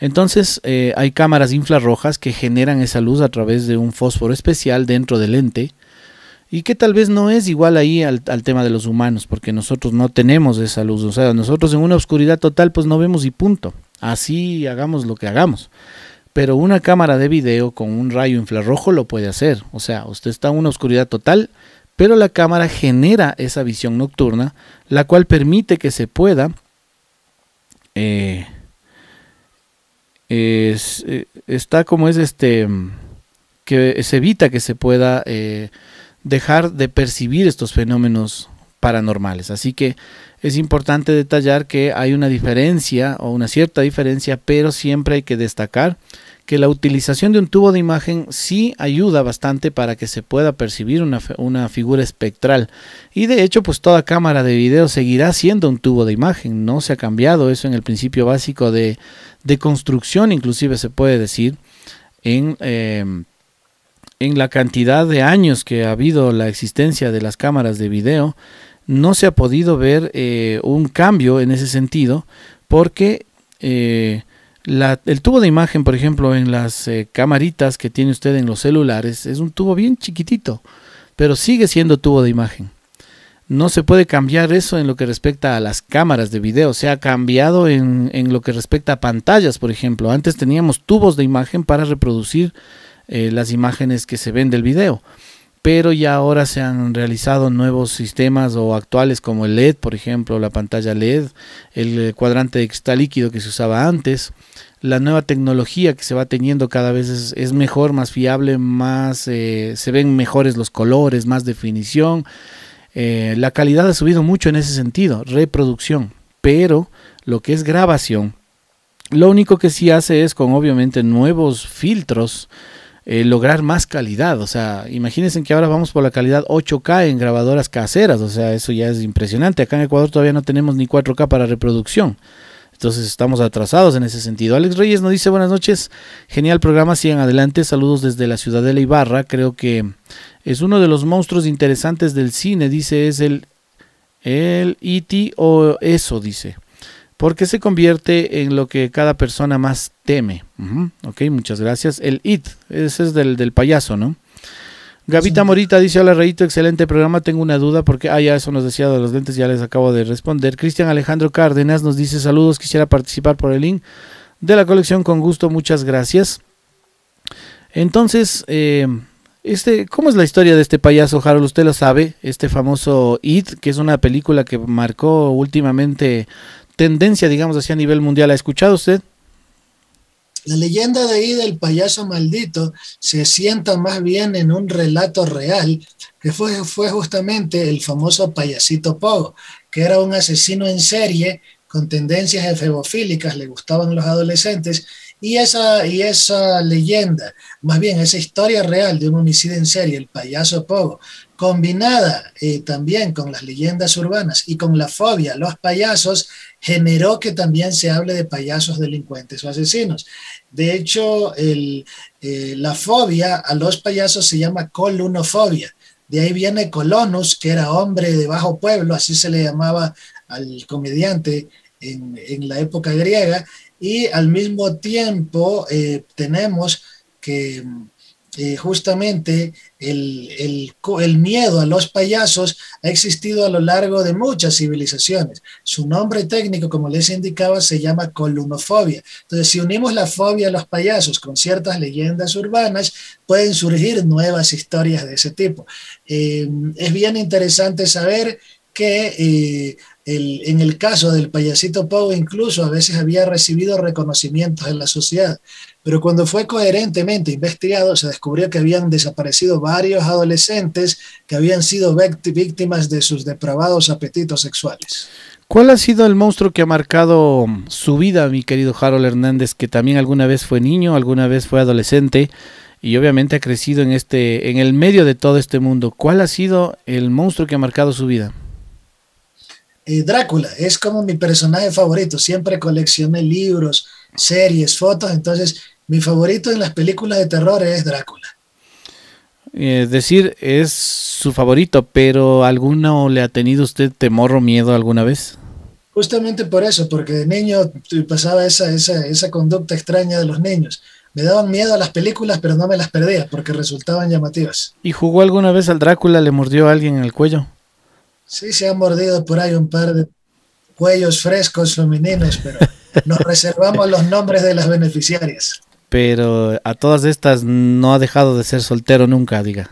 Speaker 1: Entonces eh, hay cámaras infrarrojas que generan esa luz a través de un fósforo especial dentro del lente y que tal vez no es igual ahí al, tema de los humanos porque nosotros no tenemos esa luz. O sea, nosotros en una oscuridad total pues no vemos y punto. Así hagamos lo que hagamos. Pero una cámara de video con un rayo infrarrojo lo puede hacer. O sea, usted está en una oscuridad total, pero la cámara genera esa visión nocturna, la cual permite que se pueda... Eh, es, eh, está como es este, que se evita que se pueda eh, dejar de percibir estos fenómenos paranormales. Así que es importante detallar que hay una diferencia o una cierta diferencia, pero siempre hay que destacar que la utilización de un tubo de imagen sí ayuda bastante para que se pueda percibir una, figura espectral. Y de hecho, pues toda cámara de video seguirá siendo un tubo de imagen. No se ha cambiado eso en el principio básico de, construcción, inclusive se puede decir, en, em, en la cantidad de años que ha habido la existencia de las cámaras de video. No se ha podido ver eh, un cambio en ese sentido porque... Eh, el tubo de imagen, por ejemplo, en las eh, camaritas que tiene usted en los celulares, es un tubo bien chiquitito, pero sigue siendo tubo de imagen. No se puede cambiar eso en lo que respecta a las cámaras de video. Se ha cambiado en, lo que respecta a pantallas, por ejemplo. Antes teníamos tubos de imagen para reproducir eh, las imágenes que se ven del video pero ya ahora se han realizado nuevos sistemas o actuales como el LED, por ejemplo, la pantalla LED, el eh, cuadrante de cristal líquido que se usaba antes. La nueva tecnología que se va teniendo cada vez es, mejor, más fiable, más eh, se ven mejores los colores, más definición. Eh, la calidad ha subido mucho en ese sentido, reproducción, pero lo que es grabación, lo único que sí hace es con obviamente nuevos filtros, eh, lograr más calidad. O sea, imagínense que ahora vamos por la calidad 8K en grabadoras caseras. O sea, eso ya es impresionante. Acá en Ecuador todavía no tenemos ni 4K para reproducción. Entonces estamos atrasados en ese sentido. Alex Reyes nos dice buenas noches. Genial programa, sigan adelante. Saludos desde la Ciudadela Ibarra. Creo que es uno de los monstruos interesantes del cine. Dice, es el, el IT e o eso, dice porque se convierte en lo que cada persona más teme. Ok, muchas gracias. El IT, ese es del, del payaso, ¿no? Gavita Morita dice, hola Reyito, excelente programa, tengo una duda porque, ah, ya eso nos decía de los lentes, ya les acabo de responder. Cristian Alejandro Cárdenas nos dice, saludos, quisiera participar por el link de la colección, con gusto, muchas gracias. Entonces, eh, este, ¿cómo es la historia de este payaso, Harold? Usted lo sabe, este famoso It, que es una película que marcó últimamente tendencia, digamos hacia a nivel mundial. ¿Ha escuchado usted?
Speaker 2: La leyenda de ahí del payaso maldito se sienta más bien en un relato real, que fue, fue justamente el famoso payasito Pogo, que era un asesino en serie con tendencias efebofílicas, le gustaban los adolescentes, y esa, y esa leyenda, más bien esa historia real de un homicidio en serie, el payaso Pogo, combinada eh, también con las leyendas urbanas y con la fobia, los payasos, generó que también se hable de payasos delincuentes o asesinos. De hecho, eh, la fobia a los payasos se llama colunofobia. De ahí viene Colonus, que era hombre de bajo pueblo, así se le llamaba al comediante en, la época griega, y al mismo tiempo eh, tenemos que eh, justamente el, miedo a los payasos ha existido a lo largo de muchas civilizaciones. Su nombre técnico, como les indicaba, se llama columnofobia Entonces, si unimos la fobia a los payasos con ciertas leyendas urbanas, pueden surgir nuevas historias de ese tipo. Eh, es bien interesante saber que eh, en el caso del payasito pau incluso a veces había recibido reconocimientos en la sociedad pero cuando fue coherentemente investigado se descubrió que habían desaparecido varios adolescentes que habían sido víctimas de sus depravados apetitos sexuales.
Speaker 1: ¿Cuál ha sido el monstruo que ha marcado su vida, mi querido Harold Hernández, que también alguna vez fue niño, alguna vez fue adolescente y obviamente ha crecido en este en el medio de todo este mundo? ¿Cuál ha sido el monstruo que ha marcado su vida?
Speaker 2: Eh, Drácula es como mi personaje favorito, siempre coleccioné libros, series, fotos, entonces mi favorito en las películas de terror es Drácula.
Speaker 1: Eh, es decir, es su favorito, pero ¿alguno le ha tenido usted temor o miedo alguna vez?
Speaker 2: Justamente por eso, porque de niño pasaba esa, esa conducta extraña de los niños. Me daban miedo a las películas, pero no me las perdía porque resultaban llamativas.
Speaker 1: ¿Y jugó alguna vez al Drácula? ¿Le mordió a alguien en el cuello?
Speaker 2: Sí, se han mordido por ahí un par de cuellos frescos femeninos,
Speaker 1: pero nos
Speaker 2: reservamos los nombres de las beneficiarias
Speaker 1: pero a todas estas no ha dejado de ser soltero nunca, diga.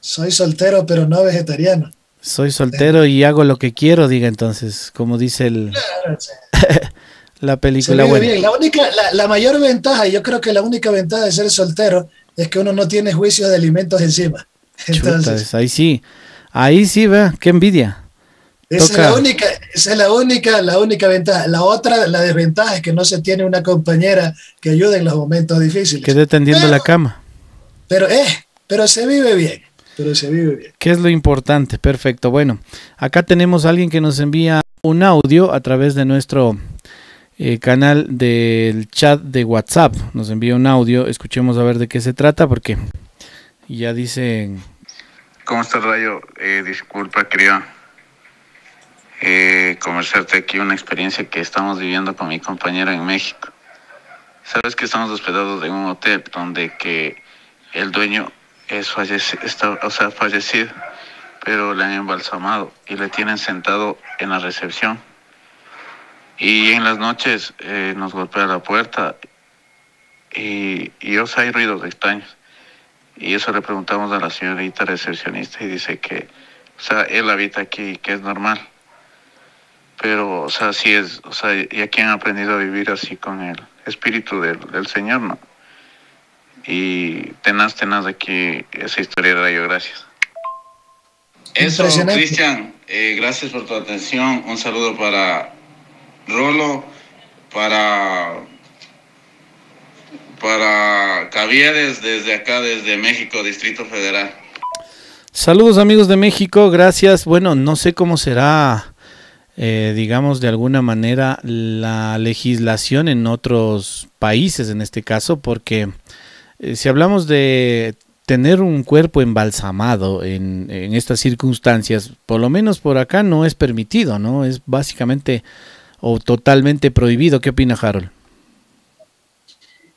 Speaker 2: Soy soltero, pero no vegetariano.
Speaker 1: Soy soltero y hago lo que quiero, diga entonces, como dice el... la película La,
Speaker 2: única, la, mayor ventaja, yo creo que la única ventaja de ser soltero es que uno no tiene juicios de alimentos encima. Entonces,
Speaker 1: ahí sí, ahí sí, vea, qué envidia. Esa es la única,
Speaker 2: es la única, la única ventaja. La otra, la desventaja es que no se tiene una compañera que ayude en los momentos difíciles.
Speaker 1: Quede tendiendo la cama. Pero eh, pero se vive bien. Pero se vive bien. ¿Qué es lo importante? Perfecto. Bueno, acá tenemos a alguien que nos envía un audio a través de nuestro eh, canal del chat de WhatsApp. Nos envía un audio. Escuchemos a ver de qué se trata, porque ya dicen.
Speaker 5: ¿Cómo está Rayo? Eh, disculpa, querido eh, conversarte aquí una experiencia que estamos viviendo con mi compañera en México. Sabes que estamos hospedados en un hotel donde que el dueño es fallecido, o sea, fallecido, pero le han embalsamado y le tienen sentado en la recepción. Y en las noches eh, nos golpea la puerta y, y hay ruidos extraños. Y eso le preguntamos a la señorita recepcionista y dice que, sea, él habita aquí y que es normal pero, o sea, sí es, o sea, y aquí han aprendido a vivir así con el espíritu del, Señor, ¿no? Y tenaz, tenaz aquí esa historia de Rayo, gracias. Eso, Cristian, eh, gracias por tu atención. Un saludo para Rolo, para, para Cavieres desde acá, desde México, Distrito Federal.
Speaker 1: Saludos amigos de México, gracias. Bueno, no sé cómo será eh, digamos, de alguna manera la legislación en otros países, en este caso, porque eh, si hablamos de tener un cuerpo embalsamado en, estas circunstancias, por lo menos por acá no es permitido, ¿no? Es básicamente o totalmente prohibido. ¿Qué opina Harold?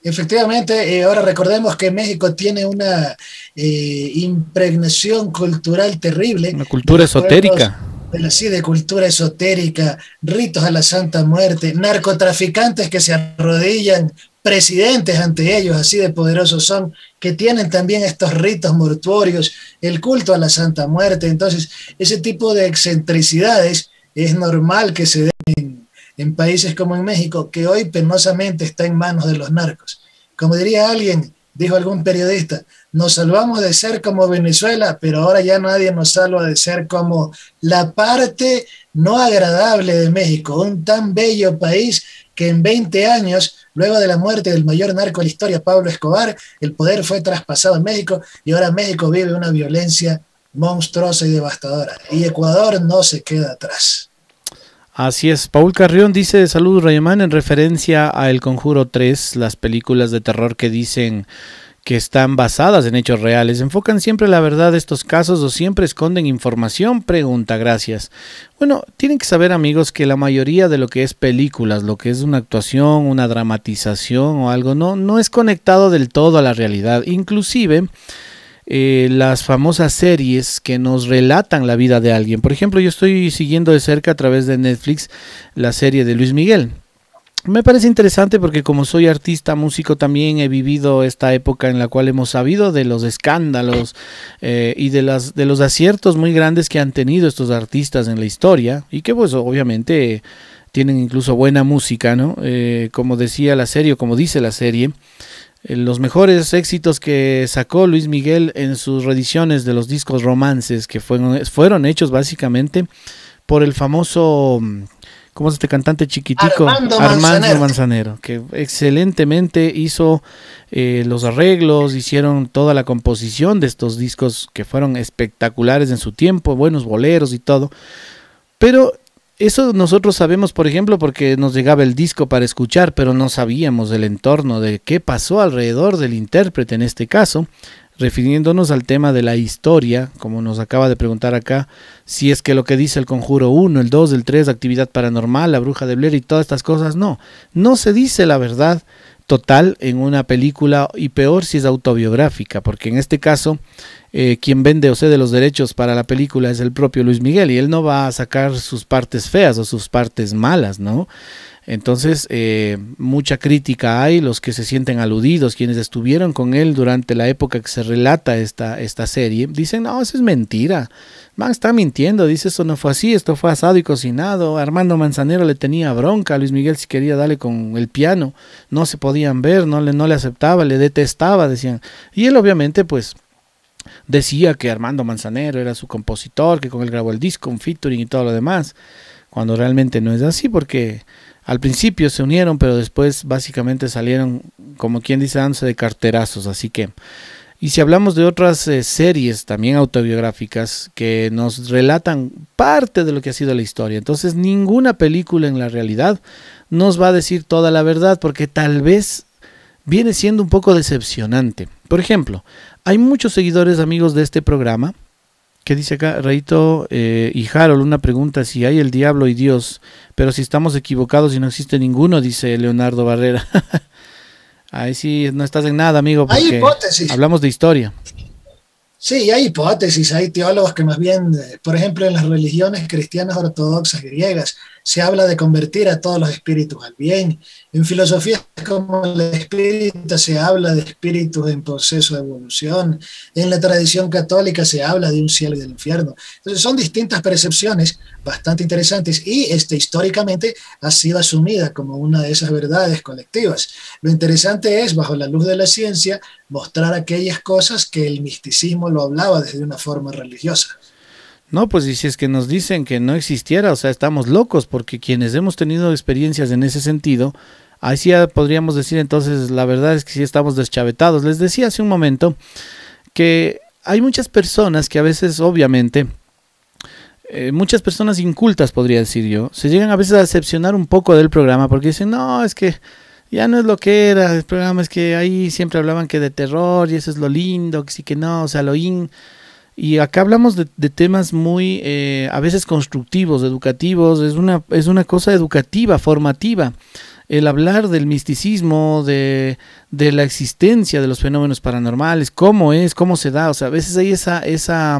Speaker 2: Efectivamente, eh, ahora recordemos que México tiene una impregnación cultural terrible. Una cultura esotérica así de cultura esotérica, ritos a la Santa Muerte, narcotraficantes que se arrodillan, presidentes ante ellos, así de poderosos son, que tienen también estos ritos mortuorios, el culto a la Santa Muerte. Entonces, ese tipo de excentricidades es normal que se den en países como en México, que hoy penosamente está en manos de los narcos. Como diría alguien, dijo algún periodista, nos salvamos de ser como Venezuela, pero ahora ya nadie nos salva de ser como la parte no agradable de México, un tan bello país que en 20 años, luego de la muerte del mayor narco de la historia, Pablo Escobar, el poder fue traspasado a México y ahora México vive una violencia monstruosa y devastadora. Y Ecuador no se queda atrás.
Speaker 1: Así es, Paul Carrión dice de Salud Rayman en referencia a El Conjuro 3, las películas de terror que dicen que están basadas en hechos reales. ¿Enfocan siempre la verdad estos casos o siempre esconden información? Pregunta, gracias. Bueno, tienen que saber amigos que la mayoría de lo que es películas, lo que es una actuación, una dramatización o algo, no, no es conectado del todo a la realidad. Inclusive eh, las famosas series que nos relatan la vida de alguien. Por ejemplo, yo estoy siguiendo de cerca a través de Netflix la serie de Luis Miguel. Me parece interesante porque como soy artista, músico, también he vivido esta época en la cual hemos sabido de los escándalos eh, y de, las, de los aciertos muy grandes que han tenido estos artistas en la historia y que pues obviamente tienen incluso buena música, ¿no? Eh, como decía la serie o como dice la serie, eh, los mejores éxitos que sacó Luis Miguel en sus reediciones de los discos romances, que fueron, fueron hechos básicamente por el famoso, mm, ¿cómo es este cantante chiquitico? Armando, Manzanero. que excelentemente hizo eh, los arreglos, hicieron toda la composición de estos discos que fueron espectaculares en su tiempo, buenos boleros y todo. Pero eso nosotros sabemos, por ejemplo, porque nos llegaba el disco para escuchar, pero no sabíamos del entorno de qué pasó alrededor del intérprete en este caso, refiriéndonos al tema de la historia, como nos acaba de preguntar acá, si es que lo que dice el conjuro 1, el 2, el 3, actividad paranormal, la bruja de Blair y todas estas cosas, no, no se dice la verdad total en una película y peor si es autobiográfica, porque en este caso eh, quien vende o cede los derechos para la película es el propio Luis Miguel y él no va a sacar sus partes feas o sus partes malas, ¿no? Entonces, eh, mucha crítica hay, los que se sienten aludidos, quienes estuvieron con él durante la época que se relata esta, esta serie, dicen, no, eso es mentira, Man está mintiendo, dice, eso no fue así, esto fue asado y cocinado, Armando Manzanero le tenía bronca, Luis Miguel si quería darle con el piano, no se podían ver, no le, no le aceptaba, le detestaba, decían. Y él obviamente, pues, decía que Armando Manzanero era su compositor, que con él grabó el disco, un featuring y todo lo demás, cuando realmente no es así, porque al principio se unieron, pero después básicamente salieron, como quien dice, dándose de carterazos. Así que, y si hablamos de otras eh, series también autobiográficas que nos relatan parte de lo que ha sido la historia, entonces ninguna película en la realidad nos va a decir toda la verdad, porque tal vez viene siendo un poco decepcionante. Por ejemplo, hay muchos seguidores amigos de este programa ¿Qué dice acá? Reito eh, y Harold, una pregunta, si hay el diablo y Dios, pero si estamos equivocados y no existe ninguno, dice Leonardo Barrera. Ahí sí, no estás en nada, amigo. hay hipótesis. Hablamos de historia.
Speaker 2: Sí, hay hipótesis, hay teólogos que más bien, eh, por ejemplo, en las religiones cristianas ortodoxas griegas, se habla de convertir a todos los espíritus al bien. En filosofía como el espírita se habla de espíritus en proceso de evolución. En la tradición católica se habla de un cielo y del infierno. Entonces son distintas percepciones bastante interesantes y este, históricamente ha sido asumida como una de esas verdades colectivas. Lo interesante es, bajo la luz de la ciencia, mostrar aquellas cosas que el misticismo lo hablaba desde una forma religiosa.
Speaker 1: No, pues y si es que nos dicen que no existiera, o sea, estamos locos, porque quienes hemos tenido experiencias en ese sentido, ahí sí podríamos decir entonces, la verdad es que sí estamos deschavetados. Les decía hace un momento que hay muchas personas que a veces, obviamente, eh, muchas personas incultas, podría decir yo, se llegan a veces a decepcionar un poco del programa porque dicen, no, es que ya no es lo que era, el programa es que ahí siempre hablaban que de terror y eso es lo lindo, que sí que no, o sea, lo in y acá hablamos de, temas muy, eh, a veces constructivos, educativos, es una, es una cosa educativa, formativa. El hablar del misticismo, de, de la existencia de los fenómenos paranormales, cómo es, cómo se da, o sea, a veces hay esa, esa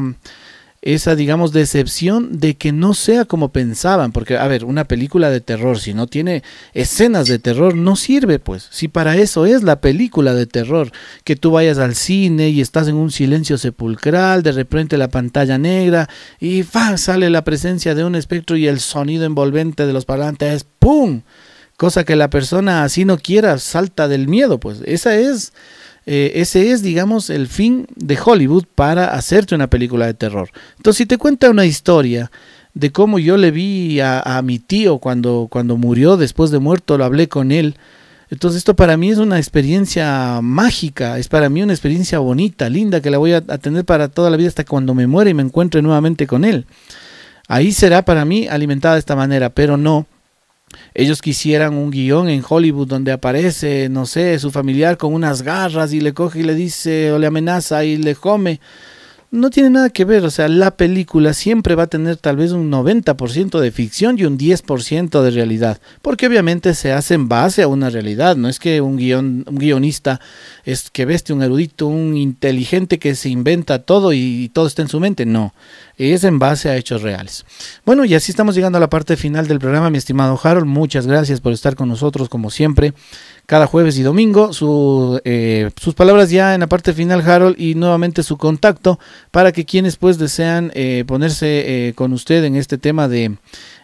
Speaker 1: esa, digamos, decepción de que no sea como pensaban. Porque, a ver, una película de terror, si no tiene escenas de terror, no sirve, pues. Si para eso es la película de terror, que tú vayas al cine y estás en un silencio sepulcral, de repente la pantalla negra y ¡fa! sale la presencia de un espectro y el sonido envolvente de los parlantes, ¡pum! Cosa que la persona así no quiera, salta del miedo, pues. Esa es eh, ese es, digamos, el fin de Hollywood para hacerte una película de terror. Entonces, si te cuenta una historia de cómo yo le vi a, mi tío cuando, cuando murió, después de muerto, lo hablé con él. Entonces esto para mí es una experiencia mágica, es para mí una experiencia bonita, linda, que la voy a, tener para toda la vida hasta cuando me muera y me encuentre nuevamente con él. Ahí será para mí alimentada de esta manera, pero no ellos quisieran un guión en Hollywood donde aparece, no sé, su familiar con unas garras y le coge y le dice o le amenaza y le come. No tiene nada que ver, o sea, la película siempre va a tener tal vez un 90% de ficción y un 10% de realidad, porque obviamente se hace en base a una realidad, no es que un, guion, un guionista es que veste un erudito, un inteligente que se inventa todo y, todo está en su mente. No, es en base a hechos reales. Bueno, y así estamos llegando a la parte final del programa, mi estimado Harold. Muchas gracias por estar con nosotros, como siempre, cada jueves y domingo. Eh, sus palabras ya en la parte final, Harold, y nuevamente su contacto para que quienes pues desean eh, ponerse eh, con usted en este tema de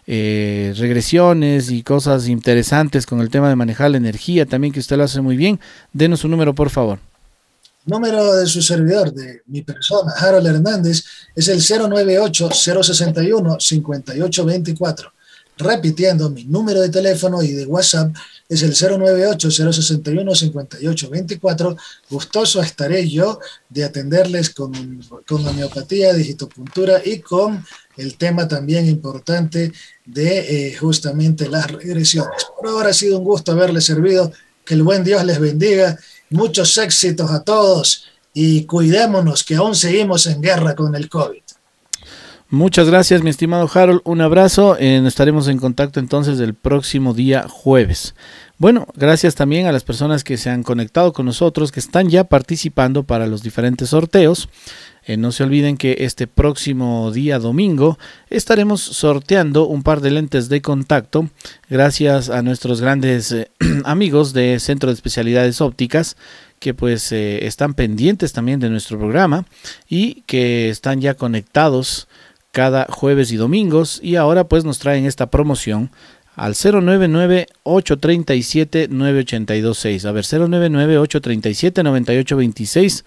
Speaker 1: eh, regresiones y cosas interesantes con el tema de manejar la energía también, que usted lo hace muy bien, denos su número, por favor.
Speaker 2: Número de su servidor, de mi persona, Harold Hernández, es el 098-061-5824. Repitiendo, mi número de teléfono y de WhatsApp es el 098-061-5824. Gustoso estaré yo de atenderles con, homeopatía, digitopuntura y con el tema también importante de eh, justamente las regresiones. Por ahora ha sido un gusto haberles servido. Que el buen Dios les bendiga. Muchos éxitos a todos y cuidémonos que aún seguimos en guerra con el COVID.
Speaker 1: Muchas gracias, mi estimado Harold. Un abrazo. Eh, estaremos en contacto entonces el próximo día jueves. Bueno, gracias también a las personas que se han conectado con nosotros, que están ya participando para los diferentes sorteos. Eh, no se olviden que este próximo día domingo estaremos sorteando un par de lentes de contacto gracias a nuestros grandes eh, amigos de Centro de Especialidades Ópticas que pues están pendientes también de nuestro programa y que están ya conectados cada jueves y domingos y ahora pues nos traen esta promoción al 0998379826 A ver, 0998379826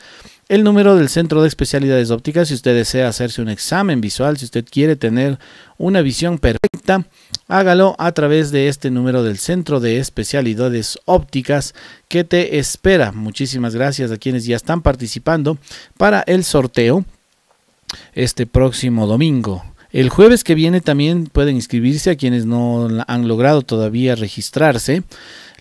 Speaker 1: el número del Centro de Especialidades Ópticas. Si usted desea hacerse un examen visual, si usted quiere tener una visión perfecta, hágalo a través de este número del Centro de Especialidades Ópticas que te espera. Muchísimas gracias a quienes ya están participando para el sorteo este próximo domingo. El jueves que viene también pueden inscribirse a quienes no han logrado todavía registrarse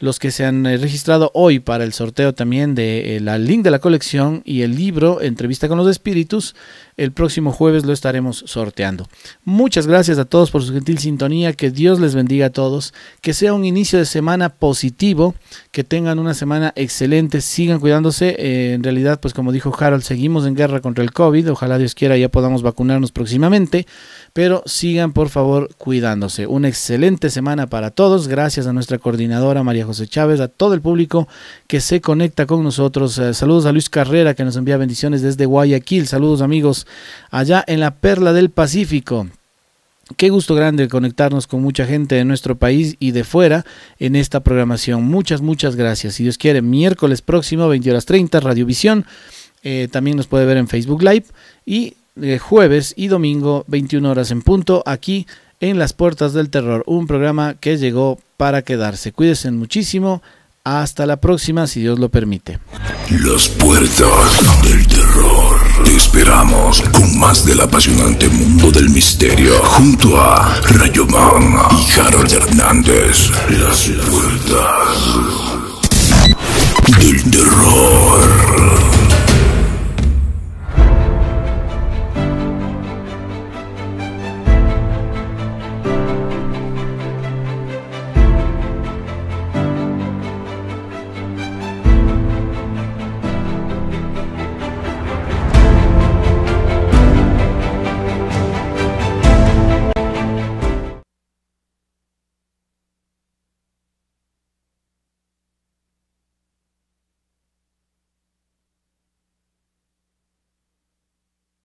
Speaker 1: los que se han eh, registrado hoy para el sorteo también de eh, la link de la colección y el libro Entrevista con los Espíritus. El próximo jueves lo estaremos sorteando. Muchas gracias a todos por su gentil sintonía. Que Dios les bendiga a todos. Que sea un inicio de semana positivo. Que tengan una semana excelente. Sigan cuidándose. Eh, en realidad, pues como dijo Harold, seguimos en guerra contra el COVID. Ojalá Dios quiera ya podamos vacunarnos próximamente pero sigan por favor cuidándose. Una excelente semana para todos. Gracias a nuestra coordinadora María José Chávez, a todo el público que se conecta con nosotros. Eh, saludos a Luis Carrera que nos envía bendiciones desde Guayaquil. Saludos amigos allá en la Perla del Pacífico. Qué gusto grande conectarnos con mucha gente de nuestro país y de fuera en esta programación. Muchas, muchas gracias. Si Dios quiere, miércoles próximo, 20 horas 30, Radiovisión. Eh, también nos puede ver en Facebook Live. Y eh, jueves y domingo, 21 horas en punto, aquí en Las Puertas del Terror, un programa que llegó para quedarse. Cuídense muchísimo. Hasta la próxima, si Dios lo permite.
Speaker 3: Las puertas del terror. Te esperamos con más del apasionante mundo del misterio junto a Rayoman y Harold Hernández. Las puertas del terror.